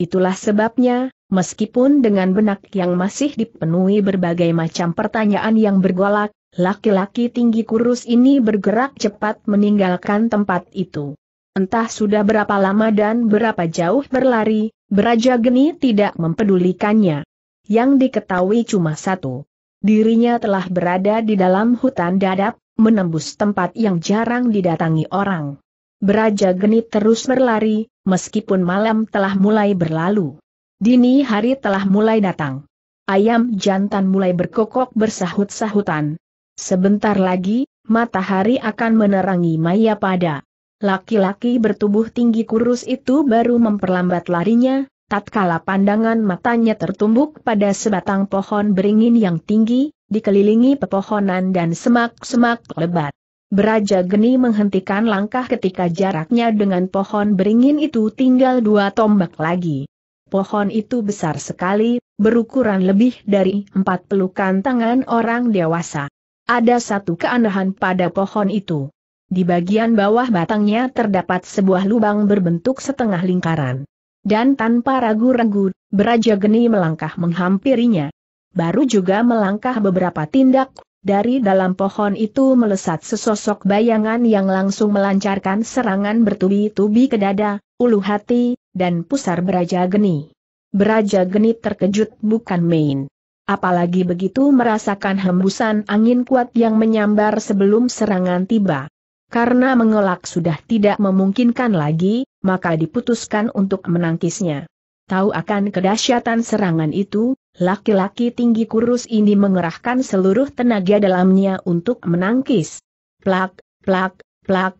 itulah sebabnya, meskipun dengan benak yang masih dipenuhi berbagai macam pertanyaan yang bergolak, Laki-laki tinggi kurus ini bergerak cepat meninggalkan tempat itu. Entah sudah berapa lama dan berapa jauh berlari, Beraja Geni tidak mempedulikannya. Yang diketahui cuma satu. Dirinya telah berada di dalam hutan dadap, menembus tempat yang jarang didatangi orang. Beraja Geni terus berlari, meskipun malam telah mulai berlalu. Dini hari telah mulai datang. Ayam jantan mulai berkokok bersahut-sahutan. Sebentar lagi, matahari akan menerangi Maya pada. Laki-laki bertubuh tinggi kurus itu baru memperlambat larinya, tatkala pandangan matanya tertumbuk pada sebatang pohon beringin yang tinggi, dikelilingi pepohonan dan semak-semak lebat. Beraja Geni menghentikan langkah ketika jaraknya dengan pohon beringin itu tinggal dua tombak lagi. Pohon itu besar sekali, berukuran lebih dari empat pelukan tangan orang dewasa. Ada satu keanehan pada pohon itu. Di bagian bawah batangnya terdapat sebuah lubang berbentuk setengah lingkaran. Dan tanpa ragu-ragu, Beraja Geni melangkah menghampirinya. Baru juga melangkah beberapa tindak, dari dalam pohon itu melesat sesosok bayangan yang langsung melancarkan serangan bertubi-tubi ke dada, ulu hati, dan pusar Beraja Geni. Beraja Geni terkejut bukan main. Apalagi begitu merasakan hembusan angin kuat yang menyambar sebelum serangan tiba. Karena mengelak sudah tidak memungkinkan lagi, maka diputuskan untuk menangkisnya. Tahu akan kedahsyatan serangan itu, laki-laki tinggi kurus ini mengerahkan seluruh tenaga dalamnya untuk menangkis. Plak, plak, plak.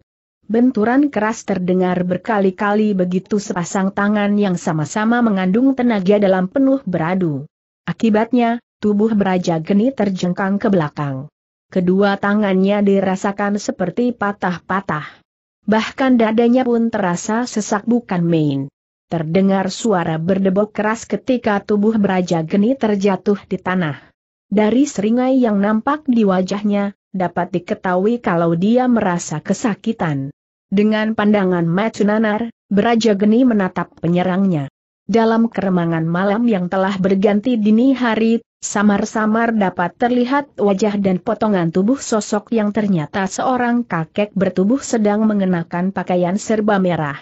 Benturan keras terdengar berkali-kali begitu sepasang tangan yang sama-sama mengandung tenaga dalam penuh beradu. Akibatnya, tubuh beraja geni terjengkang ke belakang kedua tangannya dirasakan seperti patah-patah. Bahkan dadanya pun terasa sesak bukan main. Terdengar suara berdebok keras ketika tubuh beraja geni terjatuh di tanah. Dari seringai yang nampak di wajahnya, dapat diketahui kalau dia merasa kesakitan. Dengan pandangan Matsunanar, Beraja Geni menatap penyerangnya. Dalam keremangan malam yang telah berganti dini hari, samar-samar dapat terlihat wajah dan potongan tubuh sosok yang ternyata seorang kakek bertubuh sedang mengenakan pakaian serba merah.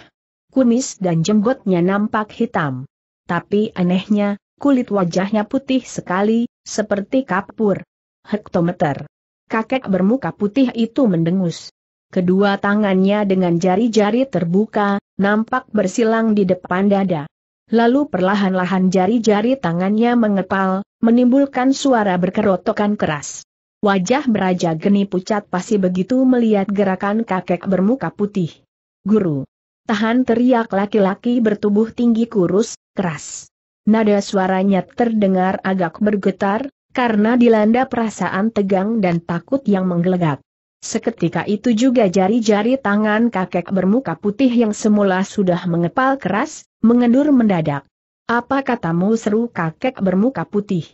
Kumis dan jenggotnya nampak hitam. Tapi anehnya, kulit wajahnya putih sekali, seperti kapur. Hektometer. Kakek bermuka putih itu mendengus. Kedua tangannya dengan jari-jari terbuka, nampak bersilang di depan dada. Lalu perlahan-lahan jari-jari tangannya mengepal, menimbulkan suara berkerotokan keras. Wajah beraja geni pucat pasti begitu melihat gerakan kakek bermuka putih. Guru. Tahan teriak laki-laki bertubuh tinggi kurus, keras. Nada suaranya terdengar agak bergetar, karena dilanda perasaan tegang dan takut yang menggelegak. Seketika itu juga jari-jari tangan kakek bermuka putih yang semula sudah mengepal keras, mengendur mendadak. Apa katamu seru kakek bermuka putih?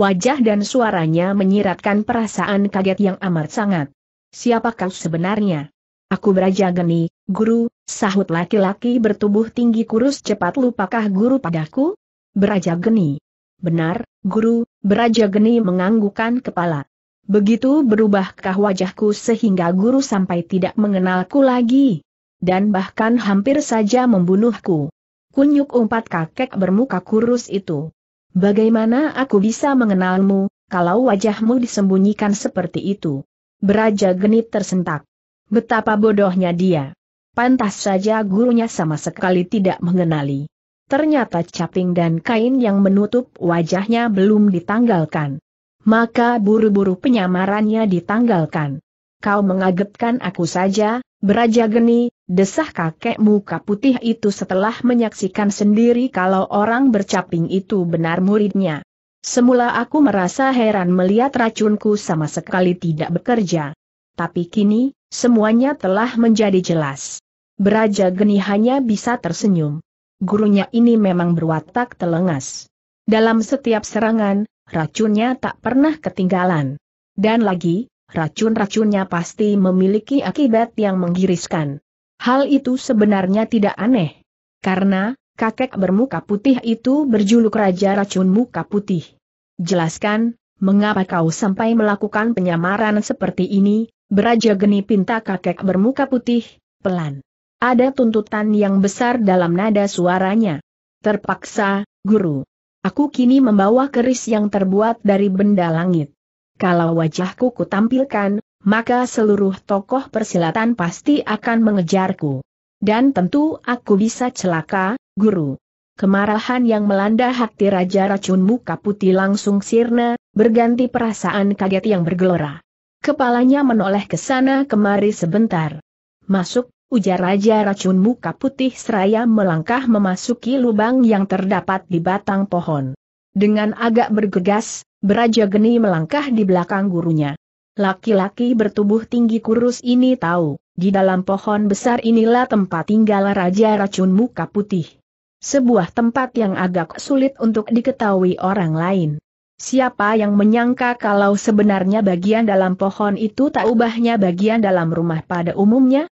Wajah dan suaranya menyiratkan perasaan kaget yang amat sangat. Siapa kau sebenarnya? Aku beraja geni, guru, sahut laki-laki bertubuh tinggi kurus cepat lupakah guru padaku? Beraja geni. Benar, guru, beraja geni menganggukan kepala. Begitu berubahkah wajahku sehingga guru sampai tidak mengenalku lagi? Dan bahkan hampir saja membunuhku. Kunyuk empat kakek bermuka kurus itu. Bagaimana aku bisa mengenalmu, kalau wajahmu disembunyikan seperti itu? Beraja genit tersentak. Betapa bodohnya dia. Pantas saja gurunya sama sekali tidak mengenali. Ternyata caping dan kain yang menutup wajahnya belum ditanggalkan maka buru-buru penyamarannya ditanggalkan. Kau mengagetkan aku saja, beraja geni, desah kakek muka putih itu setelah menyaksikan sendiri kalau orang bercaping itu benar muridnya. Semula aku merasa heran melihat racunku sama sekali tidak bekerja. Tapi kini, semuanya telah menjadi jelas. Beraja geni hanya bisa tersenyum. Gurunya ini memang berwatak telengas. Dalam setiap serangan, racunnya tak pernah ketinggalan. Dan lagi, racun-racunnya pasti memiliki akibat yang menggiriskan. Hal itu sebenarnya tidak aneh. Karena, kakek bermuka putih itu berjuluk Raja Racun Muka Putih. Jelaskan, mengapa kau sampai melakukan penyamaran seperti ini, beraja geni pinta kakek bermuka putih, pelan. Ada tuntutan yang besar dalam nada suaranya. Terpaksa, guru. Aku kini membawa keris yang terbuat dari benda langit. Kalau wajahku kutampilkan, maka seluruh tokoh persilatan pasti akan mengejarku. Dan tentu aku bisa celaka, guru. Kemarahan yang melanda hati Raja Racun Muka Putih langsung sirna, berganti perasaan kaget yang bergelora. Kepalanya menoleh ke sana kemari sebentar. Masuk, Ujar Raja Racun Muka Putih seraya melangkah memasuki lubang yang terdapat di batang pohon. Dengan agak bergegas, Beraja Geni melangkah di belakang gurunya. Laki-laki bertubuh tinggi kurus ini tahu, di dalam pohon besar inilah tempat tinggal Raja Racun Muka Putih. Sebuah tempat yang agak sulit untuk diketahui orang lain. Siapa yang menyangka kalau sebenarnya bagian dalam pohon itu tak ubahnya bagian dalam rumah pada umumnya?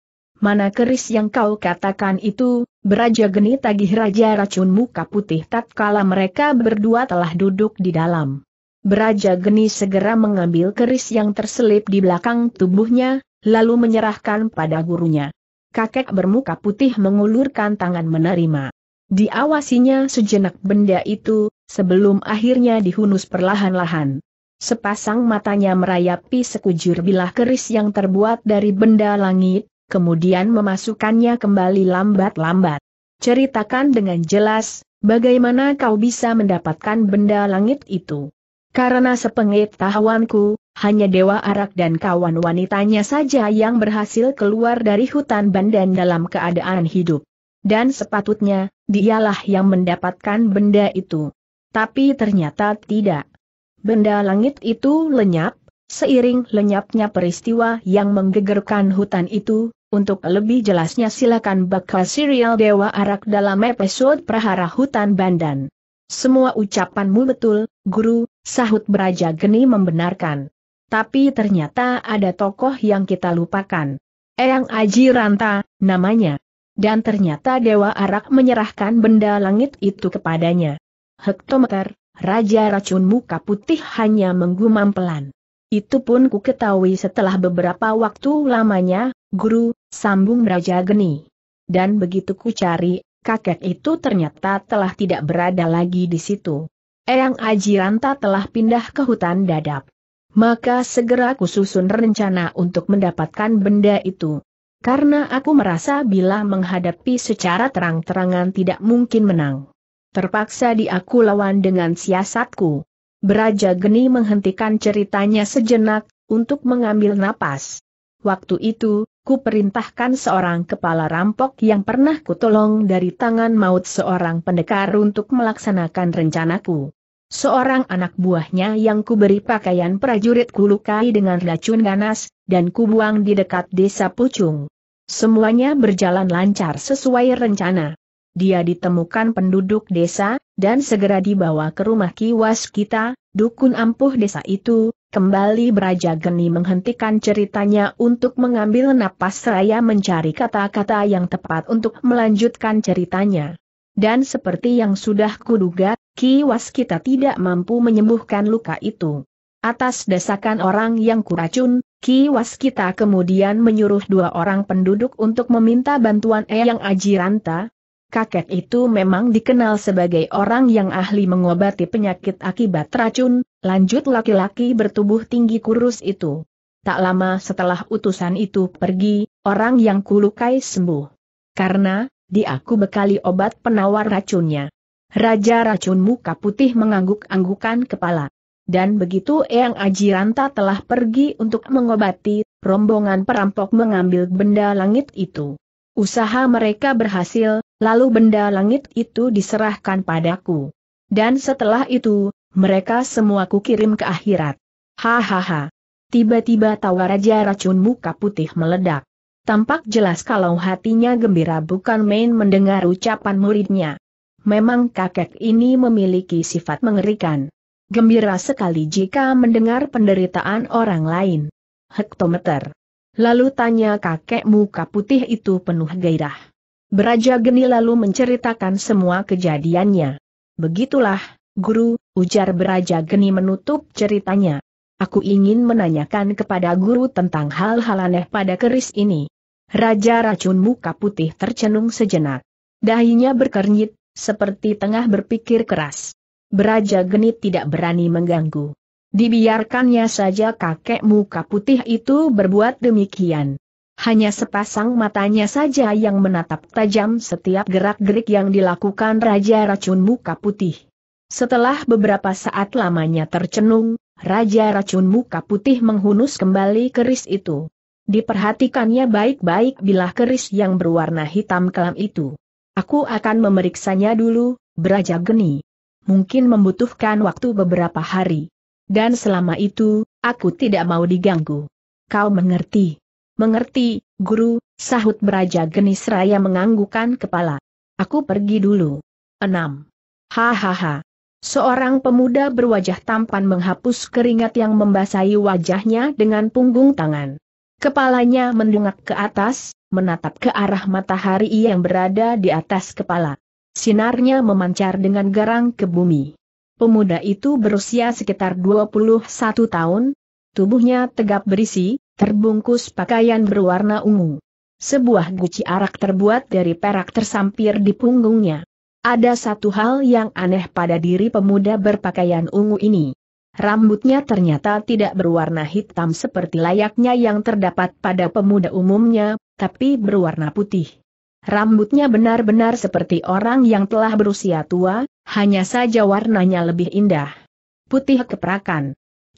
mana keris yang kau katakan itu, beraja geni tagih raja racun muka putih tatkala mereka berdua telah duduk di dalam. Beraja geni segera mengambil keris yang terselip di belakang tubuhnya, lalu menyerahkan pada gurunya. Kakek bermuka putih mengulurkan tangan menerima. Diawasinya sejenak benda itu, sebelum akhirnya dihunus perlahan-lahan. Sepasang matanya merayapi sekujur bilah keris yang terbuat dari benda langit, kemudian memasukkannya kembali lambat-lambat. Ceritakan dengan jelas, bagaimana kau bisa mendapatkan benda langit itu. Karena sepengetahuanku, hanya Dewa Arak dan kawan wanitanya saja yang berhasil keluar dari hutan bandan dalam keadaan hidup. Dan sepatutnya, dialah yang mendapatkan benda itu. Tapi ternyata tidak. Benda langit itu lenyap, Seiring lenyapnya peristiwa yang menggegerkan hutan itu, untuk lebih jelasnya silakan baca serial Dewa Arak dalam episode Prahara Hutan Bandan. Semua ucapanmu betul, guru, sahut beraja geni membenarkan. Tapi ternyata ada tokoh yang kita lupakan. Eyang Aji Ranta, namanya. Dan ternyata Dewa Arak menyerahkan benda langit itu kepadanya. Hektometer, Raja Racun Muka Putih hanya menggumam pelan. Itu pun ku ketahui setelah beberapa waktu lamanya, guru, sambung Raja Geni. Dan begitu ku cari, kakek itu ternyata telah tidak berada lagi di situ. Eyang Ajiranta telah pindah ke hutan dadap. Maka segera ku susun rencana untuk mendapatkan benda itu. Karena aku merasa bila menghadapi secara terang-terangan tidak mungkin menang. Terpaksa diaku lawan dengan siasatku. Beraja Geni menghentikan ceritanya sejenak, untuk mengambil napas. Waktu itu, ku perintahkan seorang kepala rampok yang pernah kutolong dari tangan maut seorang pendekar untuk melaksanakan rencanaku. Seorang anak buahnya yang kuberi pakaian prajurit kulukai dengan racun ganas, dan kubuang di dekat desa Pucung. Semuanya berjalan lancar sesuai rencana dia ditemukan penduduk desa, dan segera dibawa ke rumah kiwas kita, dukun ampuh desa itu, kembali beraja geni menghentikan ceritanya untuk mengambil napas seraya mencari kata-kata yang tepat untuk melanjutkan ceritanya. Dan seperti yang sudah kuduga, kiwas kita tidak mampu menyembuhkan luka itu. Atas desakan orang yang kuracun, Ki Waskita kemudian menyuruh dua orang penduduk untuk meminta bantuan Eyang Ajiranta, kakek itu memang dikenal sebagai orang yang ahli mengobati penyakit akibat racun, lanjut laki-laki bertubuh tinggi kurus itu. Tak lama setelah utusan itu pergi, orang yang kulukai sembuh. Karena, diaku bekali obat penawar racunnya. Raja racun muka putih mengangguk-anggukan kepala. Dan begitu Eyang Ajiranta telah pergi untuk mengobati, rombongan perampok mengambil benda langit itu. Usaha mereka berhasil, lalu benda langit itu diserahkan padaku. Dan setelah itu, mereka semua kukirim ke akhirat. Hahaha. Tiba-tiba tawa Raja Racun muka putih meledak. Tampak jelas kalau hatinya gembira bukan main mendengar ucapan muridnya. Memang kakek ini memiliki sifat mengerikan. Gembira sekali jika mendengar penderitaan orang lain. Hektometer Lalu tanya kakek muka putih itu penuh gairah. Beraja Geni lalu menceritakan semua kejadiannya. Begitulah, guru, ujar Beraja Geni menutup ceritanya. Aku ingin menanyakan kepada guru tentang hal-hal aneh pada keris ini. Raja racun muka putih tercenung sejenak. Dahinya berkernyit, seperti tengah berpikir keras. Beraja Geni tidak berani mengganggu. Dibiarkannya saja kakek muka putih itu berbuat demikian. Hanya sepasang matanya saja yang menatap tajam setiap gerak-gerik yang dilakukan Raja Racun Muka Putih. Setelah beberapa saat lamanya tercenung, Raja Racun Muka Putih menghunus kembali keris itu. Diperhatikannya baik-baik bila keris yang berwarna hitam kelam itu. Aku akan memeriksanya dulu, Beraja Geni. Mungkin membutuhkan waktu beberapa hari. Dan selama itu, aku tidak mau diganggu. Kau mengerti? Mengerti, guru, sahut beraja genis raya menganggukan kepala. Aku pergi dulu. 6. Hahaha. Seorang pemuda berwajah tampan menghapus keringat yang membasahi wajahnya dengan punggung tangan. Kepalanya mendungak ke atas, menatap ke arah matahari yang berada di atas kepala. Sinarnya memancar dengan garang ke bumi. Pemuda itu berusia sekitar 21 tahun, tubuhnya tegap berisi, terbungkus pakaian berwarna ungu. Sebuah guci arak terbuat dari perak tersampir di punggungnya. Ada satu hal yang aneh pada diri pemuda berpakaian ungu ini. Rambutnya ternyata tidak berwarna hitam seperti layaknya yang terdapat pada pemuda umumnya, tapi berwarna putih. Rambutnya benar-benar seperti orang yang telah berusia tua, hanya saja warnanya lebih indah. Putih keperakan.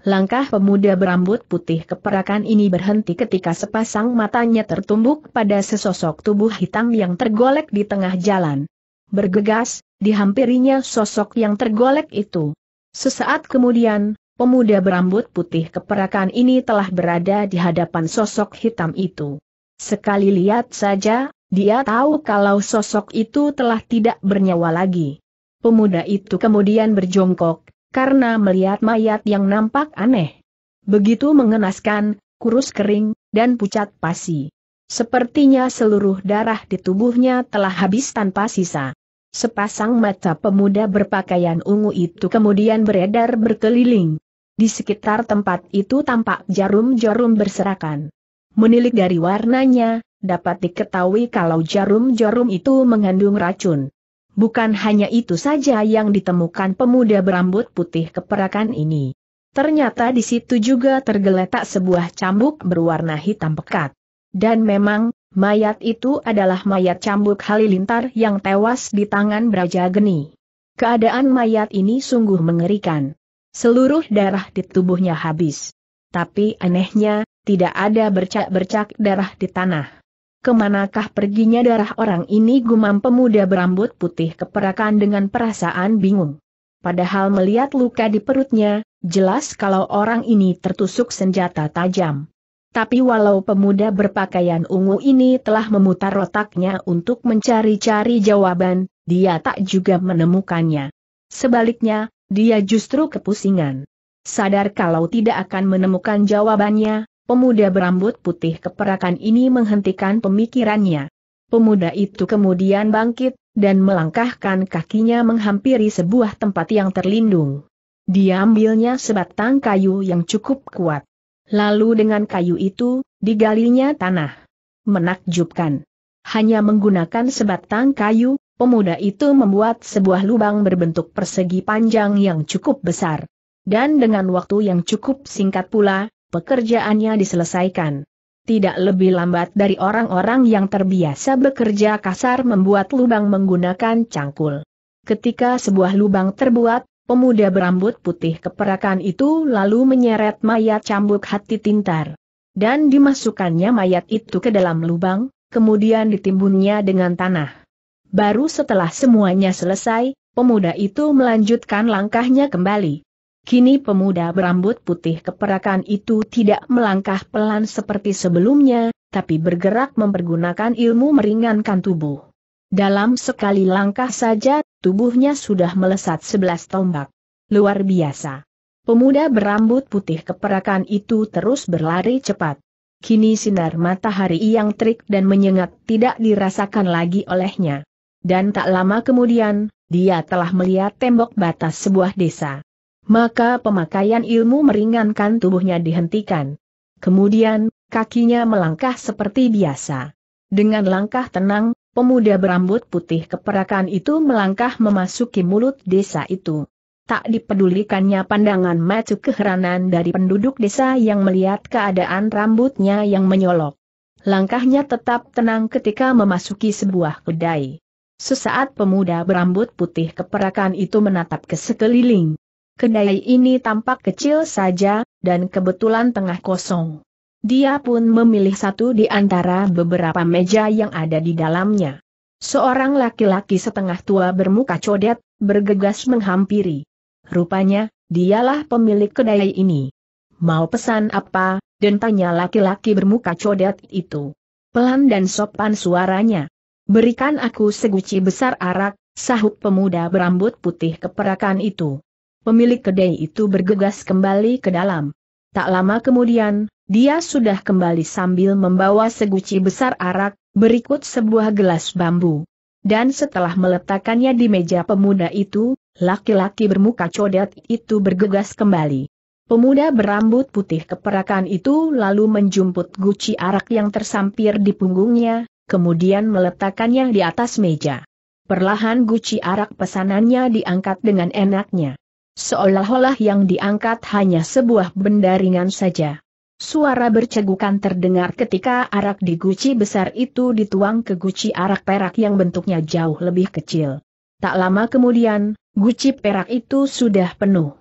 Langkah pemuda berambut putih keperakan ini berhenti ketika sepasang matanya tertumbuk pada sesosok tubuh hitam yang tergolek di tengah jalan. Bergegas, dihampirinya sosok yang tergolek itu. Sesaat kemudian, pemuda berambut putih keperakan ini telah berada di hadapan sosok hitam itu. Sekali lihat saja, dia tahu kalau sosok itu telah tidak bernyawa lagi. Pemuda itu kemudian berjongkok, karena melihat mayat yang nampak aneh. Begitu mengenaskan, kurus kering, dan pucat pasi. Sepertinya seluruh darah di tubuhnya telah habis tanpa sisa. Sepasang mata pemuda berpakaian ungu itu kemudian beredar berkeliling. Di sekitar tempat itu tampak jarum-jarum berserakan. Menilik dari warnanya, dapat diketahui kalau jarum-jarum itu mengandung racun. Bukan hanya itu saja yang ditemukan pemuda berambut putih keperakan ini. Ternyata di situ juga tergeletak sebuah cambuk berwarna hitam pekat. Dan memang, mayat itu adalah mayat cambuk halilintar yang tewas di tangan Braja Geni. Keadaan mayat ini sungguh mengerikan. Seluruh darah di tubuhnya habis. Tapi anehnya, tidak ada bercak-bercak darah di tanah. Kemanakah perginya darah orang ini gumam pemuda berambut putih keperakan dengan perasaan bingung. Padahal melihat luka di perutnya, jelas kalau orang ini tertusuk senjata tajam. Tapi walau pemuda berpakaian ungu ini telah memutar otaknya untuk mencari-cari jawaban, dia tak juga menemukannya. Sebaliknya, dia justru kepusingan. Sadar kalau tidak akan menemukan jawabannya, Pemuda berambut putih keperakan ini menghentikan pemikirannya. Pemuda itu kemudian bangkit, dan melangkahkan kakinya menghampiri sebuah tempat yang terlindung. Diambilnya sebatang kayu yang cukup kuat. Lalu dengan kayu itu, digalinya tanah. Menakjubkan. Hanya menggunakan sebatang kayu, pemuda itu membuat sebuah lubang berbentuk persegi panjang yang cukup besar. Dan dengan waktu yang cukup singkat pula, pekerjaannya diselesaikan. Tidak lebih lambat dari orang-orang yang terbiasa bekerja kasar membuat lubang menggunakan cangkul. Ketika sebuah lubang terbuat, pemuda berambut putih keperakan itu lalu menyeret mayat cambuk hati tintar. Dan dimasukkannya mayat itu ke dalam lubang, kemudian ditimbunnya dengan tanah. Baru setelah semuanya selesai, pemuda itu melanjutkan langkahnya kembali. Kini pemuda berambut putih keperakan itu tidak melangkah pelan seperti sebelumnya, tapi bergerak mempergunakan ilmu meringankan tubuh. Dalam sekali langkah saja, tubuhnya sudah melesat sebelas tombak. Luar biasa. Pemuda berambut putih keperakan itu terus berlari cepat. Kini sinar matahari yang terik dan menyengat tidak dirasakan lagi olehnya. Dan tak lama kemudian, dia telah melihat tembok batas sebuah desa. Maka pemakaian ilmu meringankan tubuhnya dihentikan. Kemudian, kakinya melangkah seperti biasa. Dengan langkah tenang, pemuda berambut putih keperakan itu melangkah memasuki mulut desa itu. Tak dipedulikannya pandangan macu keheranan dari penduduk desa yang melihat keadaan rambutnya yang menyolok. Langkahnya tetap tenang ketika memasuki sebuah kedai. Sesaat pemuda berambut putih keperakan itu menatap ke sekeliling. Kedai ini tampak kecil saja, dan kebetulan tengah kosong. Dia pun memilih satu di antara beberapa meja yang ada di dalamnya. Seorang laki-laki setengah tua bermuka codet, bergegas menghampiri. Rupanya, dialah pemilik kedai ini. Mau pesan apa, dan tanya laki-laki bermuka codet itu. Pelan dan sopan suaranya. Berikan aku seguci besar arak, sahut pemuda berambut putih keperakan itu pemilik kedai itu bergegas kembali ke dalam. Tak lama kemudian, dia sudah kembali sambil membawa seguci besar arak, berikut sebuah gelas bambu. Dan setelah meletakkannya di meja pemuda itu, laki-laki bermuka codet itu bergegas kembali. Pemuda berambut putih keperakan itu lalu menjumput guci arak yang tersampir di punggungnya, kemudian meletakkannya di atas meja. Perlahan guci arak pesanannya diangkat dengan enaknya. Seolah-olah yang diangkat hanya sebuah benda ringan saja. Suara bercegukan terdengar ketika arak di guci besar itu dituang ke guci arak perak yang bentuknya jauh lebih kecil. Tak lama kemudian, guci perak itu sudah penuh.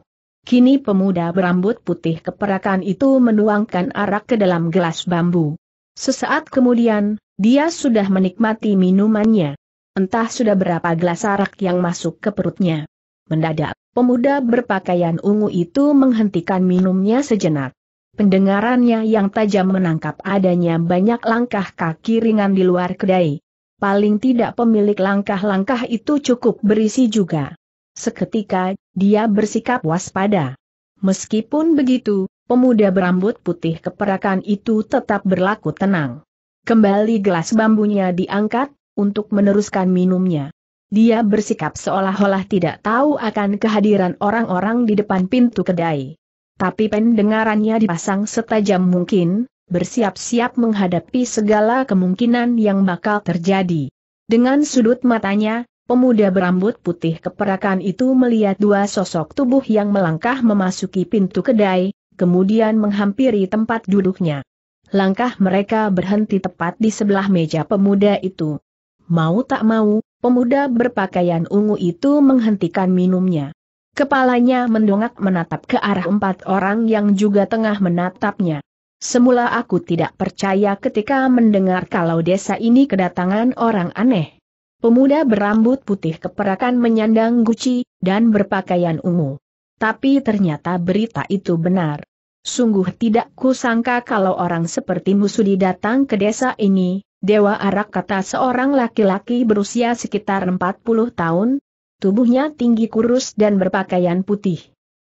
Kini pemuda berambut putih keperakan itu menuangkan arak ke dalam gelas bambu. Sesaat kemudian, dia sudah menikmati minumannya. Entah sudah berapa gelas arak yang masuk ke perutnya. Mendadak, Pemuda berpakaian ungu itu menghentikan minumnya sejenak. Pendengarannya yang tajam menangkap adanya banyak langkah kaki ringan di luar kedai. Paling tidak pemilik langkah-langkah itu cukup berisi juga. Seketika, dia bersikap waspada. Meskipun begitu, pemuda berambut putih keperakan itu tetap berlaku tenang. Kembali gelas bambunya diangkat, untuk meneruskan minumnya dia bersikap seolah-olah tidak tahu akan kehadiran orang-orang di depan pintu kedai. Tapi pendengarannya dipasang setajam mungkin, bersiap-siap menghadapi segala kemungkinan yang bakal terjadi. Dengan sudut matanya, pemuda berambut putih keperakan itu melihat dua sosok tubuh yang melangkah memasuki pintu kedai, kemudian menghampiri tempat duduknya. Langkah mereka berhenti tepat di sebelah meja pemuda itu. Mau tak mau, Pemuda berpakaian ungu itu menghentikan minumnya. Kepalanya mendongak menatap ke arah empat orang yang juga tengah menatapnya. Semula aku tidak percaya ketika mendengar kalau desa ini kedatangan orang aneh. Pemuda berambut putih keperakan menyandang guci, dan berpakaian ungu. Tapi ternyata berita itu benar. Sungguh tidak kusangka kalau orang seperti Musudi datang ke desa ini, Dewa arak kata seorang laki-laki berusia sekitar 40 tahun, tubuhnya tinggi kurus dan berpakaian putih.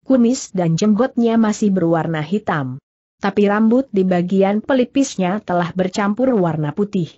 Kumis dan jenggotnya masih berwarna hitam. Tapi rambut di bagian pelipisnya telah bercampur warna putih.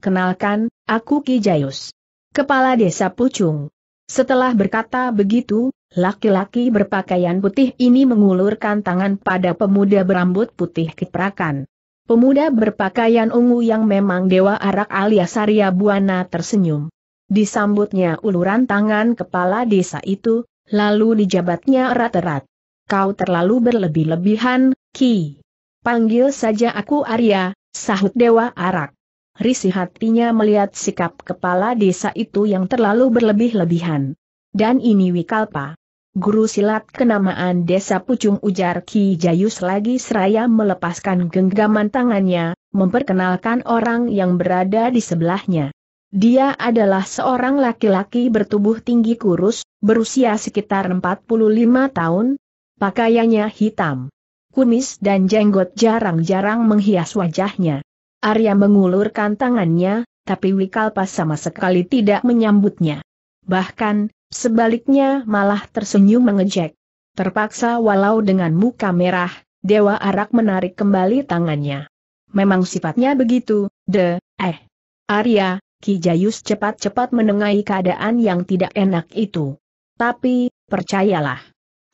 Kenalkan, aku Ki Jayus. Kepala Desa Pucung. Setelah berkata begitu, laki-laki berpakaian putih ini mengulurkan tangan pada pemuda berambut putih kiprakan. Pemuda berpakaian ungu yang memang dewa arak alias Arya Buana tersenyum. Disambutnya uluran tangan kepala desa itu, lalu dijabatnya erat-erat. Kau terlalu berlebih-lebihan, Ki. Panggil saja aku Arya, sahut dewa arak. Risi hatinya melihat sikap kepala desa itu yang terlalu berlebih-lebihan. Dan ini Wikalpa guru silat kenamaan desa Pucung ujar Ki Jayus lagi seraya melepaskan genggaman tangannya, memperkenalkan orang yang berada di sebelahnya. Dia adalah seorang laki-laki bertubuh tinggi kurus, berusia sekitar 45 tahun, pakaiannya hitam. Kumis dan jenggot jarang-jarang menghias wajahnya. Arya mengulurkan tangannya, tapi Wikalpa sama sekali tidak menyambutnya. Bahkan, Sebaliknya malah tersenyum mengejek. Terpaksa walau dengan muka merah, Dewa Arak menarik kembali tangannya. Memang sifatnya begitu, de, eh. Arya, Ki Jayus cepat-cepat menengahi keadaan yang tidak enak itu. Tapi, percayalah.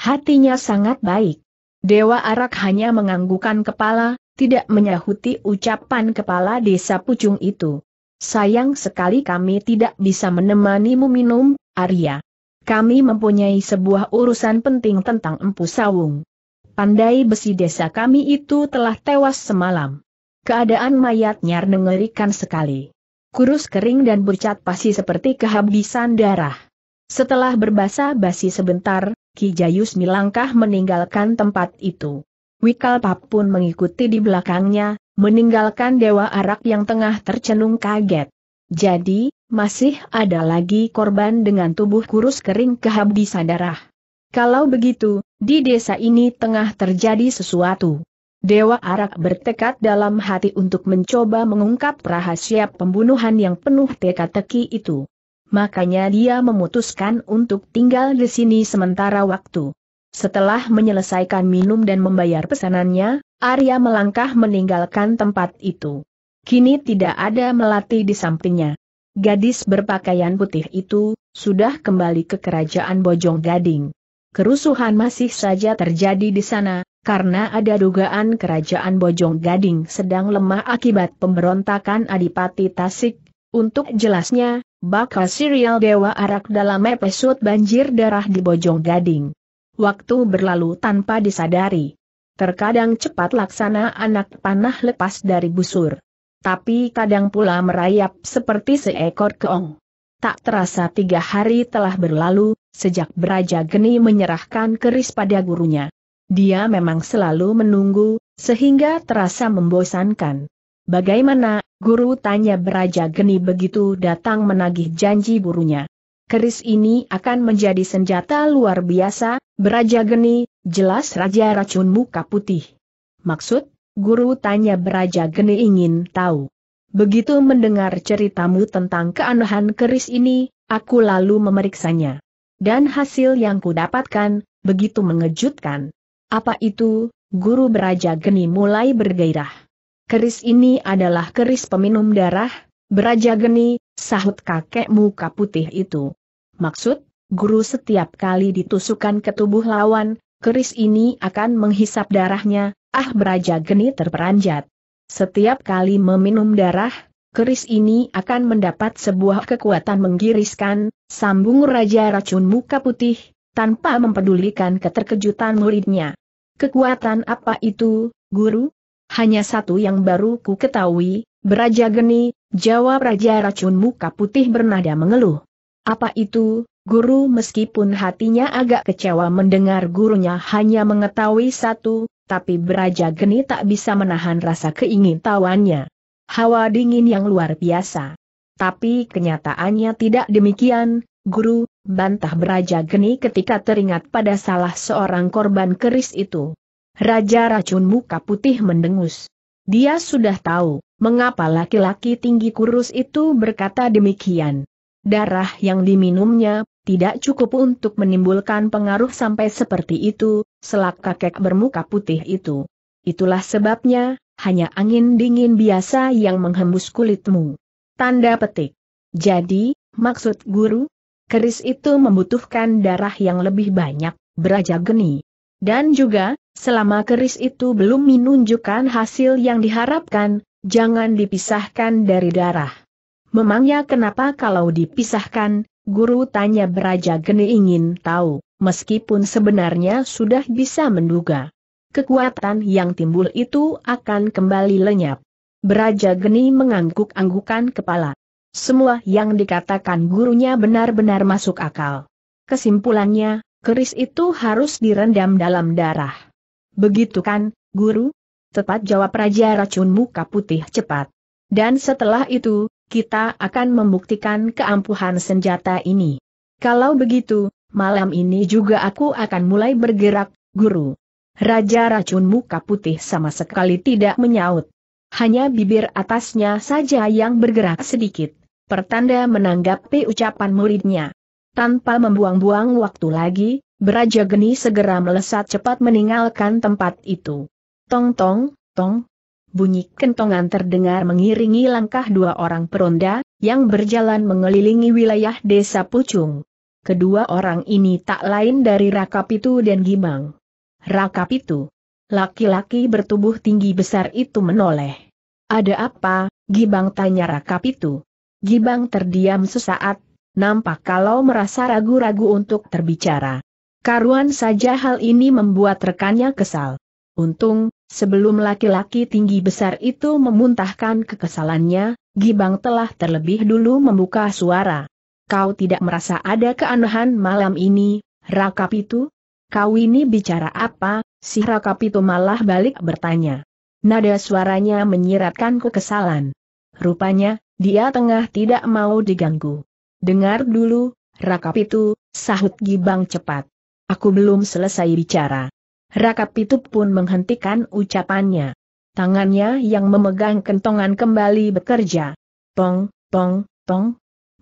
Hatinya sangat baik. Dewa Arak hanya menganggukan kepala, tidak menyahuti ucapan kepala desa pucung itu. Sayang sekali kami tidak bisa menemanimu minum, Arya. Kami mempunyai sebuah urusan penting tentang Empu Sawung. Pandai besi desa kami itu telah tewas semalam. Keadaan mayatnya mengerikan sekali. Kurus kering dan bercat pasi seperti kehabisan darah. Setelah berbahasa basi sebentar, Ki Jayus melangkah meninggalkan tempat itu. Wikal pun mengikuti di belakangnya, meninggalkan Dewa Arak yang tengah tercenung kaget. Jadi, masih ada lagi korban dengan tubuh kurus kering kehabisan darah. Kalau begitu, di desa ini tengah terjadi sesuatu. Dewa Arak bertekad dalam hati untuk mencoba mengungkap rahasia pembunuhan yang penuh teka-teki itu. Makanya dia memutuskan untuk tinggal di sini sementara waktu. Setelah menyelesaikan minum dan membayar pesanannya, Arya melangkah meninggalkan tempat itu. Kini tidak ada melati di sampingnya. Gadis berpakaian putih itu, sudah kembali ke kerajaan Bojong Gading. Kerusuhan masih saja terjadi di sana, karena ada dugaan kerajaan Bojong Gading sedang lemah akibat pemberontakan Adipati Tasik. Untuk jelasnya, bakal serial Dewa Arak dalam episode Banjir Darah di Bojong Gading. Waktu berlalu tanpa disadari. Terkadang cepat laksana anak panah lepas dari busur. Tapi kadang pula merayap seperti seekor keong. Tak terasa tiga hari telah berlalu, sejak Beraja Geni menyerahkan keris pada gurunya. Dia memang selalu menunggu, sehingga terasa membosankan. Bagaimana, guru tanya Beraja Geni begitu datang menagih janji gurunya. Keris ini akan menjadi senjata luar biasa, Beraja Geni, jelas Raja Racun Muka Putih. Maksud? Guru tanya Beraja Geni ingin tahu. Begitu mendengar ceritamu tentang keanehan keris ini, aku lalu memeriksanya. Dan hasil yang kudapatkan, begitu mengejutkan. Apa itu, guru Beraja Geni mulai bergairah. Keris ini adalah keris peminum darah, Beraja Geni, sahut kakek muka putih itu. Maksud, guru setiap kali ditusukan ke tubuh lawan, keris ini akan menghisap darahnya, ah beraja geni terperanjat. Setiap kali meminum darah, keris ini akan mendapat sebuah kekuatan menggiriskan, sambung Raja Racun Muka Putih, tanpa mempedulikan keterkejutan muridnya. Kekuatan apa itu, guru? Hanya satu yang baru ku ketahui, Beraja Geni, jawab Raja Racun Muka Putih bernada mengeluh. Apa itu, guru meskipun hatinya agak kecewa mendengar gurunya hanya mengetahui satu, tapi beraja geni tak bisa menahan rasa keingintahuannya. Hawa dingin yang luar biasa. Tapi kenyataannya tidak demikian, guru, bantah beraja geni ketika teringat pada salah seorang korban keris itu. Raja racun muka putih mendengus. Dia sudah tahu, mengapa laki-laki tinggi kurus itu berkata demikian darah yang diminumnya, tidak cukup untuk menimbulkan pengaruh sampai seperti itu, selak kakek bermuka putih itu. Itulah sebabnya, hanya angin dingin biasa yang menghembus kulitmu. Tanda petik. Jadi, maksud guru? Keris itu membutuhkan darah yang lebih banyak, beraja geni. Dan juga, selama keris itu belum menunjukkan hasil yang diharapkan, jangan dipisahkan dari darah. Memangnya kenapa kalau dipisahkan, guru tanya Beraja Geni ingin tahu, meskipun sebenarnya sudah bisa menduga. Kekuatan yang timbul itu akan kembali lenyap. Beraja Geni mengangguk-anggukan kepala. Semua yang dikatakan gurunya benar-benar masuk akal. Kesimpulannya, keris itu harus direndam dalam darah. Begitu kan, guru? Tepat jawab Raja Racun Muka Putih cepat. Dan setelah itu, kita akan membuktikan keampuhan senjata ini. Kalau begitu, malam ini juga aku akan mulai bergerak, guru. Raja racun muka putih sama sekali tidak menyaut. Hanya bibir atasnya saja yang bergerak sedikit, pertanda menanggapi ucapan muridnya. Tanpa membuang-buang waktu lagi, Beraja Geni segera melesat cepat meninggalkan tempat itu. Tong tong, tong, bunyi kentongan terdengar mengiringi langkah dua orang peronda, yang berjalan mengelilingi wilayah desa Pucung. Kedua orang ini tak lain dari Rakapitu dan Gimang. Rakapitu. Laki-laki bertubuh tinggi besar itu menoleh. Ada apa? Gibang tanya Rakapitu. Gibang terdiam sesaat, nampak kalau merasa ragu-ragu untuk terbicara. Karuan saja hal ini membuat rekannya kesal. Untung, Sebelum laki-laki tinggi besar itu memuntahkan kekesalannya, Gibang telah terlebih dulu membuka suara. Kau tidak merasa ada keanehan malam ini, Rakap itu? Kau ini bicara apa? Si Rakap itu malah balik bertanya. Nada suaranya menyiratkan kekesalan. Rupanya, dia tengah tidak mau diganggu. Dengar dulu, Rakap itu, sahut Gibang cepat. Aku belum selesai bicara. Raka Pitu pun menghentikan ucapannya. Tangannya yang memegang kentongan kembali bekerja. Tong, tong, tong.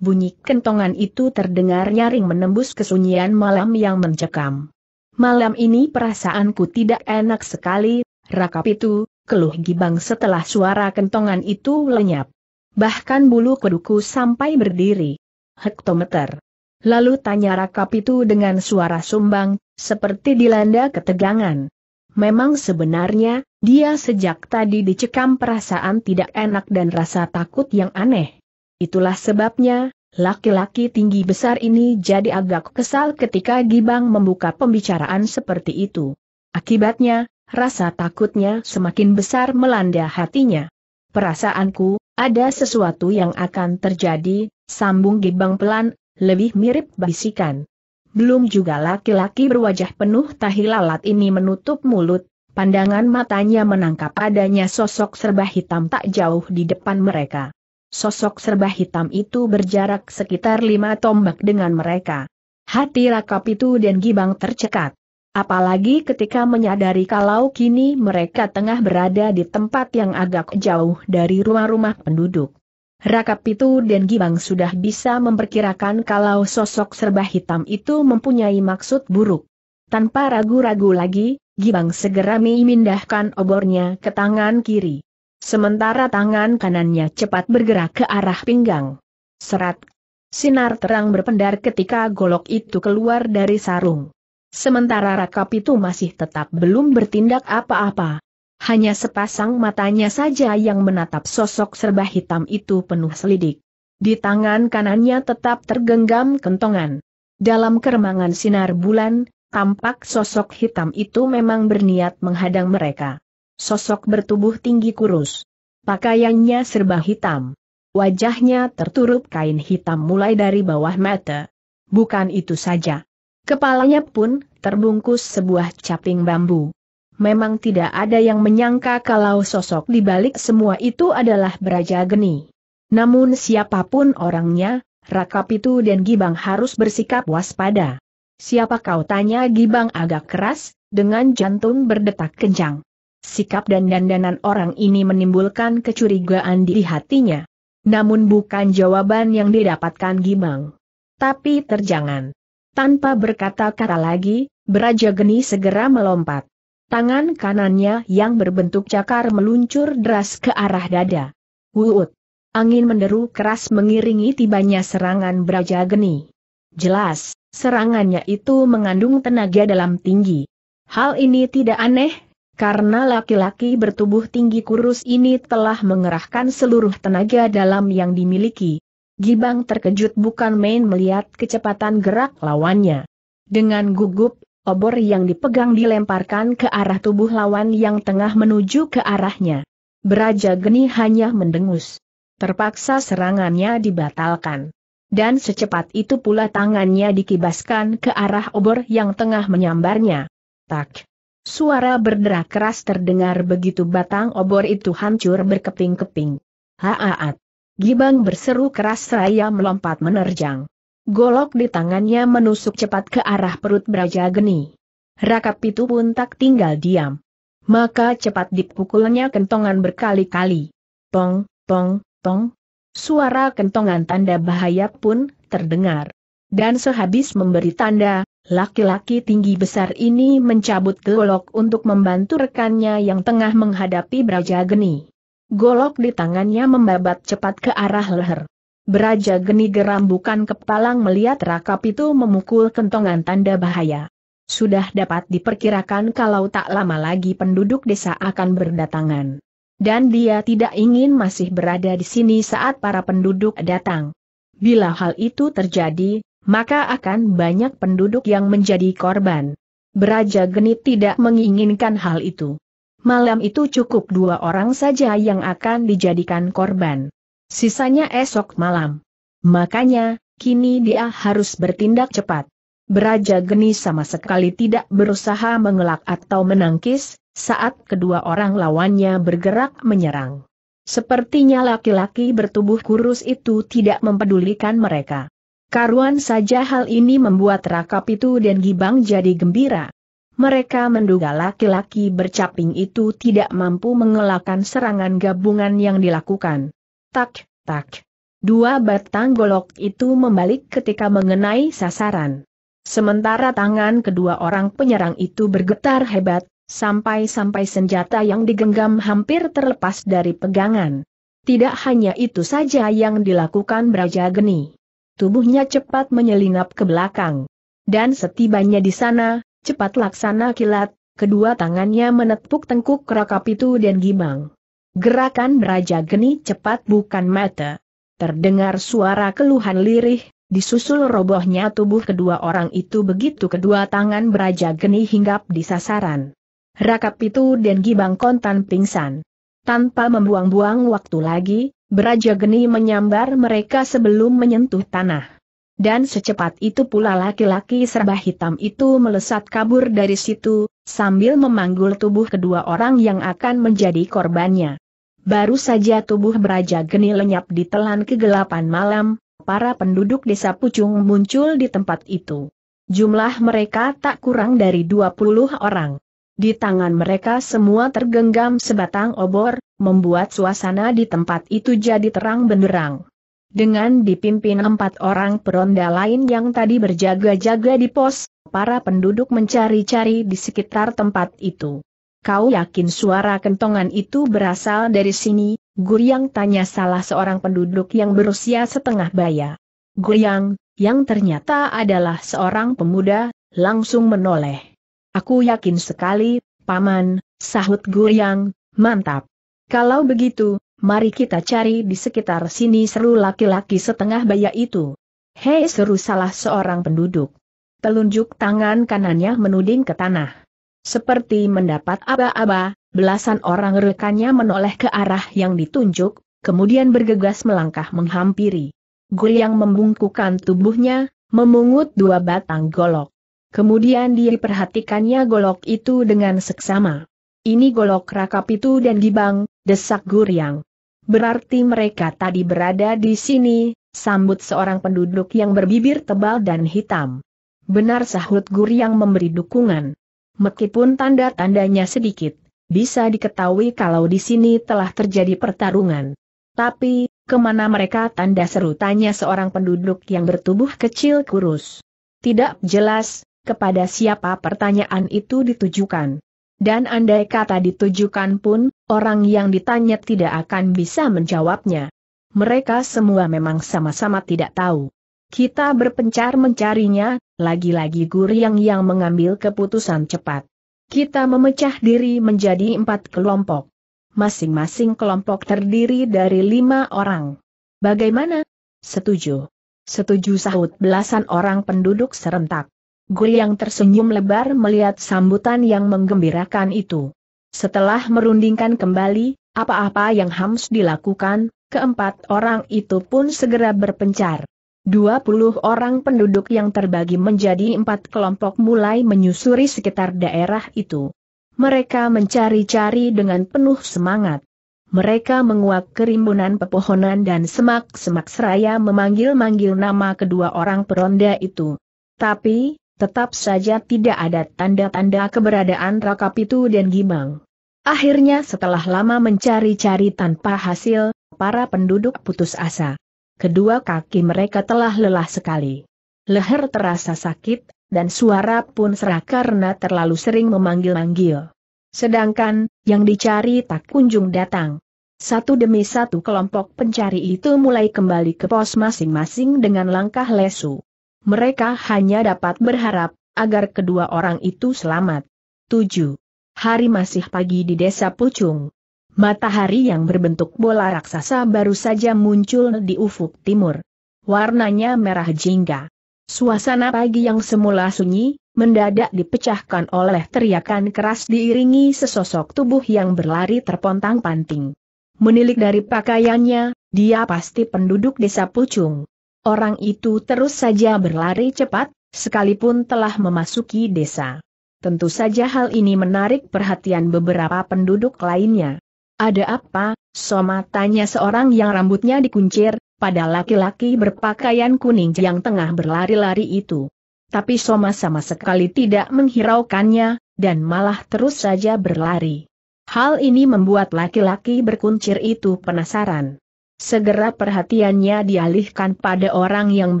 Bunyi kentongan itu terdengar nyaring menembus kesunyian malam yang mencekam. Malam ini perasaanku tidak enak sekali, Raka Pitu, keluh Gibang setelah suara kentongan itu lenyap. Bahkan bulu kuduku sampai berdiri. Hektometer. Lalu tanya Raka Pitu dengan suara sumbang, seperti dilanda ketegangan. Memang sebenarnya, dia sejak tadi dicekam perasaan tidak enak dan rasa takut yang aneh. Itulah sebabnya, laki-laki tinggi besar ini jadi agak kesal ketika Gibang membuka pembicaraan seperti itu. Akibatnya, rasa takutnya semakin besar melanda hatinya. Perasaanku, ada sesuatu yang akan terjadi, sambung Gibang pelan, lebih mirip bisikan. Belum juga laki-laki berwajah penuh tahi lalat ini menutup mulut, pandangan matanya menangkap adanya sosok serba hitam tak jauh di depan mereka. Sosok serba hitam itu berjarak sekitar lima tombak dengan mereka. Hati Rakap itu dan Gibang tercekat. Apalagi ketika menyadari kalau kini mereka tengah berada di tempat yang agak jauh dari rumah-rumah penduduk. Rakap itu dan Gibang sudah bisa memperkirakan kalau sosok serba hitam itu mempunyai maksud buruk. Tanpa ragu-ragu lagi, Gibang segera memindahkan obornya ke tangan kiri. Sementara tangan kanannya cepat bergerak ke arah pinggang. Serat. Sinar terang berpendar ketika golok itu keluar dari sarung. Sementara Rakap itu masih tetap belum bertindak apa-apa. Hanya sepasang matanya saja yang menatap sosok serba hitam itu penuh selidik. Di tangan kanannya tetap tergenggam kentongan. Dalam keremangan sinar bulan, tampak sosok hitam itu memang berniat menghadang mereka. Sosok bertubuh tinggi kurus. Pakaiannya serba hitam. Wajahnya tertutup kain hitam mulai dari bawah mata. Bukan itu saja. Kepalanya pun terbungkus sebuah caping bambu memang tidak ada yang menyangka kalau sosok di balik semua itu adalah Beraja Geni. Namun siapapun orangnya, Raka Pitu dan Gibang harus bersikap waspada. Siapa kau tanya Gibang agak keras, dengan jantung berdetak kencang. Sikap dan dandanan orang ini menimbulkan kecurigaan di hatinya. Namun bukan jawaban yang didapatkan Gibang. Tapi terjangan. Tanpa berkata-kata lagi, Beraja Geni segera melompat. Tangan kanannya yang berbentuk cakar meluncur deras ke arah dada. Wuut. Angin menderu keras mengiringi tibanya serangan beraja geni. Jelas, serangannya itu mengandung tenaga dalam tinggi. Hal ini tidak aneh, karena laki-laki bertubuh tinggi kurus ini telah mengerahkan seluruh tenaga dalam yang dimiliki. Gibang terkejut bukan main melihat kecepatan gerak lawannya. Dengan gugup, Obor yang dipegang dilemparkan ke arah tubuh lawan yang tengah menuju ke arahnya. Beraja Geni hanya mendengus. Terpaksa serangannya dibatalkan. Dan secepat itu pula tangannya dikibaskan ke arah obor yang tengah menyambarnya. Tak. Suara berderak keras terdengar begitu batang obor itu hancur berkeping-keping. Haaat. Gibang berseru keras seraya melompat menerjang. Golok di tangannya menusuk cepat ke arah perut Braja Geni. Rakap itu pun tak tinggal diam. Maka cepat dipukulnya kentongan berkali-kali. Tong, tong, tong. Suara kentongan tanda bahaya pun terdengar. Dan sehabis memberi tanda, laki-laki tinggi besar ini mencabut golok untuk membantu rekannya yang tengah menghadapi Braja Geni. Golok di tangannya membabat cepat ke arah leher. Beraja geni geram bukan kepalang melihat rakap itu memukul kentongan tanda bahaya. Sudah dapat diperkirakan kalau tak lama lagi penduduk desa akan berdatangan. Dan dia tidak ingin masih berada di sini saat para penduduk datang. Bila hal itu terjadi, maka akan banyak penduduk yang menjadi korban. Beraja geni tidak menginginkan hal itu. Malam itu cukup dua orang saja yang akan dijadikan korban. Sisanya esok malam. Makanya, kini dia harus bertindak cepat. Beraja Geni sama sekali tidak berusaha mengelak atau menangkis, saat kedua orang lawannya bergerak menyerang. Sepertinya laki-laki bertubuh kurus itu tidak mempedulikan mereka. Karuan saja hal ini membuat Rakap itu dan Gibang jadi gembira. Mereka menduga laki-laki bercaping itu tidak mampu mengelakkan serangan gabungan yang dilakukan. Tak, tak. Dua batang golok itu membalik ketika mengenai sasaran. Sementara tangan kedua orang penyerang itu bergetar hebat, sampai-sampai senjata yang digenggam hampir terlepas dari pegangan. Tidak hanya itu saja yang dilakukan Braja Geni. Tubuhnya cepat menyelinap ke belakang. Dan setibanya di sana, cepat laksana kilat, kedua tangannya menepuk tengkuk rakap itu dan gibang. Gerakan Raja Geni cepat bukan mata. Terdengar suara keluhan lirih, disusul robohnya tubuh kedua orang itu begitu kedua tangan beraja geni hinggap di sasaran. Rakap itu dan Gibang Kontan pingsan. Tanpa membuang-buang waktu lagi, beraja geni menyambar mereka sebelum menyentuh tanah. Dan secepat itu pula laki-laki serba hitam itu melesat kabur dari situ, sambil memanggul tubuh kedua orang yang akan menjadi korbannya. Baru saja tubuh beraja geni lenyap di telan kegelapan malam, para penduduk desa Pucung muncul di tempat itu. Jumlah mereka tak kurang dari 20 orang. Di tangan mereka semua tergenggam sebatang obor, membuat suasana di tempat itu jadi terang benderang. Dengan dipimpin empat orang peronda lain yang tadi berjaga-jaga di pos, para penduduk mencari-cari di sekitar tempat itu. Kau yakin suara kentongan itu berasal dari sini? Guryang tanya salah seorang penduduk yang berusia setengah baya. Guryang, yang ternyata adalah seorang pemuda, langsung menoleh. Aku yakin sekali, Paman, sahut Guryang. mantap. Kalau begitu, Mari kita cari di sekitar sini seru laki-laki setengah baya itu. Hei seru salah seorang penduduk. Telunjuk tangan kanannya menuding ke tanah. Seperti mendapat aba-aba, belasan orang rekannya menoleh ke arah yang ditunjuk, kemudian bergegas melangkah menghampiri. yang membungkukan tubuhnya, memungut dua batang golok. Kemudian diperhatikannya golok itu dengan seksama. Ini golok rakap itu dan gibang, desak yang. Berarti mereka tadi berada di sini, sambut seorang penduduk yang berbibir tebal dan hitam. Benar sahut gur yang memberi dukungan. Meskipun tanda-tandanya sedikit, bisa diketahui kalau di sini telah terjadi pertarungan. Tapi, kemana mereka tanda seru tanya seorang penduduk yang bertubuh kecil kurus. Tidak jelas, kepada siapa pertanyaan itu ditujukan. Dan andai kata ditujukan pun, orang yang ditanya tidak akan bisa menjawabnya. Mereka semua memang sama-sama tidak tahu. Kita berpencar mencarinya, lagi-lagi guru yang mengambil keputusan cepat. Kita memecah diri menjadi empat kelompok. Masing-masing kelompok terdiri dari lima orang. Bagaimana? Setuju. Setuju sahut belasan orang penduduk serentak. Gui yang tersenyum lebar melihat sambutan yang menggembirakan itu. Setelah merundingkan kembali, apa-apa yang harus dilakukan, keempat orang itu pun segera berpencar. Dua puluh orang penduduk yang terbagi menjadi empat kelompok mulai menyusuri sekitar daerah itu. Mereka mencari-cari dengan penuh semangat. Mereka menguak kerimbunan pepohonan dan semak-semak seraya memanggil-manggil nama kedua orang peronda itu. Tapi, Tetap saja tidak ada tanda-tanda keberadaan Raka Pitu dan gibang. Akhirnya setelah lama mencari-cari tanpa hasil, para penduduk putus asa. Kedua kaki mereka telah lelah sekali. Leher terasa sakit, dan suara pun serak karena terlalu sering memanggil-manggil. Sedangkan, yang dicari tak kunjung datang. Satu demi satu kelompok pencari itu mulai kembali ke pos masing-masing dengan langkah lesu. Mereka hanya dapat berharap agar kedua orang itu selamat. 7. Hari masih pagi di desa Pucung. Matahari yang berbentuk bola raksasa baru saja muncul di ufuk timur. Warnanya merah jingga. Suasana pagi yang semula sunyi, mendadak dipecahkan oleh teriakan keras diiringi sesosok tubuh yang berlari terpontang-panting. Menilik dari pakaiannya, dia pasti penduduk desa Pucung. Orang itu terus saja berlari cepat, sekalipun telah memasuki desa. Tentu saja hal ini menarik perhatian beberapa penduduk lainnya. Ada apa, Soma tanya seorang yang rambutnya dikuncir, pada laki-laki berpakaian kuning yang tengah berlari-lari itu. Tapi Soma sama sekali tidak menghiraukannya, dan malah terus saja berlari. Hal ini membuat laki-laki berkuncir itu penasaran. Segera perhatiannya dialihkan pada orang yang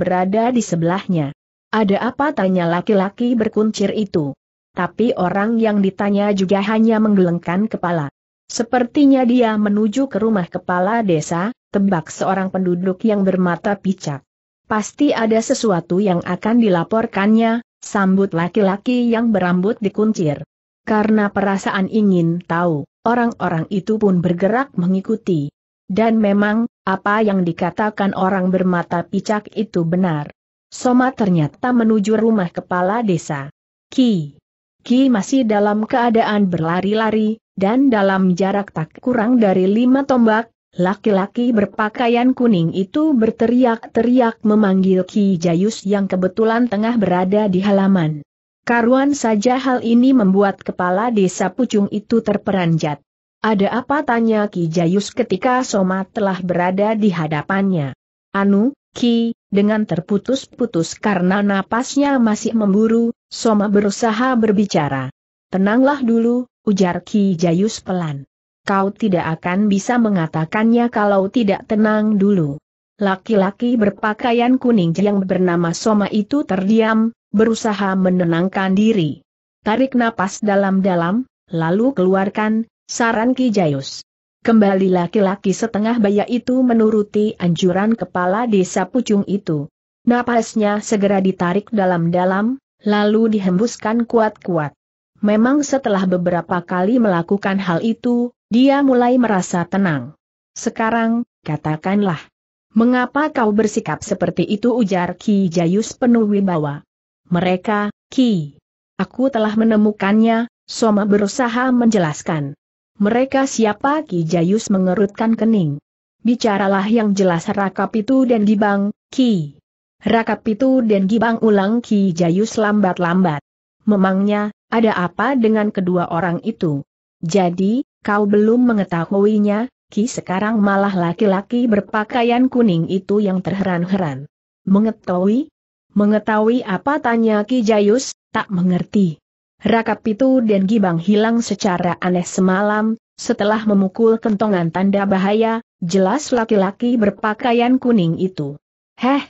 berada di sebelahnya. Ada apa tanya laki-laki berkuncir itu? Tapi orang yang ditanya juga hanya menggelengkan kepala. Sepertinya dia menuju ke rumah kepala desa, tebak seorang penduduk yang bermata picak. Pasti ada sesuatu yang akan dilaporkannya, sambut laki-laki yang berambut dikuncir. Karena perasaan ingin tahu, orang-orang itu pun bergerak mengikuti. Dan memang, apa yang dikatakan orang bermata picak itu benar. Soma ternyata menuju rumah kepala desa. Ki. Ki masih dalam keadaan berlari-lari, dan dalam jarak tak kurang dari lima tombak, laki-laki berpakaian kuning itu berteriak-teriak memanggil Ki Jayus yang kebetulan tengah berada di halaman. Karuan saja hal ini membuat kepala desa Pucung itu terperanjat. Ada apa tanya Ki Jayus ketika Soma telah berada di hadapannya? Anu, Ki, dengan terputus-putus karena napasnya masih memburu, Soma berusaha berbicara. Tenanglah dulu, ujar Ki Jayus pelan. Kau tidak akan bisa mengatakannya kalau tidak tenang dulu. Laki-laki berpakaian kuning yang bernama Soma itu terdiam, berusaha menenangkan diri. Tarik napas dalam-dalam, lalu keluarkan, Saran Ki Jayus. Kembali laki-laki setengah baya itu menuruti anjuran kepala desa Pucung itu. Napasnya segera ditarik dalam-dalam, lalu dihembuskan kuat-kuat. Memang setelah beberapa kali melakukan hal itu, dia mulai merasa tenang. Sekarang, katakanlah. Mengapa kau bersikap seperti itu ujar Ki Jayus penuh wibawa. Mereka, Ki. Aku telah menemukannya, Soma berusaha menjelaskan. Mereka siapa Ki Jayus mengerutkan kening. Bicaralah yang jelas Rakap itu dan Gibang, Ki. Rakap itu dan Gibang ulang Ki Jayus lambat-lambat. Memangnya, ada apa dengan kedua orang itu? Jadi, kau belum mengetahuinya, Ki sekarang malah laki-laki berpakaian kuning itu yang terheran-heran. Mengetahui? Mengetahui apa tanya Ki Jayus, tak mengerti. Rakap itu dan Gibang hilang secara aneh semalam, setelah memukul kentongan tanda bahaya, jelas laki-laki berpakaian kuning itu. Heh,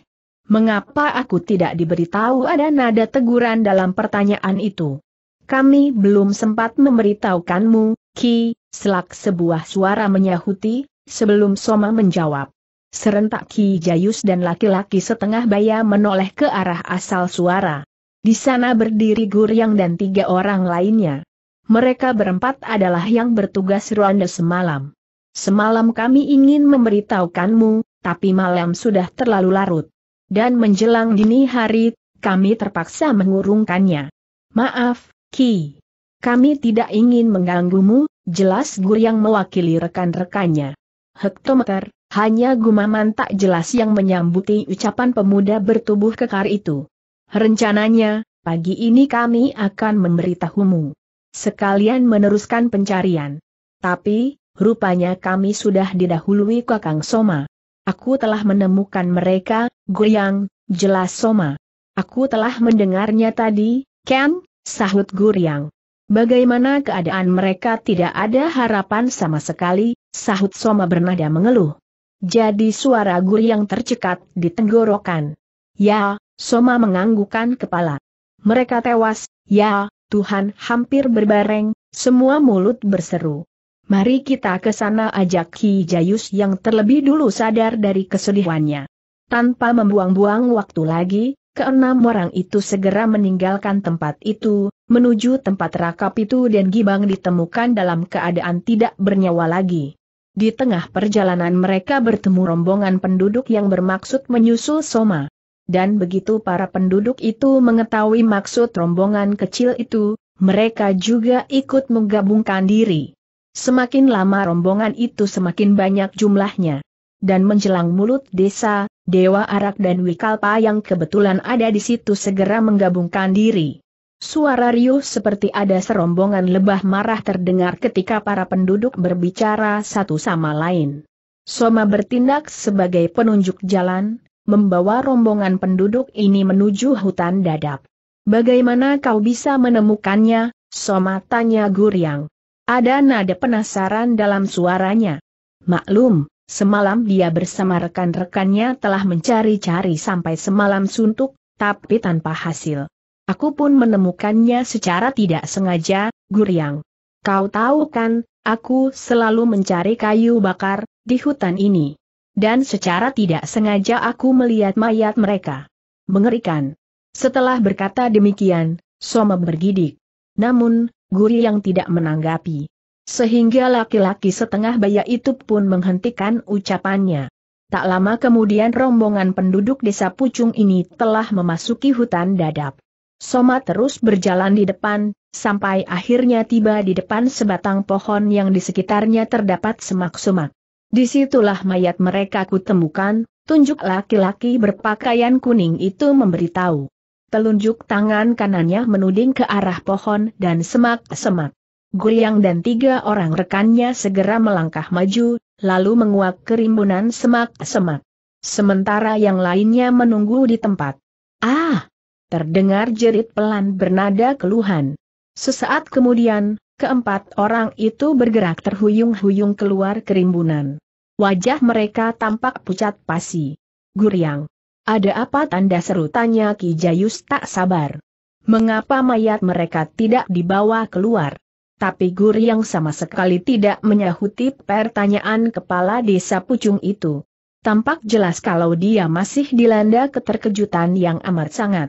mengapa aku tidak diberitahu ada nada teguran dalam pertanyaan itu? Kami belum sempat memberitahukanmu, Ki, selak sebuah suara menyahuti, sebelum Soma menjawab. Serentak Ki Jayus dan laki-laki setengah baya menoleh ke arah asal suara. Di sana berdiri Guryang dan tiga orang lainnya. Mereka berempat adalah yang bertugas ronde semalam. Semalam kami ingin memberitahukanmu, tapi malam sudah terlalu larut. Dan menjelang dini hari, kami terpaksa mengurungkannya. Maaf, Ki. Kami tidak ingin mengganggumu, jelas Guryang mewakili rekan-rekannya. Hektometer, hanya gumaman tak jelas yang menyambuti ucapan pemuda bertubuh kekar itu. Rencananya, pagi ini kami akan memberitahumu. Sekalian meneruskan pencarian. Tapi, rupanya kami sudah didahului Kakang Soma. Aku telah menemukan mereka, Goyang, jelas Soma. Aku telah mendengarnya tadi, Ken, sahut Guryang. Bagaimana keadaan mereka tidak ada harapan sama sekali, sahut Soma bernada mengeluh. Jadi suara Guryang tercekat di tenggorokan. Ya, Soma menganggukan kepala. Mereka tewas, ya, Tuhan hampir berbareng, semua mulut berseru. Mari kita ke sana ajak Ki Jayus yang terlebih dulu sadar dari kesedihannya. Tanpa membuang-buang waktu lagi, keenam orang itu segera meninggalkan tempat itu, menuju tempat rakap itu dan Gibang ditemukan dalam keadaan tidak bernyawa lagi. Di tengah perjalanan mereka bertemu rombongan penduduk yang bermaksud menyusul Soma dan begitu para penduduk itu mengetahui maksud rombongan kecil itu, mereka juga ikut menggabungkan diri. Semakin lama rombongan itu semakin banyak jumlahnya. Dan menjelang mulut desa, Dewa Arak dan Wikalpa yang kebetulan ada di situ segera menggabungkan diri. Suara riuh seperti ada serombongan lebah marah terdengar ketika para penduduk berbicara satu sama lain. Soma bertindak sebagai penunjuk jalan, membawa rombongan penduduk ini menuju hutan dadap. Bagaimana kau bisa menemukannya, Soma tanya Guryang. Ada nada penasaran dalam suaranya. Maklum, semalam dia bersama rekan-rekannya telah mencari-cari sampai semalam suntuk, tapi tanpa hasil. Aku pun menemukannya secara tidak sengaja, Guryang. Kau tahu kan, aku selalu mencari kayu bakar, di hutan ini. Dan secara tidak sengaja aku melihat mayat mereka. Mengerikan. Setelah berkata demikian, Soma bergidik. Namun, Guri yang tidak menanggapi. Sehingga laki-laki setengah baya itu pun menghentikan ucapannya. Tak lama kemudian rombongan penduduk desa Pucung ini telah memasuki hutan dadap. Soma terus berjalan di depan, sampai akhirnya tiba di depan sebatang pohon yang di sekitarnya terdapat semak-semak. Disitulah mayat mereka kutemukan, tunjuk laki-laki berpakaian kuning itu memberitahu. Telunjuk tangan kanannya menuding ke arah pohon dan semak-semak. Goyang dan tiga orang rekannya segera melangkah maju, lalu menguak kerimbunan semak-semak. Sementara yang lainnya menunggu di tempat. Ah! Terdengar jerit pelan bernada keluhan. Sesaat kemudian, Keempat orang itu bergerak terhuyung-huyung keluar kerimbunan. Wajah mereka tampak pucat pasi. Guriang. Ada apa tanda seru tanya Ki Jayus tak sabar. Mengapa mayat mereka tidak dibawa keluar? Tapi Guriang sama sekali tidak menyahuti pertanyaan kepala desa Pucung itu. Tampak jelas kalau dia masih dilanda keterkejutan yang amat sangat.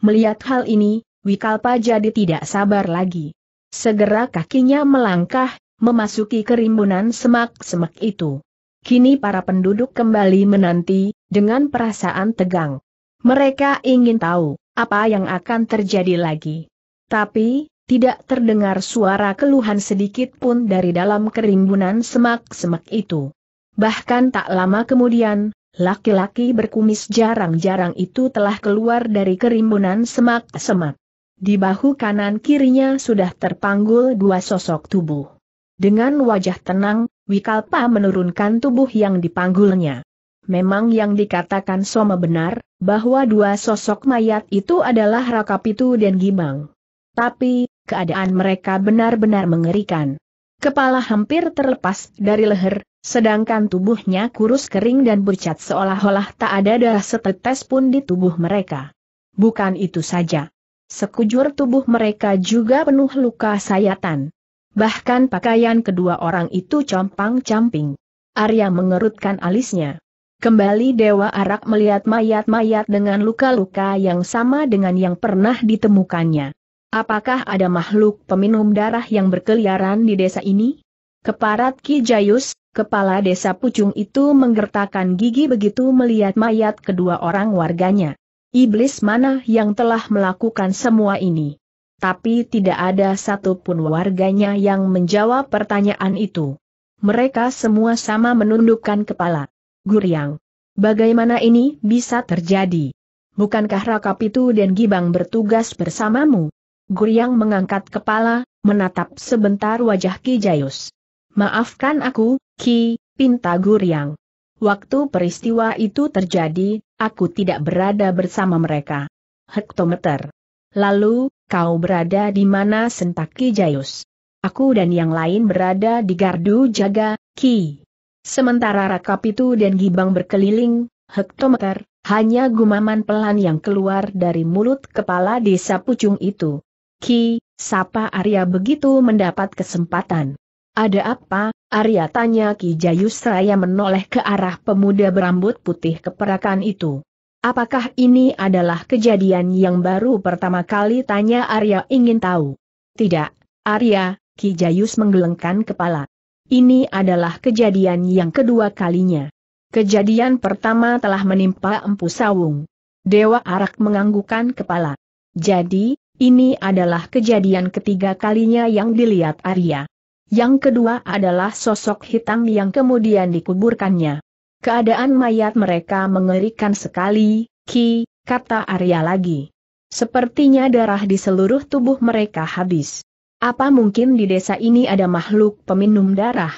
Melihat hal ini, Wikalpa jadi tidak sabar lagi. Segera kakinya melangkah, memasuki kerimbunan semak-semak itu. Kini para penduduk kembali menanti, dengan perasaan tegang. Mereka ingin tahu, apa yang akan terjadi lagi. Tapi, tidak terdengar suara keluhan sedikit pun dari dalam kerimbunan semak-semak itu. Bahkan tak lama kemudian, laki-laki berkumis jarang-jarang itu telah keluar dari kerimbunan semak-semak. Di bahu kanan kirinya sudah terpanggul dua sosok tubuh. Dengan wajah tenang, Wikalpa menurunkan tubuh yang dipanggulnya. Memang yang dikatakan Soma benar, bahwa dua sosok mayat itu adalah Rakapitu dan Gibang. Tapi, keadaan mereka benar-benar mengerikan. Kepala hampir terlepas dari leher, sedangkan tubuhnya kurus kering dan bercat seolah-olah tak ada darah setetes pun di tubuh mereka. Bukan itu saja. Sekujur tubuh mereka juga penuh luka sayatan. Bahkan pakaian kedua orang itu compang-camping. Arya mengerutkan alisnya. Kembali Dewa Arak melihat mayat-mayat dengan luka-luka yang sama dengan yang pernah ditemukannya. Apakah ada makhluk peminum darah yang berkeliaran di desa ini? Keparat Ki Jayus, kepala desa Pucung itu menggertakkan gigi begitu melihat mayat kedua orang warganya. Iblis mana yang telah melakukan semua ini? Tapi tidak ada satupun warganya yang menjawab pertanyaan itu. Mereka semua sama menundukkan kepala. Guriang. Bagaimana ini bisa terjadi? Bukankah Rakap itu dan Gibang bertugas bersamamu? Guriang mengangkat kepala, menatap sebentar wajah Ki Jayus. Maafkan aku, Ki, pinta Guriang. Waktu peristiwa itu terjadi, aku tidak berada bersama mereka. Hektometer. Lalu, kau berada di mana Sentaki Jayus? Aku dan yang lain berada di gardu jaga, Ki. Sementara Rakap itu dan Gibang berkeliling, hektometer, hanya gumaman pelan yang keluar dari mulut kepala desa pucung itu. Ki, sapa Arya begitu mendapat kesempatan. Ada apa, Arya tanya Ki Jayusraya menoleh ke arah pemuda berambut putih keperakan itu. Apakah ini adalah kejadian yang baru pertama kali tanya Arya ingin tahu? Tidak, Arya, Ki Jayus menggelengkan kepala. Ini adalah kejadian yang kedua kalinya. Kejadian pertama telah menimpa Empu Sawung. Dewa Arak menganggukan kepala. Jadi, ini adalah kejadian ketiga kalinya yang dilihat Arya. Yang kedua adalah sosok hitam yang kemudian dikuburkannya. Keadaan mayat mereka mengerikan sekali, Ki, kata Arya lagi. Sepertinya darah di seluruh tubuh mereka habis. Apa mungkin di desa ini ada makhluk peminum darah?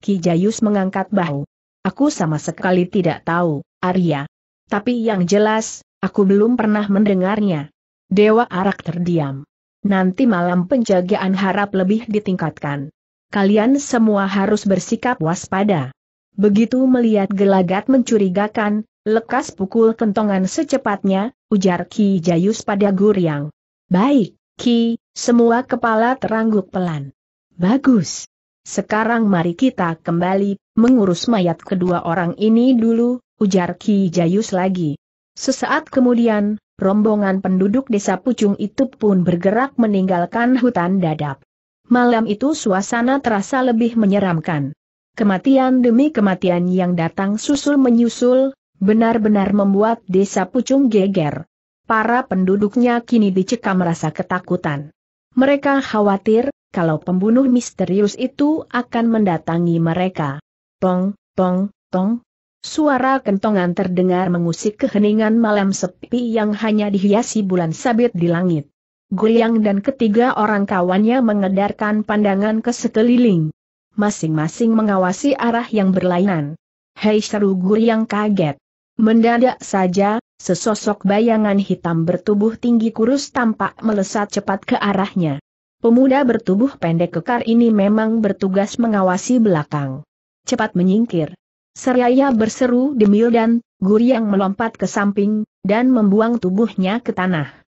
Ki Jayus mengangkat bahu. Aku sama sekali tidak tahu, Arya. Tapi yang jelas, aku belum pernah mendengarnya. Dewa Arak terdiam. Nanti malam penjagaan harap lebih ditingkatkan kalian semua harus bersikap waspada. Begitu melihat gelagat mencurigakan, lekas pukul kentongan secepatnya, ujar Ki Jayus pada Guryang. Baik, Ki, semua kepala terangguk pelan. Bagus. Sekarang mari kita kembali, mengurus mayat kedua orang ini dulu, ujar Ki Jayus lagi. Sesaat kemudian, rombongan penduduk desa Pucung itu pun bergerak meninggalkan hutan dadap. Malam itu suasana terasa lebih menyeramkan. Kematian demi kematian yang datang susul menyusul, benar-benar membuat desa Pucung geger. Para penduduknya kini dicekam rasa ketakutan. Mereka khawatir, kalau pembunuh misterius itu akan mendatangi mereka. Tong, tong, tong. Suara kentongan terdengar mengusik keheningan malam sepi yang hanya dihiasi bulan sabit di langit. Guriang dan ketiga orang kawannya mengedarkan pandangan ke sekeliling. Masing-masing mengawasi arah yang berlainan. Hei seru Guyang kaget. Mendadak saja, sesosok bayangan hitam bertubuh tinggi kurus tampak melesat cepat ke arahnya. Pemuda bertubuh pendek kekar ini memang bertugas mengawasi belakang. Cepat menyingkir. Seraya berseru demil dan, Guriang melompat ke samping, dan membuang tubuhnya ke tanah.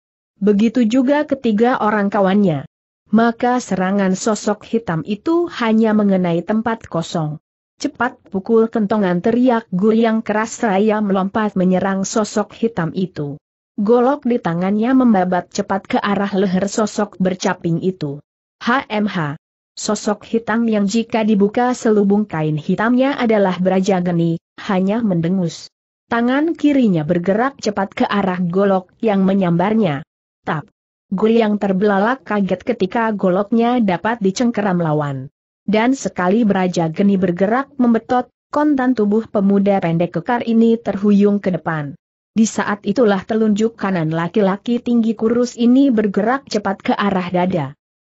Begitu juga ketiga orang kawannya. Maka serangan sosok hitam itu hanya mengenai tempat kosong. Cepat pukul kentongan teriak yang keras raya melompat menyerang sosok hitam itu. Golok di tangannya membabat cepat ke arah leher sosok bercaping itu. HMH. Sosok hitam yang jika dibuka selubung kain hitamnya adalah beraja geni, hanya mendengus. Tangan kirinya bergerak cepat ke arah golok yang menyambarnya. Tap! Gui yang terbelalak kaget ketika goloknya dapat dicengkeram lawan. Dan sekali beraja geni bergerak membetot, kontan tubuh pemuda pendek kekar ini terhuyung ke depan. Di saat itulah telunjuk kanan laki-laki tinggi kurus ini bergerak cepat ke arah dada.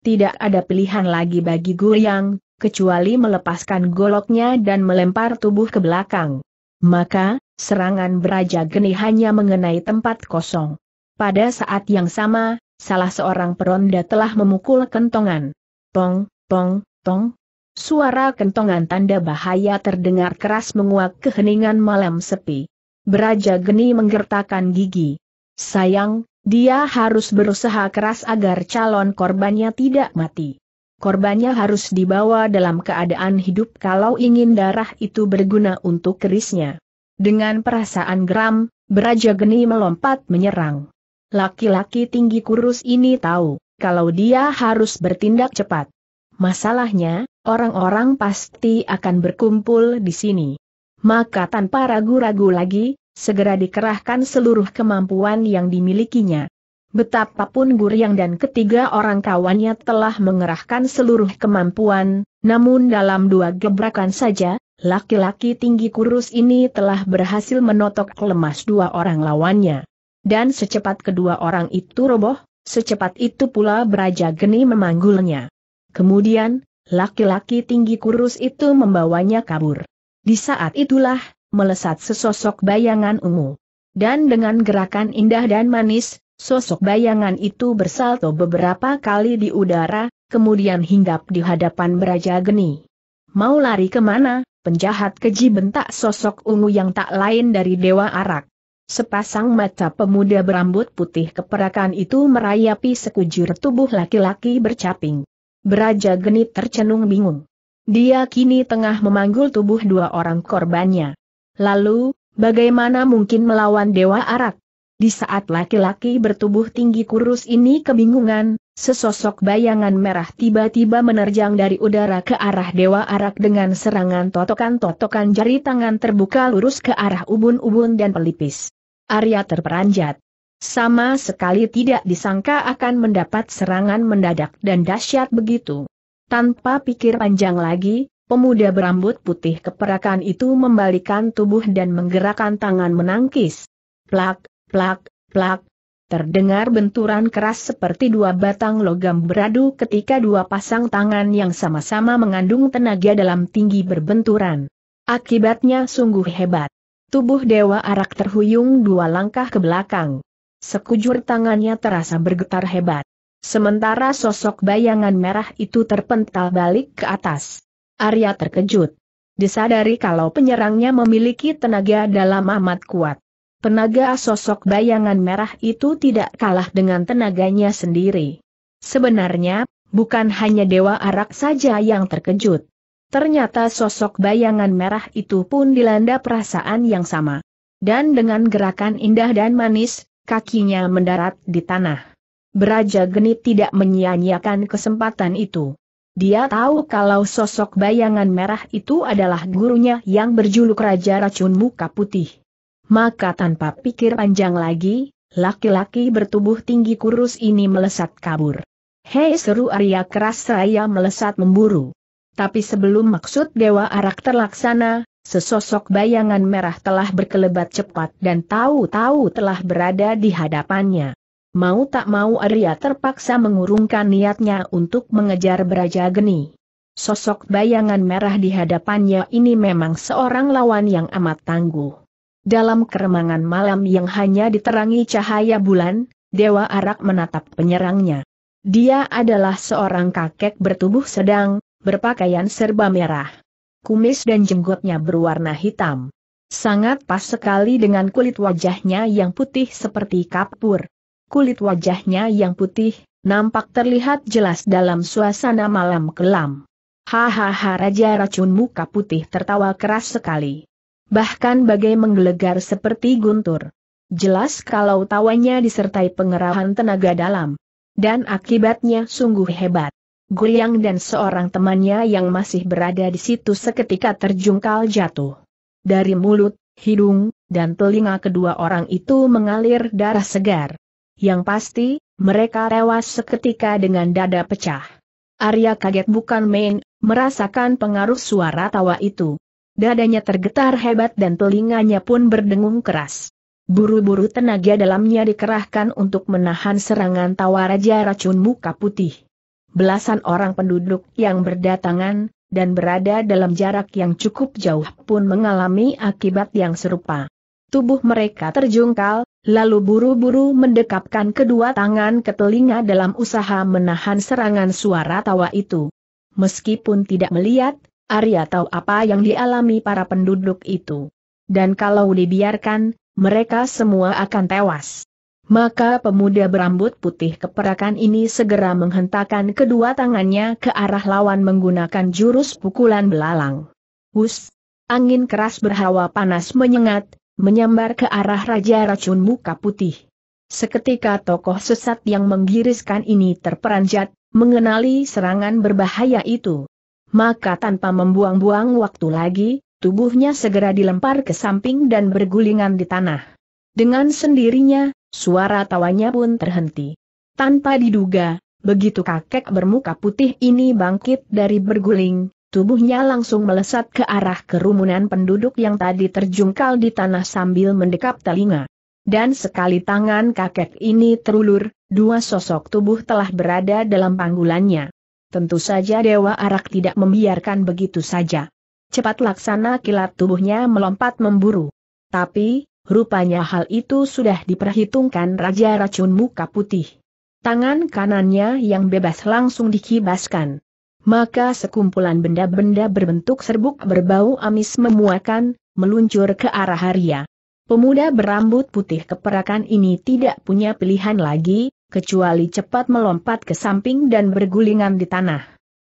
Tidak ada pilihan lagi bagi yang, kecuali melepaskan goloknya dan melempar tubuh ke belakang. Maka, serangan beraja geni hanya mengenai tempat kosong. Pada saat yang sama, salah seorang peronda telah memukul kentongan. Tong, tong, tong. Suara kentongan tanda bahaya terdengar keras menguak keheningan malam sepi. Beraja geni menggertakkan gigi. Sayang, dia harus berusaha keras agar calon korbannya tidak mati. Korbannya harus dibawa dalam keadaan hidup kalau ingin darah itu berguna untuk kerisnya. Dengan perasaan geram, Beraja Geni melompat menyerang. Laki-laki tinggi kurus ini tahu, kalau dia harus bertindak cepat. Masalahnya, orang-orang pasti akan berkumpul di sini. Maka tanpa ragu-ragu lagi, segera dikerahkan seluruh kemampuan yang dimilikinya. Betapapun Guryang dan ketiga orang kawannya telah mengerahkan seluruh kemampuan, namun dalam dua gebrakan saja, laki-laki tinggi kurus ini telah berhasil menotok lemas dua orang lawannya. Dan secepat kedua orang itu roboh, secepat itu pula beraja geni memanggulnya. Kemudian, laki-laki tinggi kurus itu membawanya kabur. Di saat itulah, melesat sesosok bayangan ungu. Dan dengan gerakan indah dan manis, sosok bayangan itu bersalto beberapa kali di udara, kemudian hinggap di hadapan beraja geni. Mau lari kemana, penjahat keji bentak sosok ungu yang tak lain dari Dewa Arak. Sepasang mata pemuda berambut putih keperakan itu merayapi sekujur tubuh laki-laki bercaping. Beraja genit tercenung bingung. Dia kini tengah memanggul tubuh dua orang korbannya. Lalu, bagaimana mungkin melawan Dewa Arak? Di saat laki-laki bertubuh tinggi kurus ini kebingungan, sesosok bayangan merah tiba-tiba menerjang dari udara ke arah Dewa Arak dengan serangan totokan-totokan jari tangan terbuka lurus ke arah ubun-ubun dan pelipis. Arya terperanjat. Sama sekali tidak disangka akan mendapat serangan mendadak dan dahsyat begitu. Tanpa pikir panjang lagi, pemuda berambut putih keperakan itu membalikan tubuh dan menggerakkan tangan menangkis. Plak, plak, plak. Terdengar benturan keras seperti dua batang logam beradu ketika dua pasang tangan yang sama-sama mengandung tenaga dalam tinggi berbenturan. Akibatnya sungguh hebat. Tubuh Dewa Arak terhuyung dua langkah ke belakang. Sekujur tangannya terasa bergetar hebat. Sementara sosok bayangan merah itu terpental balik ke atas. Arya terkejut. Disadari kalau penyerangnya memiliki tenaga dalam amat kuat. Penaga sosok bayangan merah itu tidak kalah dengan tenaganya sendiri. Sebenarnya, bukan hanya Dewa Arak saja yang terkejut. Ternyata sosok bayangan merah itu pun dilanda perasaan yang sama. Dan dengan gerakan indah dan manis, kakinya mendarat di tanah. Beraja genit tidak menyia-nyiakan kesempatan itu. Dia tahu kalau sosok bayangan merah itu adalah gurunya yang berjuluk Raja Racun Muka Putih. Maka tanpa pikir panjang lagi, laki-laki bertubuh tinggi kurus ini melesat kabur. Hei seru Arya keras Raya melesat memburu. Tapi sebelum maksud Dewa Arak terlaksana, sesosok bayangan merah telah berkelebat cepat dan tahu-tahu telah berada di hadapannya. Mau tak mau Arya terpaksa mengurungkan niatnya untuk mengejar Beraja Geni. Sosok bayangan merah di hadapannya ini memang seorang lawan yang amat tangguh. Dalam keremangan malam yang hanya diterangi cahaya bulan, Dewa Arak menatap penyerangnya. Dia adalah seorang kakek bertubuh sedang, berpakaian serba merah. Kumis dan jenggotnya berwarna hitam. Sangat pas sekali dengan kulit wajahnya yang putih seperti kapur. Kulit wajahnya yang putih, nampak terlihat jelas dalam suasana malam kelam. Hahaha Raja Racun muka putih tertawa keras sekali. Bahkan bagai menggelegar seperti guntur. Jelas kalau tawanya disertai pengerahan tenaga dalam. Dan akibatnya sungguh hebat. Goyang dan seorang temannya yang masih berada di situ seketika terjungkal jatuh. Dari mulut, hidung, dan telinga kedua orang itu mengalir darah segar. Yang pasti, mereka tewas seketika dengan dada pecah. Arya kaget bukan main, merasakan pengaruh suara tawa itu. Dadanya tergetar hebat dan telinganya pun berdengung keras. Buru-buru tenaga dalamnya dikerahkan untuk menahan serangan tawa Raja Racun Muka Putih. Belasan orang penduduk yang berdatangan, dan berada dalam jarak yang cukup jauh pun mengalami akibat yang serupa. Tubuh mereka terjungkal, lalu buru-buru mendekapkan kedua tangan ke telinga dalam usaha menahan serangan suara tawa itu. Meskipun tidak melihat, Arya tahu apa yang dialami para penduduk itu. Dan kalau dibiarkan, mereka semua akan tewas. Maka pemuda berambut putih keperakan ini segera menghentakkan kedua tangannya ke arah lawan menggunakan jurus pukulan belalang. Hus! Angin keras berhawa panas menyengat, menyambar ke arah Raja Racun Muka Putih. Seketika tokoh sesat yang menggiriskan ini terperanjat, mengenali serangan berbahaya itu. Maka tanpa membuang-buang waktu lagi, tubuhnya segera dilempar ke samping dan bergulingan di tanah. Dengan sendirinya, Suara tawanya pun terhenti. Tanpa diduga, begitu kakek bermuka putih ini bangkit dari berguling, tubuhnya langsung melesat ke arah kerumunan penduduk yang tadi terjungkal di tanah sambil mendekap telinga. Dan sekali tangan kakek ini terulur, dua sosok tubuh telah berada dalam panggulannya. Tentu saja Dewa Arak tidak membiarkan begitu saja. Cepat laksana kilat tubuhnya melompat memburu. Tapi, Rupanya hal itu sudah diperhitungkan Raja Racun Muka Putih. Tangan kanannya yang bebas langsung dikibaskan. Maka sekumpulan benda-benda berbentuk serbuk berbau amis memuakan, meluncur ke arah Arya. Pemuda berambut putih keperakan ini tidak punya pilihan lagi, kecuali cepat melompat ke samping dan bergulingan di tanah.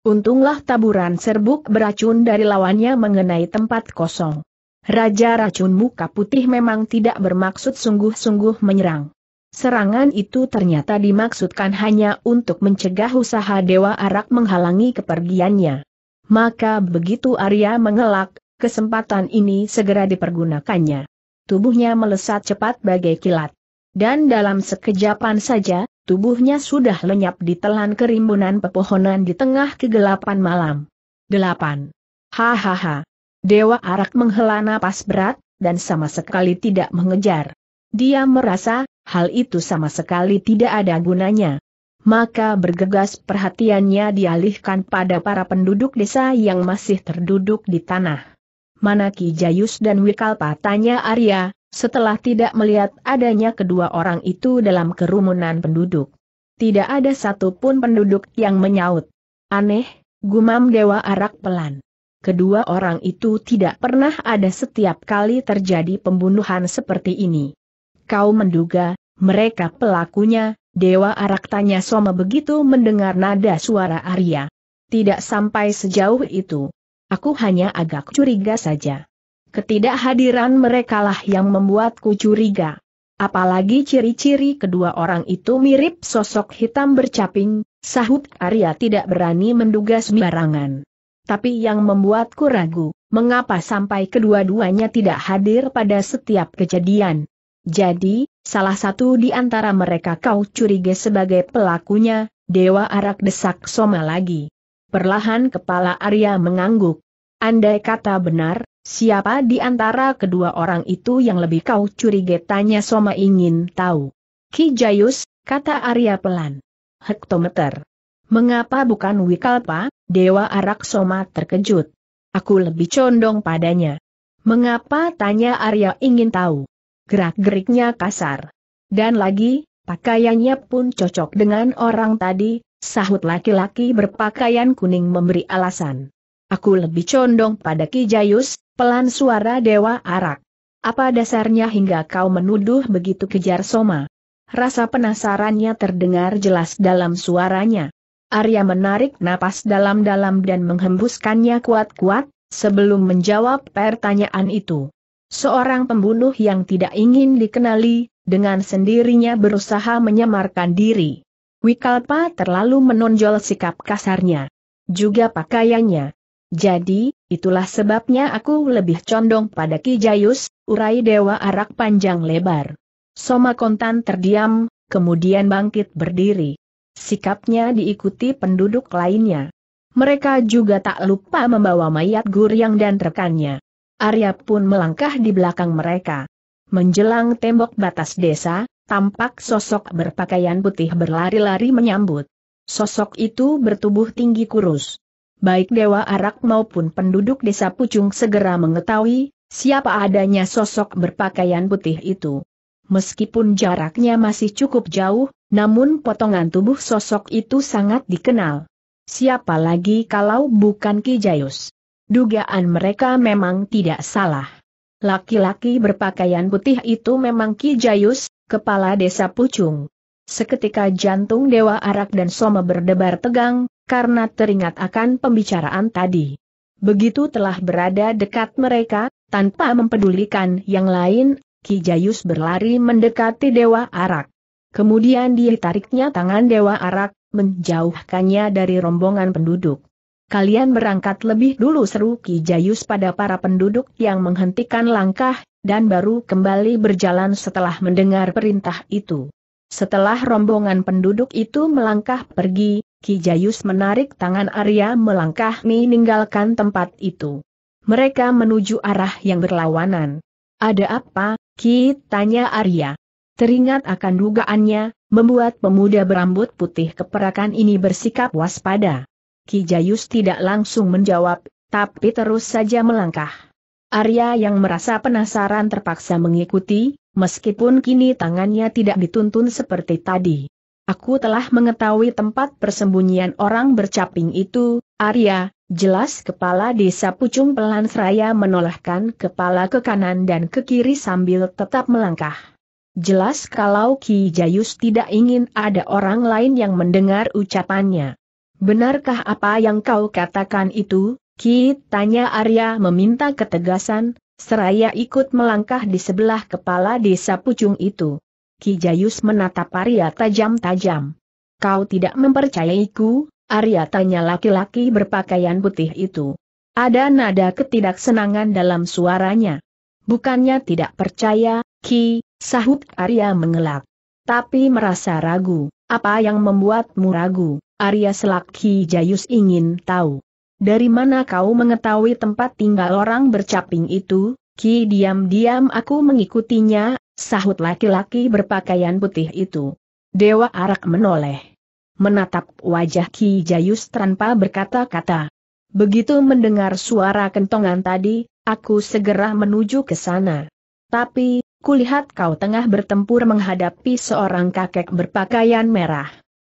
Untunglah taburan serbuk beracun dari lawannya mengenai tempat kosong. Raja racun muka putih memang tidak bermaksud sungguh-sungguh menyerang. Serangan itu ternyata dimaksudkan hanya untuk mencegah usaha Dewa Arak menghalangi kepergiannya. Maka begitu Arya mengelak, kesempatan ini segera dipergunakannya. Tubuhnya melesat cepat bagai kilat. Dan dalam sekejapan saja, tubuhnya sudah lenyap di ditelan kerimbunan pepohonan di tengah kegelapan malam. 8. Hahaha. Dewa Arak menghela napas berat, dan sama sekali tidak mengejar. Dia merasa, hal itu sama sekali tidak ada gunanya. Maka bergegas perhatiannya dialihkan pada para penduduk desa yang masih terduduk di tanah. Manaki Jayus dan Wikalpa tanya Arya, setelah tidak melihat adanya kedua orang itu dalam kerumunan penduduk. Tidak ada satupun penduduk yang menyaut. Aneh, gumam Dewa Arak pelan kedua orang itu tidak pernah ada setiap kali terjadi pembunuhan seperti ini. Kau menduga, mereka pelakunya, Dewa Arak tanya Soma begitu mendengar nada suara Arya. Tidak sampai sejauh itu. Aku hanya agak curiga saja. Ketidakhadiran merekalah yang membuatku curiga. Apalagi ciri-ciri kedua orang itu mirip sosok hitam bercaping, sahut Arya tidak berani menduga sembarangan. Tapi yang membuatku ragu, mengapa sampai kedua-duanya tidak hadir pada setiap kejadian? Jadi, salah satu di antara mereka kau curiga sebagai pelakunya, Dewa Arak desak Soma lagi. Perlahan kepala Arya mengangguk. Andai kata benar, siapa di antara kedua orang itu yang lebih kau curiga tanya Soma ingin tahu. Ki Jayus, kata Arya pelan. Hektometer. Mengapa bukan Wikalpa, Dewa Arak Soma terkejut. Aku lebih condong padanya. Mengapa tanya Arya ingin tahu. Gerak-geriknya kasar. Dan lagi, pakaiannya pun cocok dengan orang tadi, sahut laki-laki berpakaian kuning memberi alasan. Aku lebih condong pada Ki Kijayus, pelan suara Dewa Arak. Apa dasarnya hingga kau menuduh begitu kejar Soma? Rasa penasarannya terdengar jelas dalam suaranya. Arya menarik napas dalam-dalam dan menghembuskannya kuat-kuat, sebelum menjawab pertanyaan itu. Seorang pembunuh yang tidak ingin dikenali, dengan sendirinya berusaha menyamarkan diri. Wikalpa terlalu menonjol sikap kasarnya. Juga pakaiannya. Jadi, itulah sebabnya aku lebih condong pada Ki Jayus, urai Dewa Arak panjang lebar. Soma kontan terdiam, kemudian bangkit berdiri. Sikapnya diikuti penduduk lainnya. Mereka juga tak lupa membawa mayat Guryang dan rekannya. Arya pun melangkah di belakang mereka. Menjelang tembok batas desa, tampak sosok berpakaian putih berlari-lari menyambut. Sosok itu bertubuh tinggi kurus. Baik Dewa Arak maupun penduduk desa Pucung segera mengetahui, siapa adanya sosok berpakaian putih itu. Meskipun jaraknya masih cukup jauh, namun potongan tubuh sosok itu sangat dikenal. Siapa lagi kalau bukan Ki Kijayus? Dugaan mereka memang tidak salah. Laki-laki berpakaian putih itu memang Ki Kijayus, kepala desa Pucung. Seketika jantung Dewa Arak dan Soma berdebar tegang, karena teringat akan pembicaraan tadi. Begitu telah berada dekat mereka, tanpa mempedulikan yang lain, Ki Kijayus berlari mendekati Dewa Arak. Kemudian ditariknya tangan Dewa Arak, menjauhkannya dari rombongan penduduk. Kalian berangkat lebih dulu seru Ki Jayus pada para penduduk yang menghentikan langkah, dan baru kembali berjalan setelah mendengar perintah itu. Setelah rombongan penduduk itu melangkah pergi, Ki Jayus menarik tangan Arya melangkah meninggalkan tempat itu. Mereka menuju arah yang berlawanan. Ada apa, Ki? tanya Arya. Teringat akan dugaannya, membuat pemuda berambut putih keperakan ini bersikap waspada. Ki Jayus tidak langsung menjawab, tapi terus saja melangkah. Arya yang merasa penasaran terpaksa mengikuti, meskipun kini tangannya tidak dituntun seperti tadi. Aku telah mengetahui tempat persembunyian orang bercaping itu, Arya, jelas kepala desa Pucung Pelan Seraya menolahkan kepala ke kanan dan ke kiri sambil tetap melangkah. Jelas kalau Ki Jayus tidak ingin ada orang lain yang mendengar ucapannya. Benarkah apa yang kau katakan itu? Ki tanya Arya meminta ketegasan, seraya ikut melangkah di sebelah kepala desa Pucung itu. Ki Jayus menatap Arya tajam-tajam. Kau tidak mempercayaiku, Arya tanya laki-laki berpakaian putih itu. Ada nada ketidaksenangan dalam suaranya. Bukannya tidak percaya, Ki, Sahut Arya mengelak. Tapi merasa ragu, apa yang membuatmu ragu, Arya Selaki Jayus ingin tahu. Dari mana kau mengetahui tempat tinggal orang bercaping itu? Ki diam-diam aku mengikutinya, sahut laki-laki berpakaian putih itu. Dewa Arak menoleh. Menatap wajah Ki Jayus tanpa berkata-kata. Begitu mendengar suara kentongan tadi, aku segera menuju ke sana. Tapi, Kulihat kau tengah bertempur menghadapi seorang kakek berpakaian merah.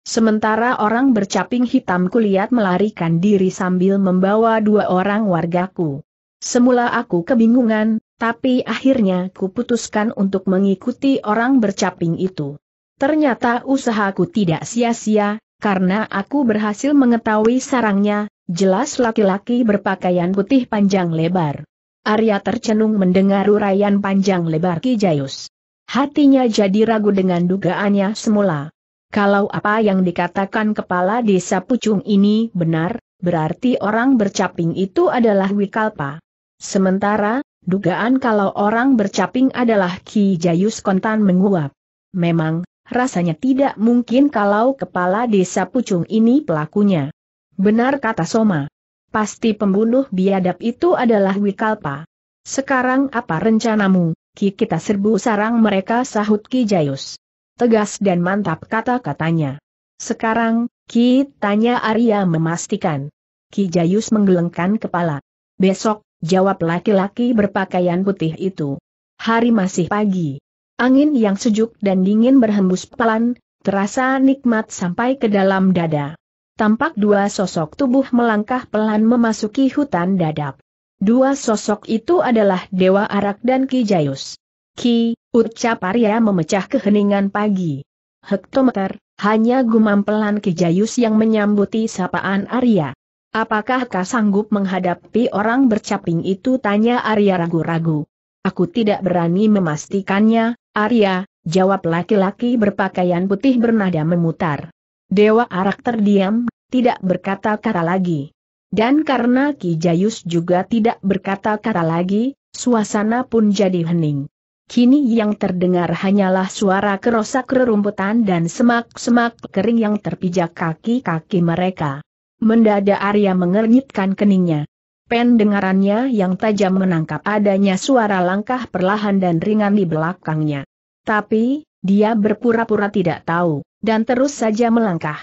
Sementara orang bercaping hitam kulihat melarikan diri sambil membawa dua orang wargaku. Semula aku kebingungan, tapi akhirnya kuputuskan untuk mengikuti orang bercaping itu. Ternyata usahaku tidak sia-sia, karena aku berhasil mengetahui sarangnya, jelas laki-laki berpakaian putih panjang lebar. Arya tercenung mendengar uraian panjang lebar Ki Jayus. Hatinya jadi ragu dengan dugaannya semula. Kalau apa yang dikatakan kepala desa Pucung ini benar, berarti orang bercaping itu adalah Wikalpa. Sementara, dugaan kalau orang bercaping adalah Ki Jayus kontan menguap. Memang, rasanya tidak mungkin kalau kepala desa Pucung ini pelakunya. Benar kata Soma, Pasti pembunuh biadab itu adalah Wikalpa. Sekarang apa rencanamu, Ki kita serbu sarang mereka sahut Ki Jayus. Tegas dan mantap kata-katanya. Sekarang, Ki tanya Arya memastikan. Ki Jayus menggelengkan kepala. Besok, jawab laki-laki berpakaian putih itu. Hari masih pagi. Angin yang sejuk dan dingin berhembus pelan, terasa nikmat sampai ke dalam dada tampak dua sosok tubuh melangkah pelan memasuki hutan dadap. Dua sosok itu adalah Dewa Arak dan Ki Jayus. Ki, ucap Arya memecah keheningan pagi. Hektometer, hanya gumam pelan Ki Jayus yang menyambuti sapaan Arya. Apakah kau sanggup menghadapi orang bercaping itu tanya Arya ragu-ragu. Aku tidak berani memastikannya, Arya, jawab laki-laki berpakaian putih bernada memutar. Dewa Arak terdiam, tidak berkata-kata lagi. Dan karena Ki Jayus juga tidak berkata-kata lagi, suasana pun jadi hening. Kini yang terdengar hanyalah suara kerosak rerumputan dan semak-semak kering yang terpijak kaki-kaki mereka. Mendadak Arya mengernyitkan keningnya. Pendengarannya yang tajam menangkap adanya suara langkah perlahan dan ringan di belakangnya. Tapi, dia berpura-pura tidak tahu dan terus saja melangkah.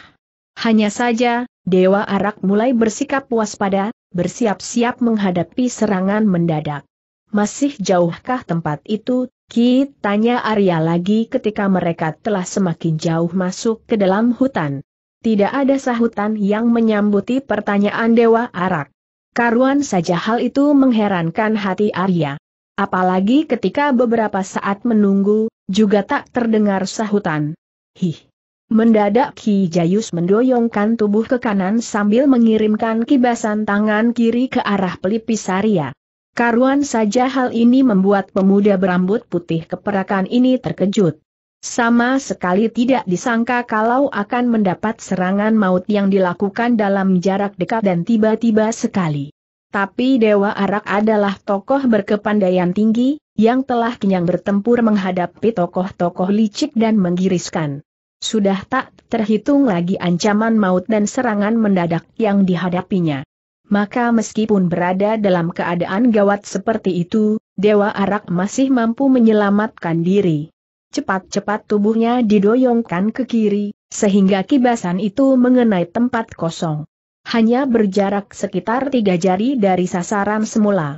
Hanya saja, Dewa Arak mulai bersikap waspada, bersiap-siap menghadapi serangan mendadak. Masih jauhkah tempat itu? Ki tanya Arya lagi ketika mereka telah semakin jauh masuk ke dalam hutan. Tidak ada sahutan yang menyambuti pertanyaan Dewa Arak. Karuan saja hal itu mengherankan hati Arya. Apalagi ketika beberapa saat menunggu, juga tak terdengar sahutan. Hih. Mendadak Ki Jayus mendoyongkan tubuh ke kanan sambil mengirimkan kibasan tangan kiri ke arah pelipis Arya. Karuan saja hal ini membuat pemuda berambut putih keperakan ini terkejut. Sama sekali tidak disangka kalau akan mendapat serangan maut yang dilakukan dalam jarak dekat dan tiba-tiba sekali. Tapi Dewa Arak adalah tokoh berkepandaian tinggi, yang telah kenyang bertempur menghadapi tokoh-tokoh licik dan menggiriskan. Sudah tak terhitung lagi ancaman maut dan serangan mendadak yang dihadapinya. Maka meskipun berada dalam keadaan gawat seperti itu, Dewa Arak masih mampu menyelamatkan diri. Cepat-cepat tubuhnya didoyongkan ke kiri, sehingga kibasan itu mengenai tempat kosong. Hanya berjarak sekitar tiga jari dari sasaran semula.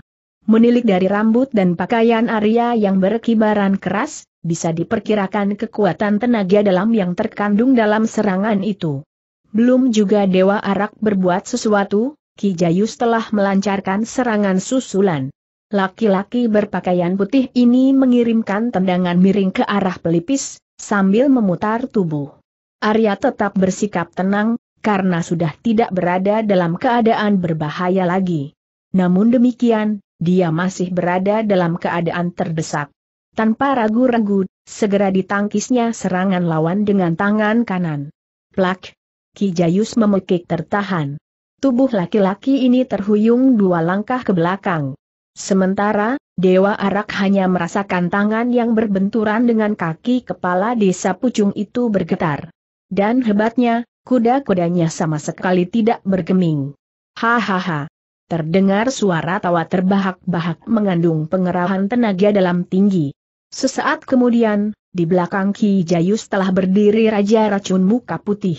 Menilik dari rambut dan pakaian Arya yang berkibaran keras, bisa diperkirakan kekuatan tenaga dalam yang terkandung dalam serangan itu. Belum juga Dewa Arak berbuat sesuatu, Ki Jayus telah melancarkan serangan susulan. Laki-laki berpakaian putih ini mengirimkan tendangan miring ke arah pelipis, sambil memutar tubuh. Arya tetap bersikap tenang, karena sudah tidak berada dalam keadaan berbahaya lagi. Namun demikian, dia masih berada dalam keadaan terdesak. Tanpa ragu-ragu, segera ditangkisnya serangan lawan dengan tangan kanan. Plak! Ki Jayus memekik tertahan. Tubuh laki-laki ini terhuyung dua langkah ke belakang. Sementara, Dewa Arak hanya merasakan tangan yang berbenturan dengan kaki kepala desa Pucung itu bergetar. Dan hebatnya, kuda-kudanya sama sekali tidak bergeming. Hahaha, Terdengar suara tawa terbahak-bahak mengandung pengerahan tenaga dalam tinggi. Sesaat kemudian, di belakang Ki Jayus telah berdiri Raja Racun Muka Putih.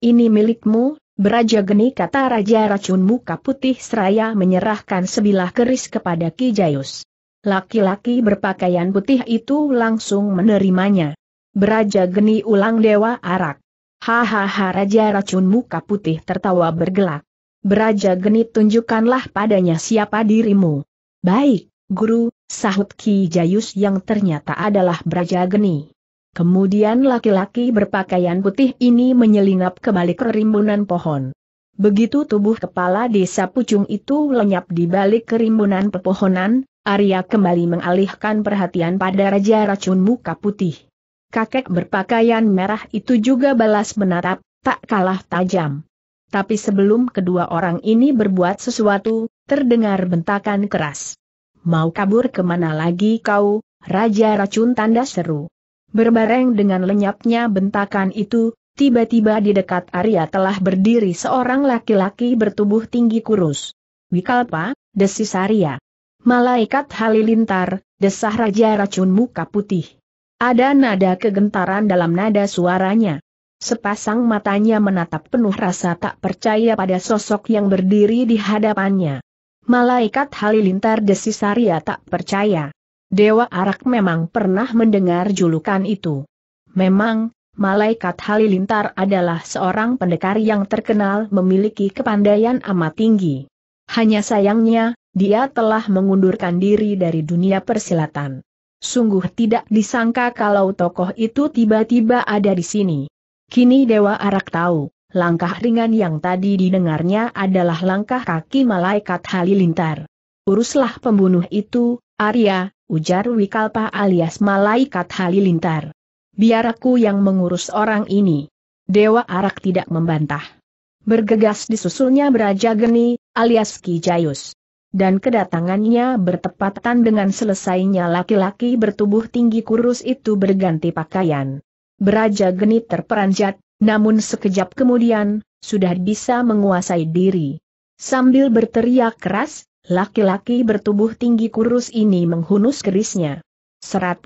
Ini milikmu, beraja geni kata Raja Racun Muka Putih seraya menyerahkan sebilah keris kepada Ki Jayus. Laki-laki berpakaian putih itu langsung menerimanya. Beraja geni ulang dewa arak. Hahaha Raja Racun Muka Putih tertawa bergelak. Beraja genit tunjukkanlah padanya siapa dirimu. Baik, guru, sahut Ki Jayus yang ternyata adalah beraja Geni. Kemudian laki-laki berpakaian putih ini menyelinap ke balik kerimbunan pohon. Begitu tubuh kepala desa Pucung itu lenyap di balik kerimbunan pepohonan, Arya kembali mengalihkan perhatian pada Raja Racun Muka Putih. Kakek berpakaian merah itu juga balas menatap, tak kalah tajam. Tapi sebelum kedua orang ini berbuat sesuatu, terdengar bentakan keras. Mau kabur kemana lagi kau, Raja Racun tanda seru. Berbareng dengan lenyapnya bentakan itu, tiba-tiba di dekat Arya telah berdiri seorang laki-laki bertubuh tinggi kurus. Wikalpa, desis Arya. Malaikat Halilintar, desah Raja Racun muka putih. Ada nada kegentaran dalam nada suaranya. Sepasang matanya menatap penuh rasa tak percaya pada sosok yang berdiri di hadapannya. Malaikat Halilintar Desisaria tak percaya. Dewa Arak memang pernah mendengar julukan itu. Memang, Malaikat Halilintar adalah seorang pendekar yang terkenal memiliki kepandaian amat tinggi. Hanya sayangnya, dia telah mengundurkan diri dari dunia persilatan. Sungguh tidak disangka kalau tokoh itu tiba-tiba ada di sini. Kini Dewa Arak tahu, langkah ringan yang tadi didengarnya adalah langkah kaki malaikat halilintar. Uruslah pembunuh itu, Arya, ujar Wikalpa alias malaikat halilintar. Biar aku yang mengurus orang ini. Dewa Arak tidak membantah. Bergegas disusulnya Beraja Geni, alias Ki Jayus, Dan kedatangannya bertepatan dengan selesainya laki-laki bertubuh tinggi kurus itu berganti pakaian. Beraja Geni terperanjat, namun sekejap kemudian, sudah bisa menguasai diri. Sambil berteriak keras, laki-laki bertubuh tinggi kurus ini menghunus kerisnya. Serat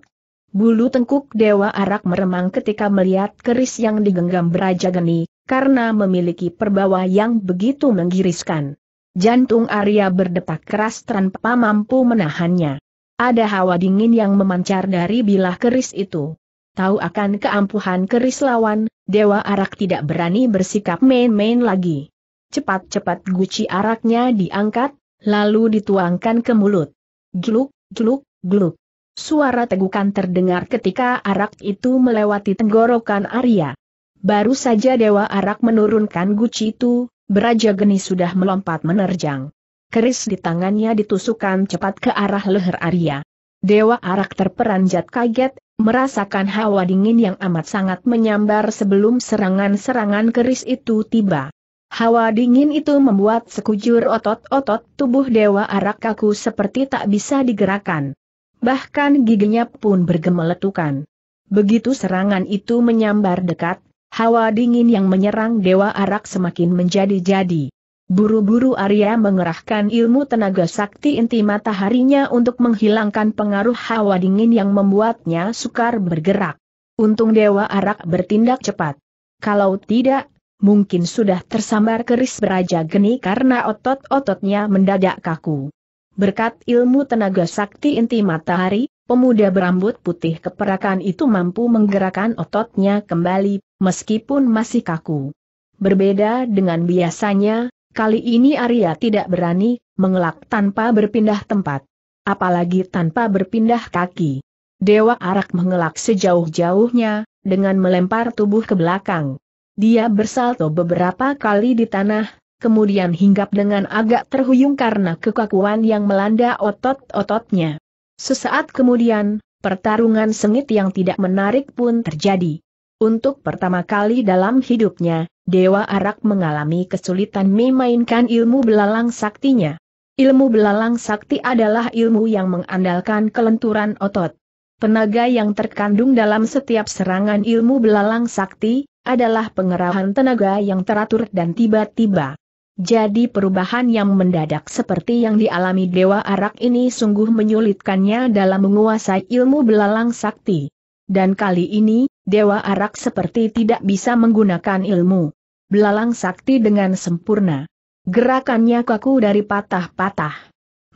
Bulu tengkuk Dewa Arak meremang ketika melihat keris yang digenggam beraja geni, karena memiliki perbawa yang begitu menggiriskan. Jantung Arya berdetak keras tanpa mampu menahannya. Ada hawa dingin yang memancar dari bilah keris itu. Tahu akan keampuhan keris lawan, Dewa Arak tidak berani bersikap main-main lagi. Cepat-cepat guci araknya diangkat, lalu dituangkan ke mulut. Gluk, gluk, gluk. Suara tegukan terdengar ketika arak itu melewati tenggorokan Arya. Baru saja Dewa Arak menurunkan guci itu, Beraja Geni sudah melompat menerjang. Keris di tangannya ditusukkan cepat ke arah leher Arya. Dewa Arak terperanjat kaget, merasakan hawa dingin yang amat sangat menyambar sebelum serangan-serangan keris itu tiba. Hawa dingin itu membuat sekujur otot-otot tubuh Dewa arak kaku seperti tak bisa digerakkan. Bahkan giginya pun bergemeletukan. Begitu serangan itu menyambar dekat, hawa dingin yang menyerang Dewa Arak semakin menjadi-jadi. Buru-buru Arya mengerahkan ilmu tenaga sakti inti mataharinya untuk menghilangkan pengaruh hawa dingin yang membuatnya sukar bergerak. Untung Dewa Arak bertindak cepat. Kalau tidak, mungkin sudah tersambar keris beraja geni karena otot-ototnya mendadak kaku. Berkat ilmu tenaga sakti inti matahari, pemuda berambut putih keperakan itu mampu menggerakkan ototnya kembali, meskipun masih kaku. Berbeda dengan biasanya, Kali ini Arya tidak berani, mengelak tanpa berpindah tempat. Apalagi tanpa berpindah kaki. Dewa Arak mengelak sejauh-jauhnya, dengan melempar tubuh ke belakang. Dia bersalto beberapa kali di tanah, kemudian hinggap dengan agak terhuyung karena kekakuan yang melanda otot-ototnya. Sesaat kemudian, pertarungan sengit yang tidak menarik pun terjadi. Untuk pertama kali dalam hidupnya, Dewa Arak mengalami kesulitan memainkan ilmu belalang saktinya. Ilmu belalang sakti adalah ilmu yang mengandalkan kelenturan otot. Tenaga yang terkandung dalam setiap serangan ilmu belalang sakti, adalah pengerahan tenaga yang teratur dan tiba-tiba. Jadi perubahan yang mendadak seperti yang dialami Dewa Arak ini sungguh menyulitkannya dalam menguasai ilmu belalang sakti. Dan kali ini, Dewa Arak seperti tidak bisa menggunakan ilmu. Belalang sakti dengan sempurna. Gerakannya kaku dari patah-patah.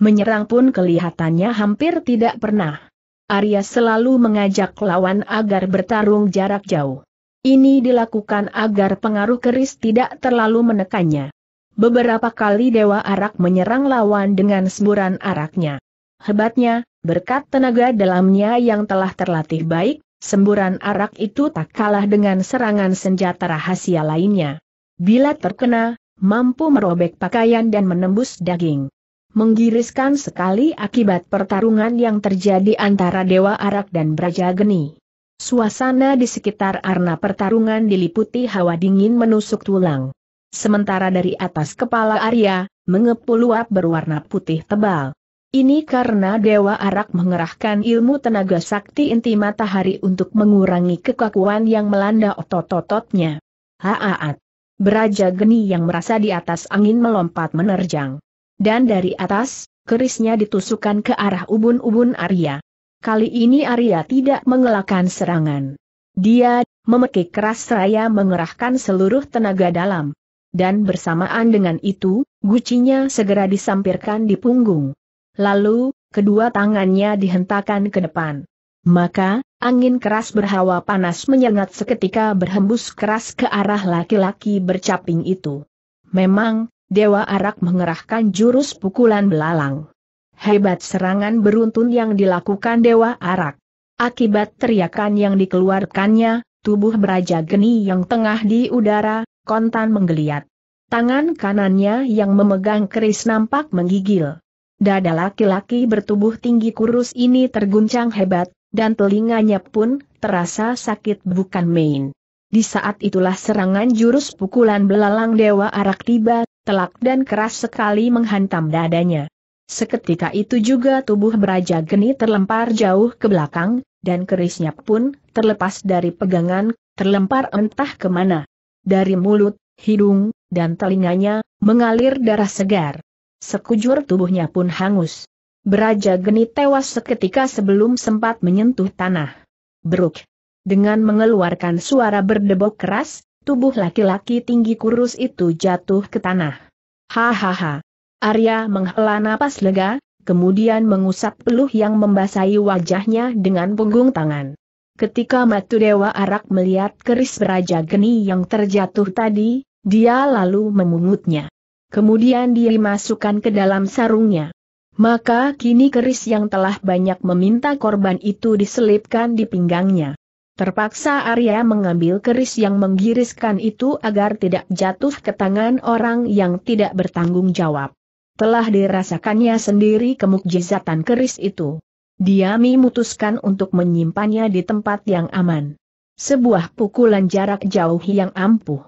Menyerang pun kelihatannya hampir tidak pernah. Arya selalu mengajak lawan agar bertarung jarak jauh. Ini dilakukan agar pengaruh keris tidak terlalu menekannya. Beberapa kali Dewa Arak menyerang lawan dengan semburan araknya. Hebatnya, berkat tenaga dalamnya yang telah terlatih baik, semburan arak itu tak kalah dengan serangan senjata rahasia lainnya. Bila terkena, mampu merobek pakaian dan menembus daging. Menggiriskan sekali akibat pertarungan yang terjadi antara Dewa Arak dan Braja Geni. Suasana di sekitar arena pertarungan diliputi hawa dingin menusuk tulang. Sementara dari atas kepala Arya, mengepul uap berwarna putih tebal. Ini karena Dewa Arak mengerahkan ilmu tenaga sakti inti matahari untuk mengurangi kekakuan yang melanda otot-ototnya. Haaat. Beraja geni yang merasa di atas angin melompat menerjang. Dan dari atas, kerisnya ditusukkan ke arah ubun-ubun Arya. Kali ini Arya tidak mengelakkan serangan. Dia memekik keras raya mengerahkan seluruh tenaga dalam. Dan bersamaan dengan itu, gucinya segera disampirkan di punggung. Lalu, kedua tangannya dihentakkan ke depan. Maka, angin keras berhawa panas menyengat seketika berhembus keras ke arah laki-laki bercaping itu. Memang, Dewa Arak mengerahkan jurus pukulan belalang. Hebat serangan beruntun yang dilakukan Dewa Arak. Akibat teriakan yang dikeluarkannya, tubuh beraja geni yang tengah di udara, kontan menggeliat. Tangan kanannya yang memegang keris nampak menggigil. Dada laki-laki bertubuh tinggi kurus ini terguncang hebat, dan telinganya pun terasa sakit bukan main. Di saat itulah serangan jurus pukulan belalang Dewa Arak tiba, telak dan keras sekali menghantam dadanya. Seketika itu juga tubuh beraja geni terlempar jauh ke belakang, dan kerisnya pun terlepas dari pegangan, terlempar entah kemana. Dari mulut, hidung, dan telinganya, mengalir darah segar. Sekujur tubuhnya pun hangus. Beraja Geni tewas seketika sebelum sempat menyentuh tanah. Beruk. Dengan mengeluarkan suara berdebok keras, tubuh laki-laki tinggi kurus itu jatuh ke tanah. Hahaha. Arya menghela napas lega, kemudian mengusap peluh yang membasahi wajahnya dengan punggung tangan. Ketika Matu Dewa Arak melihat keris beraja geni yang terjatuh tadi, dia lalu memungutnya kemudian dimasukkan ke dalam sarungnya. Maka kini keris yang telah banyak meminta korban itu diselipkan di pinggangnya. Terpaksa Arya mengambil keris yang menggiriskan itu agar tidak jatuh ke tangan orang yang tidak bertanggung jawab. Telah dirasakannya sendiri kemukjizatan keris itu. Dia memutuskan untuk menyimpannya di tempat yang aman. Sebuah pukulan jarak jauh yang ampuh.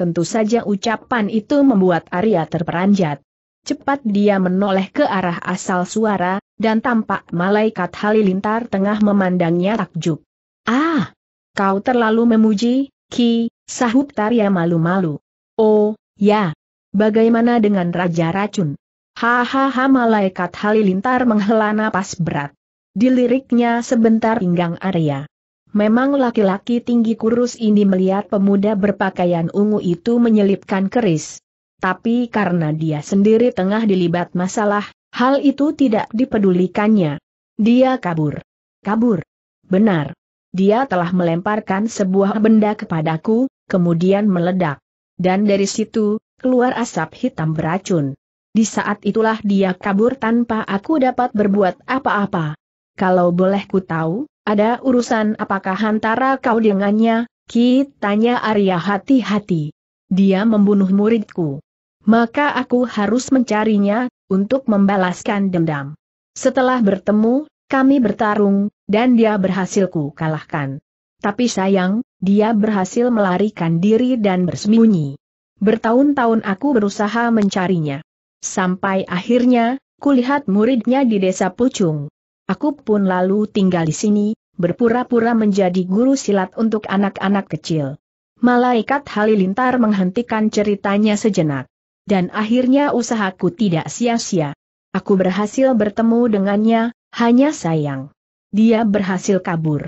Tentu saja ucapan itu membuat Arya terperanjat. Cepat dia menoleh ke arah asal suara, dan tampak malaikat halilintar tengah memandangnya takjub. Ah! Kau terlalu memuji, Ki, sahut Tarya malu-malu. Oh, ya. Bagaimana dengan Raja Racun? Hahaha malaikat halilintar menghela napas berat. Diliriknya sebentar pinggang Arya. Memang laki-laki tinggi kurus ini melihat pemuda berpakaian ungu itu menyelipkan keris. Tapi karena dia sendiri tengah dilibat masalah, hal itu tidak dipedulikannya. Dia kabur. Kabur. Benar. Dia telah melemparkan sebuah benda kepadaku, kemudian meledak. Dan dari situ, keluar asap hitam beracun. Di saat itulah dia kabur tanpa aku dapat berbuat apa-apa. Kalau boleh ku tahu, ada urusan apakah antara kau dengannya, Ki? Tanya Arya hati-hati. Dia membunuh muridku. Maka aku harus mencarinya, untuk membalaskan dendam. Setelah bertemu, kami bertarung, dan dia berhasil ku kalahkan. Tapi sayang, dia berhasil melarikan diri dan bersembunyi. Bertahun-tahun aku berusaha mencarinya. Sampai akhirnya, kulihat muridnya di desa Pucung. Aku pun lalu tinggal di sini, berpura-pura menjadi guru silat untuk anak-anak kecil. Malaikat Halilintar menghentikan ceritanya sejenak. Dan akhirnya usahaku tidak sia-sia. Aku berhasil bertemu dengannya, hanya sayang. Dia berhasil kabur.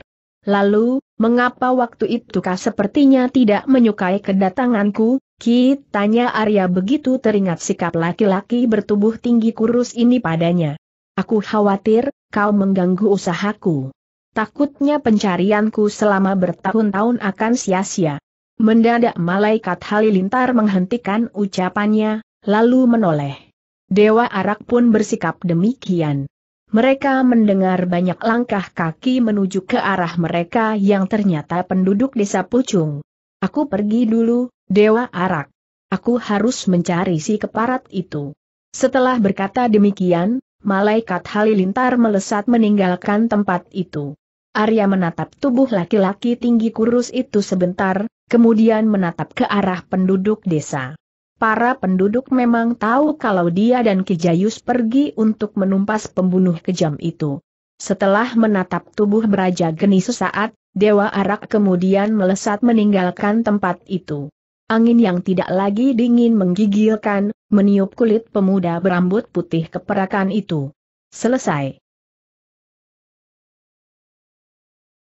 Lalu, mengapa waktu itu kah sepertinya tidak menyukai kedatanganku? Kitanya Arya begitu teringat sikap laki-laki bertubuh tinggi kurus ini padanya. Aku khawatir, kau mengganggu usahaku. Takutnya pencarianku selama bertahun-tahun akan sia-sia. Mendadak malaikat halilintar menghentikan ucapannya, lalu menoleh. Dewa Arak pun bersikap demikian. Mereka mendengar banyak langkah kaki menuju ke arah mereka yang ternyata penduduk desa Pucung. Aku pergi dulu, Dewa Arak. Aku harus mencari si keparat itu. Setelah berkata demikian, malaikat halilintar melesat meninggalkan tempat itu. Arya menatap tubuh laki-laki tinggi kurus itu sebentar, kemudian menatap ke arah penduduk desa. Para penduduk memang tahu kalau dia dan Kijayus pergi untuk menumpas pembunuh kejam itu. Setelah menatap tubuh beraja geni sesaat, Dewa Arak kemudian melesat meninggalkan tempat itu. Angin yang tidak lagi dingin menggigilkan, meniup kulit pemuda berambut putih keperakan itu. Selesai.